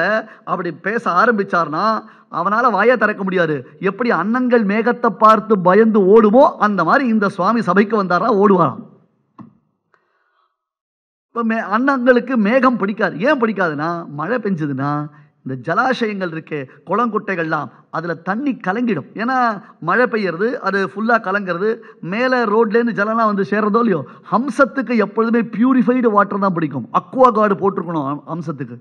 அப்படி பேச ஆரம்பித்தார்னா அவனால் வாயை திறக்க முடியாது எப்படி அன்னங்கள் மேகத்தை பார்த்து பயந்து ஓடுமோ அந்த மாதிரி இந்த சுவாமி சபைக்கு வந்தாரா ஓடுவாராம் இப்போ மே அண்ணங்களுக்கு மேகம் பிடிக்காது ஏன் பிடிக்காதுன்னா மழை பெஞ்சதுன்னா இந்த ஜலாஷயங்கள் இருக்கே குளங்குட்டைகள்லாம் அதில் தண்ணி கலங்கிடும் ஏன்னா மழை பெய்யறது அது ஃபுல்லாக கலங்கிறது மேலே ரோட்லேருந்து ஜலம்லாம் வந்து சேர்றதோ இல்லையோ ஹம்சத்துக்கு எப்பொழுதுமே பியூரிஃபைடு வாட்டர் தான் பிடிக்கும் அக்வா கார்டு போட்டிருக்கணும் ஹம்சத்துக்கு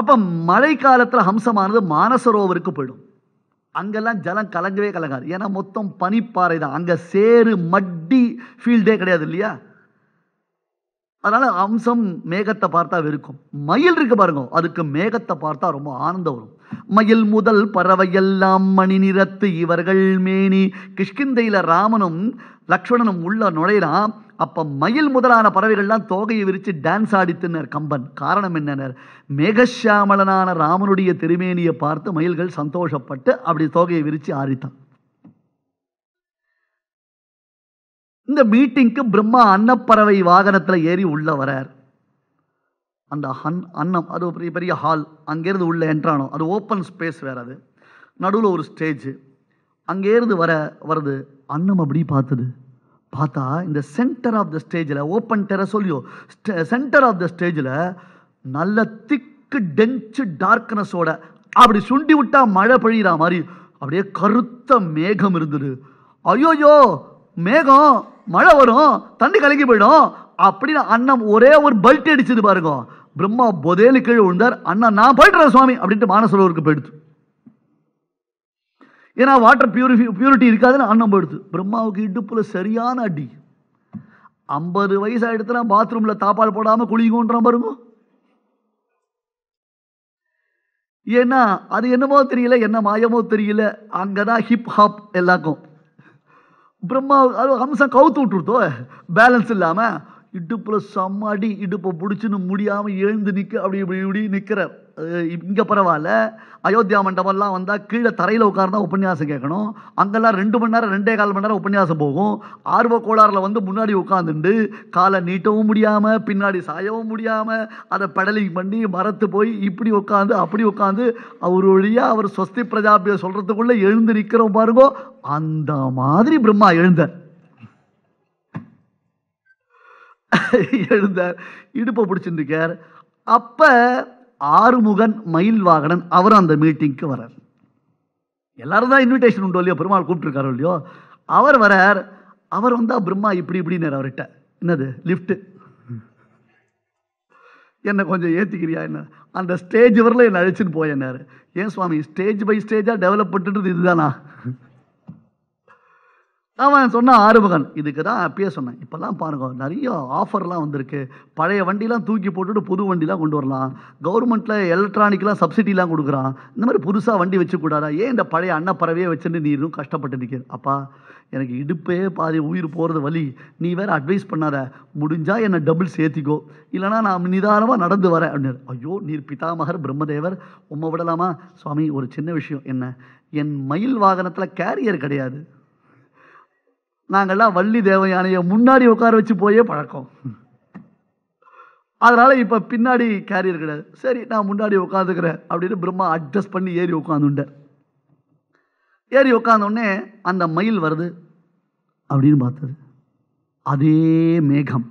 அப்போ மழை காலத்தில் ஹம்சமானது மானசரோவருக்கு போயிடும் அங்கெல்லாம் ஜலம் கலங்கவே கலங்காது ஏன்னா மொத்தம் பனிப்பாறை தான் அங்கே சேரு மட்டி ஃபீல்டே கிடையாது இல்லையா அதனால அம்சம் மேகத்தை பார்த்தா வெறுக்கும் மயில் இருக்கு பாருங்க அதுக்கு மேகத்தை பார்த்தா ரொம்ப ஆனந்தம் வரும் மயில் முதல் பறவை எல்லாம் மணி நிறத்து இவர்கள் மேனி கிஷ்கிந்தையில ராமனும் லக்ஷ்மணனும் உள்ள நுழையிறான் அப்ப மயில் முதலான பறவைகள்லாம் தோகையை விரித்து டான்ஸ் ஆடித்துனர் கம்பன் காரணம் என்னன்னர் மேகசியாமலனான ராமனுடைய திருமேனியை பார்த்து மயில்கள் சந்தோஷப்பட்டு அப்படி தோகையை விரித்து ஆடித்தான் இந்த மீட்டிங்க்கு பிரம்மா அன்னப்பறவை வாகனத்தில் ஏறி உள்ளே வரார் அந்த அன் அன்னம் அது பெரிய பெரிய ஹால் அங்கேருந்து உள்ள என்ட்ரானோ அது ஓப்பன் ஸ்பேஸ் வேறு அது நடுவில் ஒரு ஸ்டேஜ் அங்கேருந்து வர வருது அன்னம் அப்படி பார்த்தது பார்த்தா இந்த சென்டர் ஆஃப் த ஸ்டேஜில் ஓப்பன் டெர சொல்லியோ சென்டர் ஆஃப் த ஸ்டேஜில் நல்ல திக்கு டென்ச்சு டார்க்னஸோட அப்படி சுண்டி விட்டா மழை பொழியிற மாதிரி அப்படியே கருத்த மேகம் இருந்தது ஐயோயோ மேகம் மழை வரும் தண்ணி கலங்கி போயிடும் அப்படின்னு அண்ணன் ஒரே ஒரு பல்ட் அடிச்சது பாருங்க பிரம்மா புதையலு கீழே விழுந்தார் அண்ணன் நான் போயிட்டுறேன் சுவாமி அப்படின்ட்டு மானசரோவருக்கு போயிடுச்சு ஏன்னா வாட்டர் பியூரிஃபி பியூரிட்டி இருக்காதுன்னு அண்ணன் போயிடுச்சு பிரம்மாவுக்கு இடுப்புல சரியான அடி ஐம்பது வயசு ஆகிடுத்துனா பாத்ரூமில் தாப்பால் போடாமல் குளிக்கோன்ற பாருங்க ஏன்னா அது என்னமோ தெரியல என்ன மாயமோ தெரியல அங்கே தான் ஹிப் ஹாப் எல்லாக்கும் பிரம்மா அது ஹம்சம் கவுத்து விட்டுருத்தோ பேலன்ஸ் இல்லாமல் இடுப்பில் சம்மாடி இடுப்பை பிடிச்சின்னு முடியாமல் எழுந்து நிற்க அப்படி இப்படி இப்படி நிற்கிறார் இங்கே பரவாயில்ல அயோத்தியா மண்டபம்லாம் வந்தால் கீழே தரையில் உட்கார்ந்தா உபன்யாசம் கேட்கணும் அங்கெல்லாம் ரெண்டு மணி நேரம் ரெண்டே கால் மணி நேரம் உபன்யாசம் போகும் ஆர்வ கோளாறில் வந்து முன்னாடி உட்காந்துண்டு காலை நீட்டவும் முடியாமல் பின்னாடி சாயவும் முடியாமல் அதை பெடலிங் பண்ணி மரத்து போய் இப்படி உட்காந்து அப்படி உட்காந்து அவர் வழியாக அவர் ஸ்வஸ்தி பிரஜாபியை சொல்கிறதுக்குள்ளே எழுந்து நிற்கிறோம் பாருங்கோ அந்த மாதிரி பிரம்மா எழுந்தார் எழுந்தார் இடுப்பை பிடிச்சிருக்கார் அப்போ ஆறுமுகன் மயில் வாகனன் அவரும் அந்த மீட்டிங்க்கு வரார் எல்லாரும் தான் இன்விடேஷன் உண்டு இல்லையோ பெருமாள் கூப்பிட்டுருக்காரோ இல்லையோ அவர் வரார் அவர் வந்தால் பிரம்மா இப்படி இப்படின்னு அவர்கிட்ட என்னது லிஃப்ட்டு என்னை கொஞ்சம் ஏற்றிக்கிறியா என்ன அந்த ஸ்டேஜ் வரல என்னை அழைச்சின்னு போய் என்னார் ஏன் சுவாமி ஸ்டேஜ் பை ஸ்டேஜாக டெவலப் பண்ணுறது இதுதானா அவன் சொன்ன ஆறுமுகன் இதுக்கு தான் அப்பயே சொன்னேன் இப்போல்லாம் பாருங்க நிறைய ஆஃபர்லாம் வந்திருக்கு பழைய வண்டிலாம் தூக்கி போட்டுட்டு புது வண்டிலாம் கொண்டு வரலாம் கவர்மெண்ட்டில் எலக்ட்ரானிக்லாம் சப்சிடிலாம் கொடுக்குறான் இந்த மாதிரி புதுசாக வண்டி வச்சுக்கூடாதா ஏன் இந்த பழைய அன்னப்பறவையே வச்சுட்டு நீ இன்னும் கஷ்டப்பட்டு நிற்கிற அப்பா எனக்கு இடுப்பே பாதி உயிர் போகிறது வழி நீ வேறு அட்வைஸ் பண்ணாத முடிஞ்சால் என்னை டபுள் சேர்த்திக்கோ இல்லைனா நான் நிதானமாக நடந்து வரேன் அப்படின்னு ஐயோ நீர் பிதாமகர் பிரம்மதேவர் உம்மை விடலாமா சுவாமி ஒரு சின்ன விஷயம் என்ன என் மயில் வாகனத்தில் கேரியர் கிடையாது நாங்கள்லாம் வள்ளி தேவ முன்னாடி உட்கார வச்சு போயே பழக்கம் அதனால் இப்போ பின்னாடி கேரியர் கிடையாது சரி நான் முன்னாடி உட்காந்துக்கிறேன் அப்படின்னு பிரம்மா அட்ஜஸ்ட் பண்ணி ஏறி உட்காந்துட்டேன் ஏறி உட்காந்தோடனே அந்த மயில் வருது அப்படின்னு பார்த்தது அதே மேகம்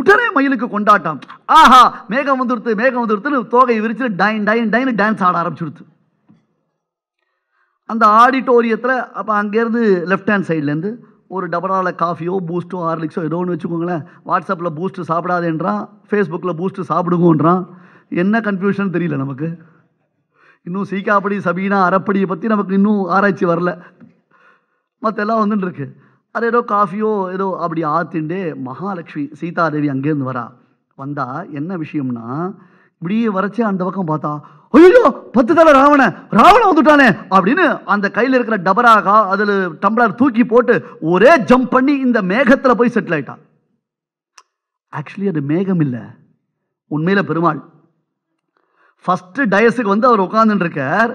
உடனே மயிலுக்கு கொண்டாட்டம் ஆஹா மேகம் வந்துடுத்து மேகம் வந்துடுத்துன்னு தோகை விரிச்சு டைன் டைன் டைன் டான்ஸ் ஆட ஆரம்பிச்சுடுத்து அந்த ஆடிட்டோரியத்தில் அப்போ அங்கேருந்து லெஃப்ட் ஹேண்ட் சைட்லேருந்து ஒரு டபராவில் காஃபியோ பூஸ்ட்டோ ஹார்லிக்ஸோ ஏதோ ஒன்று வச்சுக்கோங்களேன் வாட்ஸ்அப்பில் பூஸ்ட்டு சாப்பிடாதேன்றான் ஃபேஸ்புக்கில் பூஸ்ட்டு சாப்பிடுங்கன்றான் என்ன கன்ஃபியூஷன் தெரியல நமக்கு இன்னும் சீக்காப்படி சபீனா அறப்படியை பற்றி நமக்கு இன்னும் ஆராய்ச்சி வரல மற்ற எல்லாம் வந்துட்டு இருக்கு அது ஏதோ காஃபியோ ஏதோ அப்படி ஆத்திண்டே மகாலட்சுமி சீதாதேவி அங்கேருந்து வரா வந்தால் என்ன விஷயம்னா இப்படியே வரைச்சே அந்த பக்கம் பார்த்தா ஐயோ பத்து தலை ராவண ராவண வந்துட்டானே அப்படின்னு அந்த கையில் இருக்கிற டபராக அதில் டம்ளர் தூக்கி போட்டு ஒரே ஜம்ப் பண்ணி இந்த மேகத்தில் போய் செட்டில் ஆயிட்டான் ஆக்சுவலி அது மேகம் இல்லை உண்மையில் பெருமாள் ஃபஸ்ட்டு டயஸுக்கு வந்து அவர் உட்காந்துருக்கார்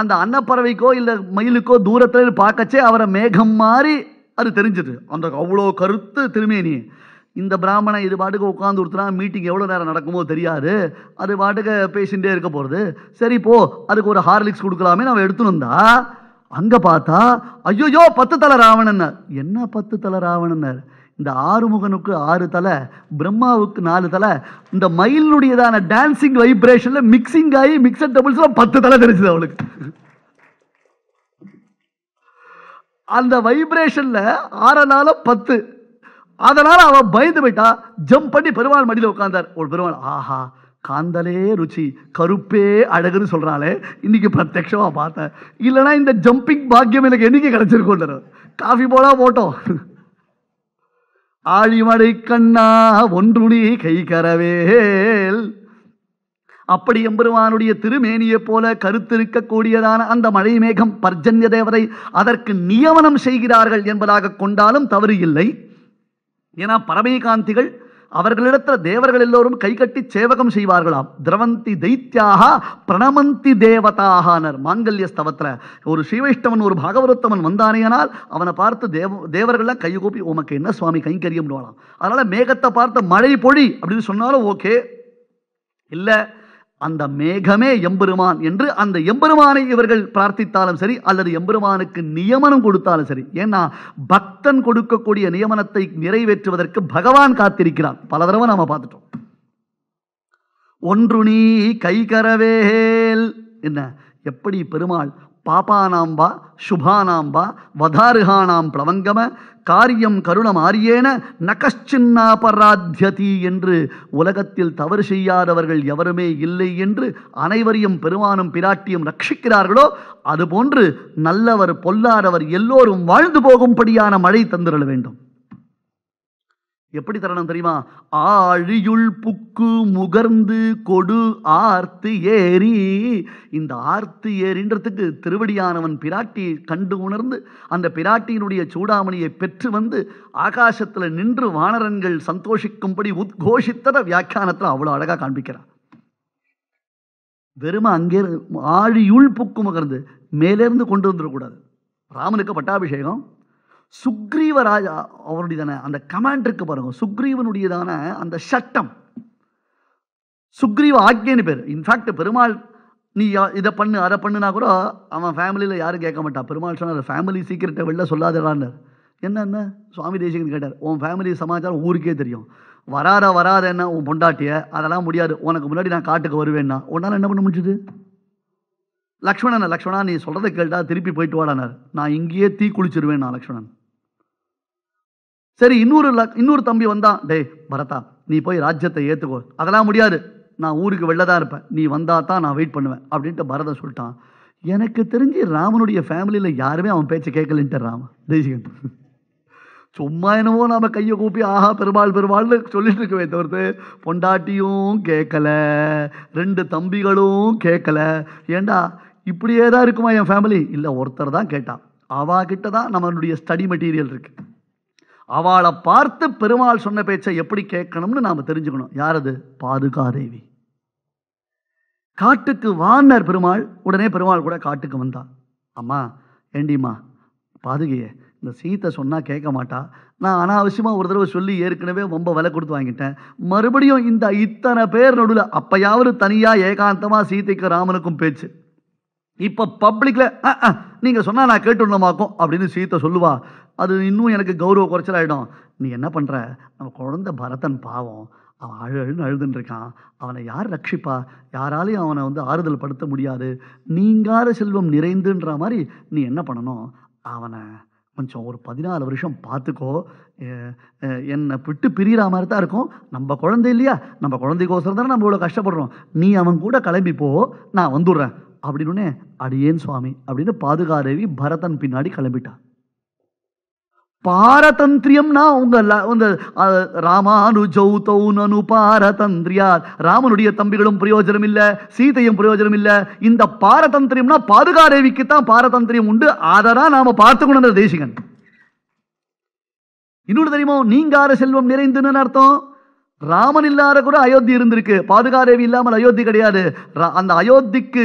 அந்த அன்னப்பறவைக்கோ இல்லை மயிலுக்கோ தூரத்தில் பார்க்கச்சே அவரை மேகம் மாதிரி அது தெரிஞ்சுது அந்த அவ்வளோ கருத்து திருமேனி இந்த பிராமணன் இது பாட்டுக்கு உட்காந்து ஒருத்தனா மீட்டிங் எவ்வளோ நேரம் நடக்குமோ தெரியாது அது பாட்டுக்கு பேசிகிட்டே இருக்க போகிறது சரி போ அதுக்கு ஒரு ஹார்லிக்ஸ் கொடுக்கலாமே நம்ம எடுத்துன்னு அங்கே பார்த்தா ஐயோயோ பத்து தலை ராவணன்னார் என்ன பத்து தலை ராவணன்னார் இந்த ஆறுமுகனுக்கு ஆறு தலை பிரம்மாவுக்கு நாலு தலை இந்த மயிலுடையதான டான்சிங் வைப்ரேஷனில் மிக்சிங் ஆகி மிக்சட் டபுள்ஸில் பத்து தலை தெரிஞ்சுது அவளுக்கு அந்த வைப்ரேஷனில் ஆறனால பத்து அதனால அவன் பயந்து போயிட்டா ஜம்ப் பண்ணி பெருமாள் மடியில் உட்கார்ந்தார் ஒரு பெருமாள் ஆஹா காந்தலே ருச்சி கருப்பே அழகுன்னு சொல்கிறாளே இன்னைக்கு பிரத்யமா பார்த்தேன் இல்லைனா இந்த ஜம்பிங் பாக்கியம் எனக்கு என்னைக்கு கிடைச்சிருக்கோன்ற காஃபி போலா போட்டோம் ஆழிமடை கண்ணா ஒன்றுணி கை கரவேல் அப்படி எம்பெருமானுடைய திருமேனியை போல கருத்திருக்கக்கூடியதான அந்த மழை மேகம் பர்ஜன்ய தேவரை அதற்கு நியமனம் செய்கிறார்கள் என்பதாக கொண்டாலும் தவறு இல்லை ஏன்னா பரமைகாந்திகள் அவர்களிடத்தில் தேவர்கள் எல்லோரும் கை கட்டி சேவகம் செய்வார்களாம் திரவந்தி தைத்தியாக பிரணமந்தி தேவதாகனர் மாங்கல்ய ஸ்தவத்தில் ஒரு ஸ்ரீவைஷ்ணவன் ஒரு பாகவருத்தவன் வந்தானேனால் அவனை பார்த்து தேவ தேவர்கள்லாம் கை கூப்பி உமக்கு என்ன சுவாமி கைங்கரியம்னுவாளாம் அதனால் மேகத்தை பார்த்து மழை பொழி அப்படின்னு சொன்னாலும் ஓகே இல்லை அந்த மேகமே எம்பெருமான் என்று அந்த எம்பெருமானை இவர்கள் பிரார்த்தித்தாலும் சரி அல்லது எம்பெருமானுக்கு நியமனம் கொடுத்தாலும் சரி ஏன்னா பக்தன் கொடுக்கக்கூடிய நியமனத்தை நிறைவேற்றுவதற்கு பகவான் காத்திருக்கிறான் பல தடவை நாம பார்த்துட்டோம் ஒன்று நீ கைகரவேல் என்ன எப்படி பெருமாள் பாபானாம்பா வா வா வதாருகானாம் பிளவங்கம காரியம் கருணம் ஆரியேன நகச்சின்னாபராத்தியதி என்று உலகத்தில் தவறு செய்யாதவர்கள் எவருமே இல்லை என்று அனைவரையும் பெருமானும் பிராட்டியும் ரட்சிக்கிறார்களோ அதுபோன்று நல்லவர் பொல்லாதவர் எல்லோரும் வாழ்ந்து போகும்படியான மழை தந்திரல வேண்டும் எப்படி தரணும் தெரியுமா ஆழியுள் புக்கு முகர்ந்து கொடு ஆர்த்து ஏறி இந்த ஆர்த்து ஏறின்றதுக்கு திருவடியானவன் பிராட்டி கண்டு உணர்ந்து அந்த பிராட்டியினுடைய சூடாமணியை பெற்று வந்து ஆகாசத்தில் நின்று வானரன்கள் சந்தோஷிக்கும்படி உத்கோஷித்தத வியாக்கியானத்தில் அவ்வளோ அழகாக காண்பிக்கிறான் வெறுமை அங்கே ஆழியுள் புக்கு முகர்ந்து மேலேருந்து கொண்டு வந்துடக்கூடாது ராமனுக்கு பட்டாபிஷேகம் சுக்ரீவ ராஜா தானே அந்த கமாண்ட் இருக்கு பாருங்க சுக்ரீவனுடையதான அந்த சட்டம் சுக்ரீவ ஆக்கியன்னு பேர் இன்ஃபேக்ட் பெருமாள் நீ இதை பண்ணு அதை பண்ணுனா கூட அவன் ஃபேமிலியில் யாரும் கேட்க மாட்டான் பெருமாள் சொன்னார் ஃபேமிலி சீக்கிரட்டை வெளில சொல்லாதடான்னு என்னென்ன சுவாமி தேசிகன் கேட்டார் உன் ஃபேமிலி சமாச்சாரம் ஊருக்கே தெரியும் வராத வராத என்ன உன் பொண்டாட்டிய அதெல்லாம் முடியாது உனக்கு முன்னாடி நான் காட்டுக்கு வருவேன்னா உன்னால் என்ன பண்ண முடிஞ்சுது லக்ஷ்மணன் லக்ஷ்மணா நீ சொல்கிறத கேட்டால் திருப்பி போயிட்டு வாடானார் நான் இங்கேயே தீ குளிச்சிருவேன் நான் லக்ஷ்மணன் சரி இன்னொரு இன்னொரு தம்பி வந்தான் டே பரதா நீ போய் ராஜ்யத்தை ஏற்றுக்கோ அதெல்லாம் முடியாது நான் ஊருக்கு வெளில தான் இருப்பேன் நீ வந்தால் தான் நான் வெயிட் பண்ணுவேன் அப்படின்ட்டு பரதன் சொல்லிட்டான் எனக்கு தெரிஞ்சு ராமனுடைய ஃபேமிலியில் யாருமே அவன் பேச்சை கேட்கலன்ட்டு ராமன் தேசிகன் சும்மா என்னவோ நாம் கையை கூப்பி ஆஹா பெருமாள் பெருமாள்னு சொல்லிட்டு இருக்கவே தவிர்த்து பொண்டாட்டியும் கேட்கல ரெண்டு தம்பிகளும் கேட்கல ஏண்டா இப்படியே தான் இருக்குமா என் ஃபேமிலி இல்லை ஒருத்தர் தான் கேட்டான் அவா கிட்ட தான் நம்மளுடைய ஸ்டடி மெட்டீரியல் இருக்குது அவளை பார்த்து பெருமாள் சொன்ன பேச்சை எப்படி கேட்கணும்னு நாம் தெரிஞ்சுக்கணும் யார் அது பாதுகாதேவி காட்டுக்கு வானர் பெருமாள் உடனே பெருமாள் கூட காட்டுக்கு வந்தான் அம்மா ஏண்டிம்மா பாதுகையே இந்த சீத்தை சொன்னால் கேட்க மாட்டா நான் அனாவசியமாக ஒரு தடவை சொல்லி ஏற்கனவே ரொம்ப விலை கொடுத்து வாங்கிட்டேன் மறுபடியும் இந்த இத்தனை பேர் நடுவில் அப்பயாவது தனியாக ஏகாந்தமாக சீத்தைக்கு ராமனுக்கும் பேச்சு இப்போ பப்ளிக்கில் நீங்கள் சொன்னால் நான் கேட்டுடணுமாக்கும் அப்படின்னு சீத்தை சொல்லுவா அது இன்னும் எனக்கு கௌரவ குறைச்சலாயிடும் நீ என்ன பண்ணுற நம்ம குழந்த பரதன் பாவம் அவன் அழு அழுன்னு அழுதுன்றிருக்கான் அவனை யார் ரட்சிப்பா யாராலையும் அவனை வந்து ஆறுதல் படுத்த முடியாது நீங்கார செல்வம் நிறைந்துன்ற மாதிரி நீ என்ன பண்ணணும் அவனை கொஞ்சம் ஒரு பதினாலு வருஷம் பார்த்துக்கோ என்னை விட்டு பிரிகிற மாதிரி தான் இருக்கும் நம்ம குழந்தை இல்லையா நம்ம குழந்தைக்கோசரம் தானே நம்ம இவ்வளோ கஷ்டப்படுறோம் நீ அவன் கூட கிளம்பிப்போ நான் வந்துடுறேன் அப்படின்னு அடியேன் சுவாமி அப்படின்னு பாதுகாதேவி பரதன் பின்னாடி கிளம்பிட்டான் பாரதந்திரியம்னா உங்க ராமானு ராமானுஜௌ பாரதந்திரியார் ராமனுடைய தம்பிகளும் பிரயோஜனம் இல்லை சீதையும் பிரயோஜனம் இல்லை இந்த பாரதந்திரியம்னா பாதுகாதேவிக்கு தான் பாரதந்திரியம் உண்டு அதான் நாம பார்த்துக்கணும் தேசிகன் இன்னொன்று தெரியுமோ நீங்கார செல்வம் நிறைந்துன்னு அர்த்தம் ராமன் இல்லாத கூட அயோத்தி இருந்திருக்கு பாதுகாதேவி இல்லாமல் அயோத்தி கிடையாது அந்த அயோத்திக்கு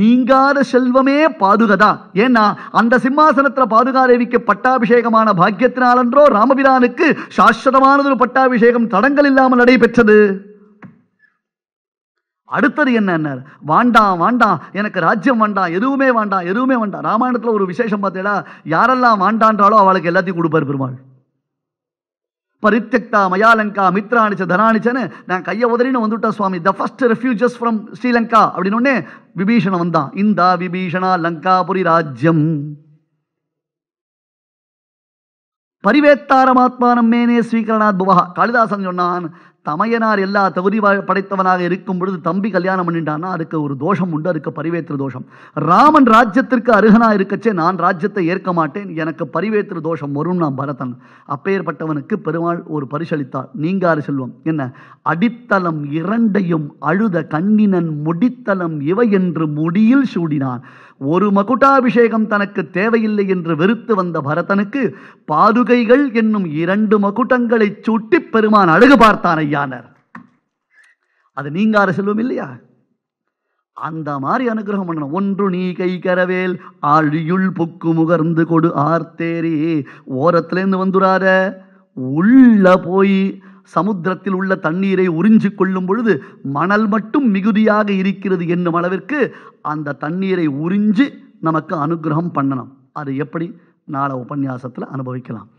நீங்காத செல்வமே பாதுகா ஏன்னா அந்த சிம்மாசனத்தில் பாதுகாதேவிக்கு பட்டாபிஷேகமான பாக்கியத்தினாலன்றோ ராமபிரானுக்கு சாஸ்வதமானதொரு பட்டாபிஷேகம் தடங்கள் இல்லாமல் நடைபெற்றது அடுத்தது என்ன வாண்டாம் வாண்டாம் எனக்கு ராஜ்யம் வேண்டாம் எதுவுமே வேண்டாம் எதுவுமே வேண்டாம் ராமாயணத்தில் ஒரு விசேஷம் பார்த்தீங்கன்னா யாரெல்லாம் வாண்டான்றாலோ அவளுக்கு எல்லாத்தையும் கொடுப்பார் பெருமாள் பரித்தக்தா மயாலங்கா மித்ராணிச்ச தனானிச்சன்னு நான் கைய உதறின்னு வந்துவிட்டேன் சுவாமி the first refugees from Sri Lanka அப்படின்னு விபீஷணம் வந்தான் இந்தா விபீஷணா லங்காபுரி ராஜ்யம் பரிவேத்தாரமாத்மானம் மேனே ஸ்வீகரணாத் புவகா காளிதாசன் சொன்னான் தமையனார் எல்லா தகுதி படைத்தவனாக இருக்கும் பொழுது தம்பி கல்யாணம் பண்ணிட்டான்னா அதுக்கு ஒரு தோஷம் உண்டு அதுக்கு பரிவேத்திர தோஷம் ராமன் ராஜ்யத்திற்கு அருகனா இருக்கச்சே நான் ராஜ்யத்தை ஏற்க மாட்டேன் எனக்கு பரிவேத்திர தோஷம் வரும் நான் பரதன் அப்பேற்பட்டவனுக்கு பெருமாள் ஒரு பரிசளித்தார் நீங்காறு செல்வம் என்ன அடித்தளம் இரண்டையும் அழுத கண்ணினன் முடித்தளம் இவை என்று முடியில் சூடினான் ஒரு மகுட்டாபிஷேகம் தனக்கு தேவையில்லை என்று வெறுத்து வந்த பரதனுக்கு பாதுகைகள் என்னும் இரண்டு மகுட்டங்களை சூட்டி பெருமான் அழகு பார்த்தான் ஐயானர் அது நீங்கார செல்வம் இல்லையா அந்த மாதிரி அனுகிரகம் பண்ணணும் ஒன்று நீ கை கரவேல் அழியுள் புக்கு முகர்ந்து கொடு ஆர்த்தேரி ஓரத்துலேருந்து வந்துடாத உள்ள போய் சமுத்திரத்தில் உள்ள தண்ணீரை உறிஞ்சு கொள்ளும் பொழுது மணல் மட்டும் மிகுதியாக இருக்கிறது என்னும் அளவிற்கு அந்த தண்ணீரை உறிஞ்சி நமக்கு அனுகிரகம் பண்ணணும் அது எப்படி நாளை உபன்யாசத்தில் அனுபவிக்கலாம்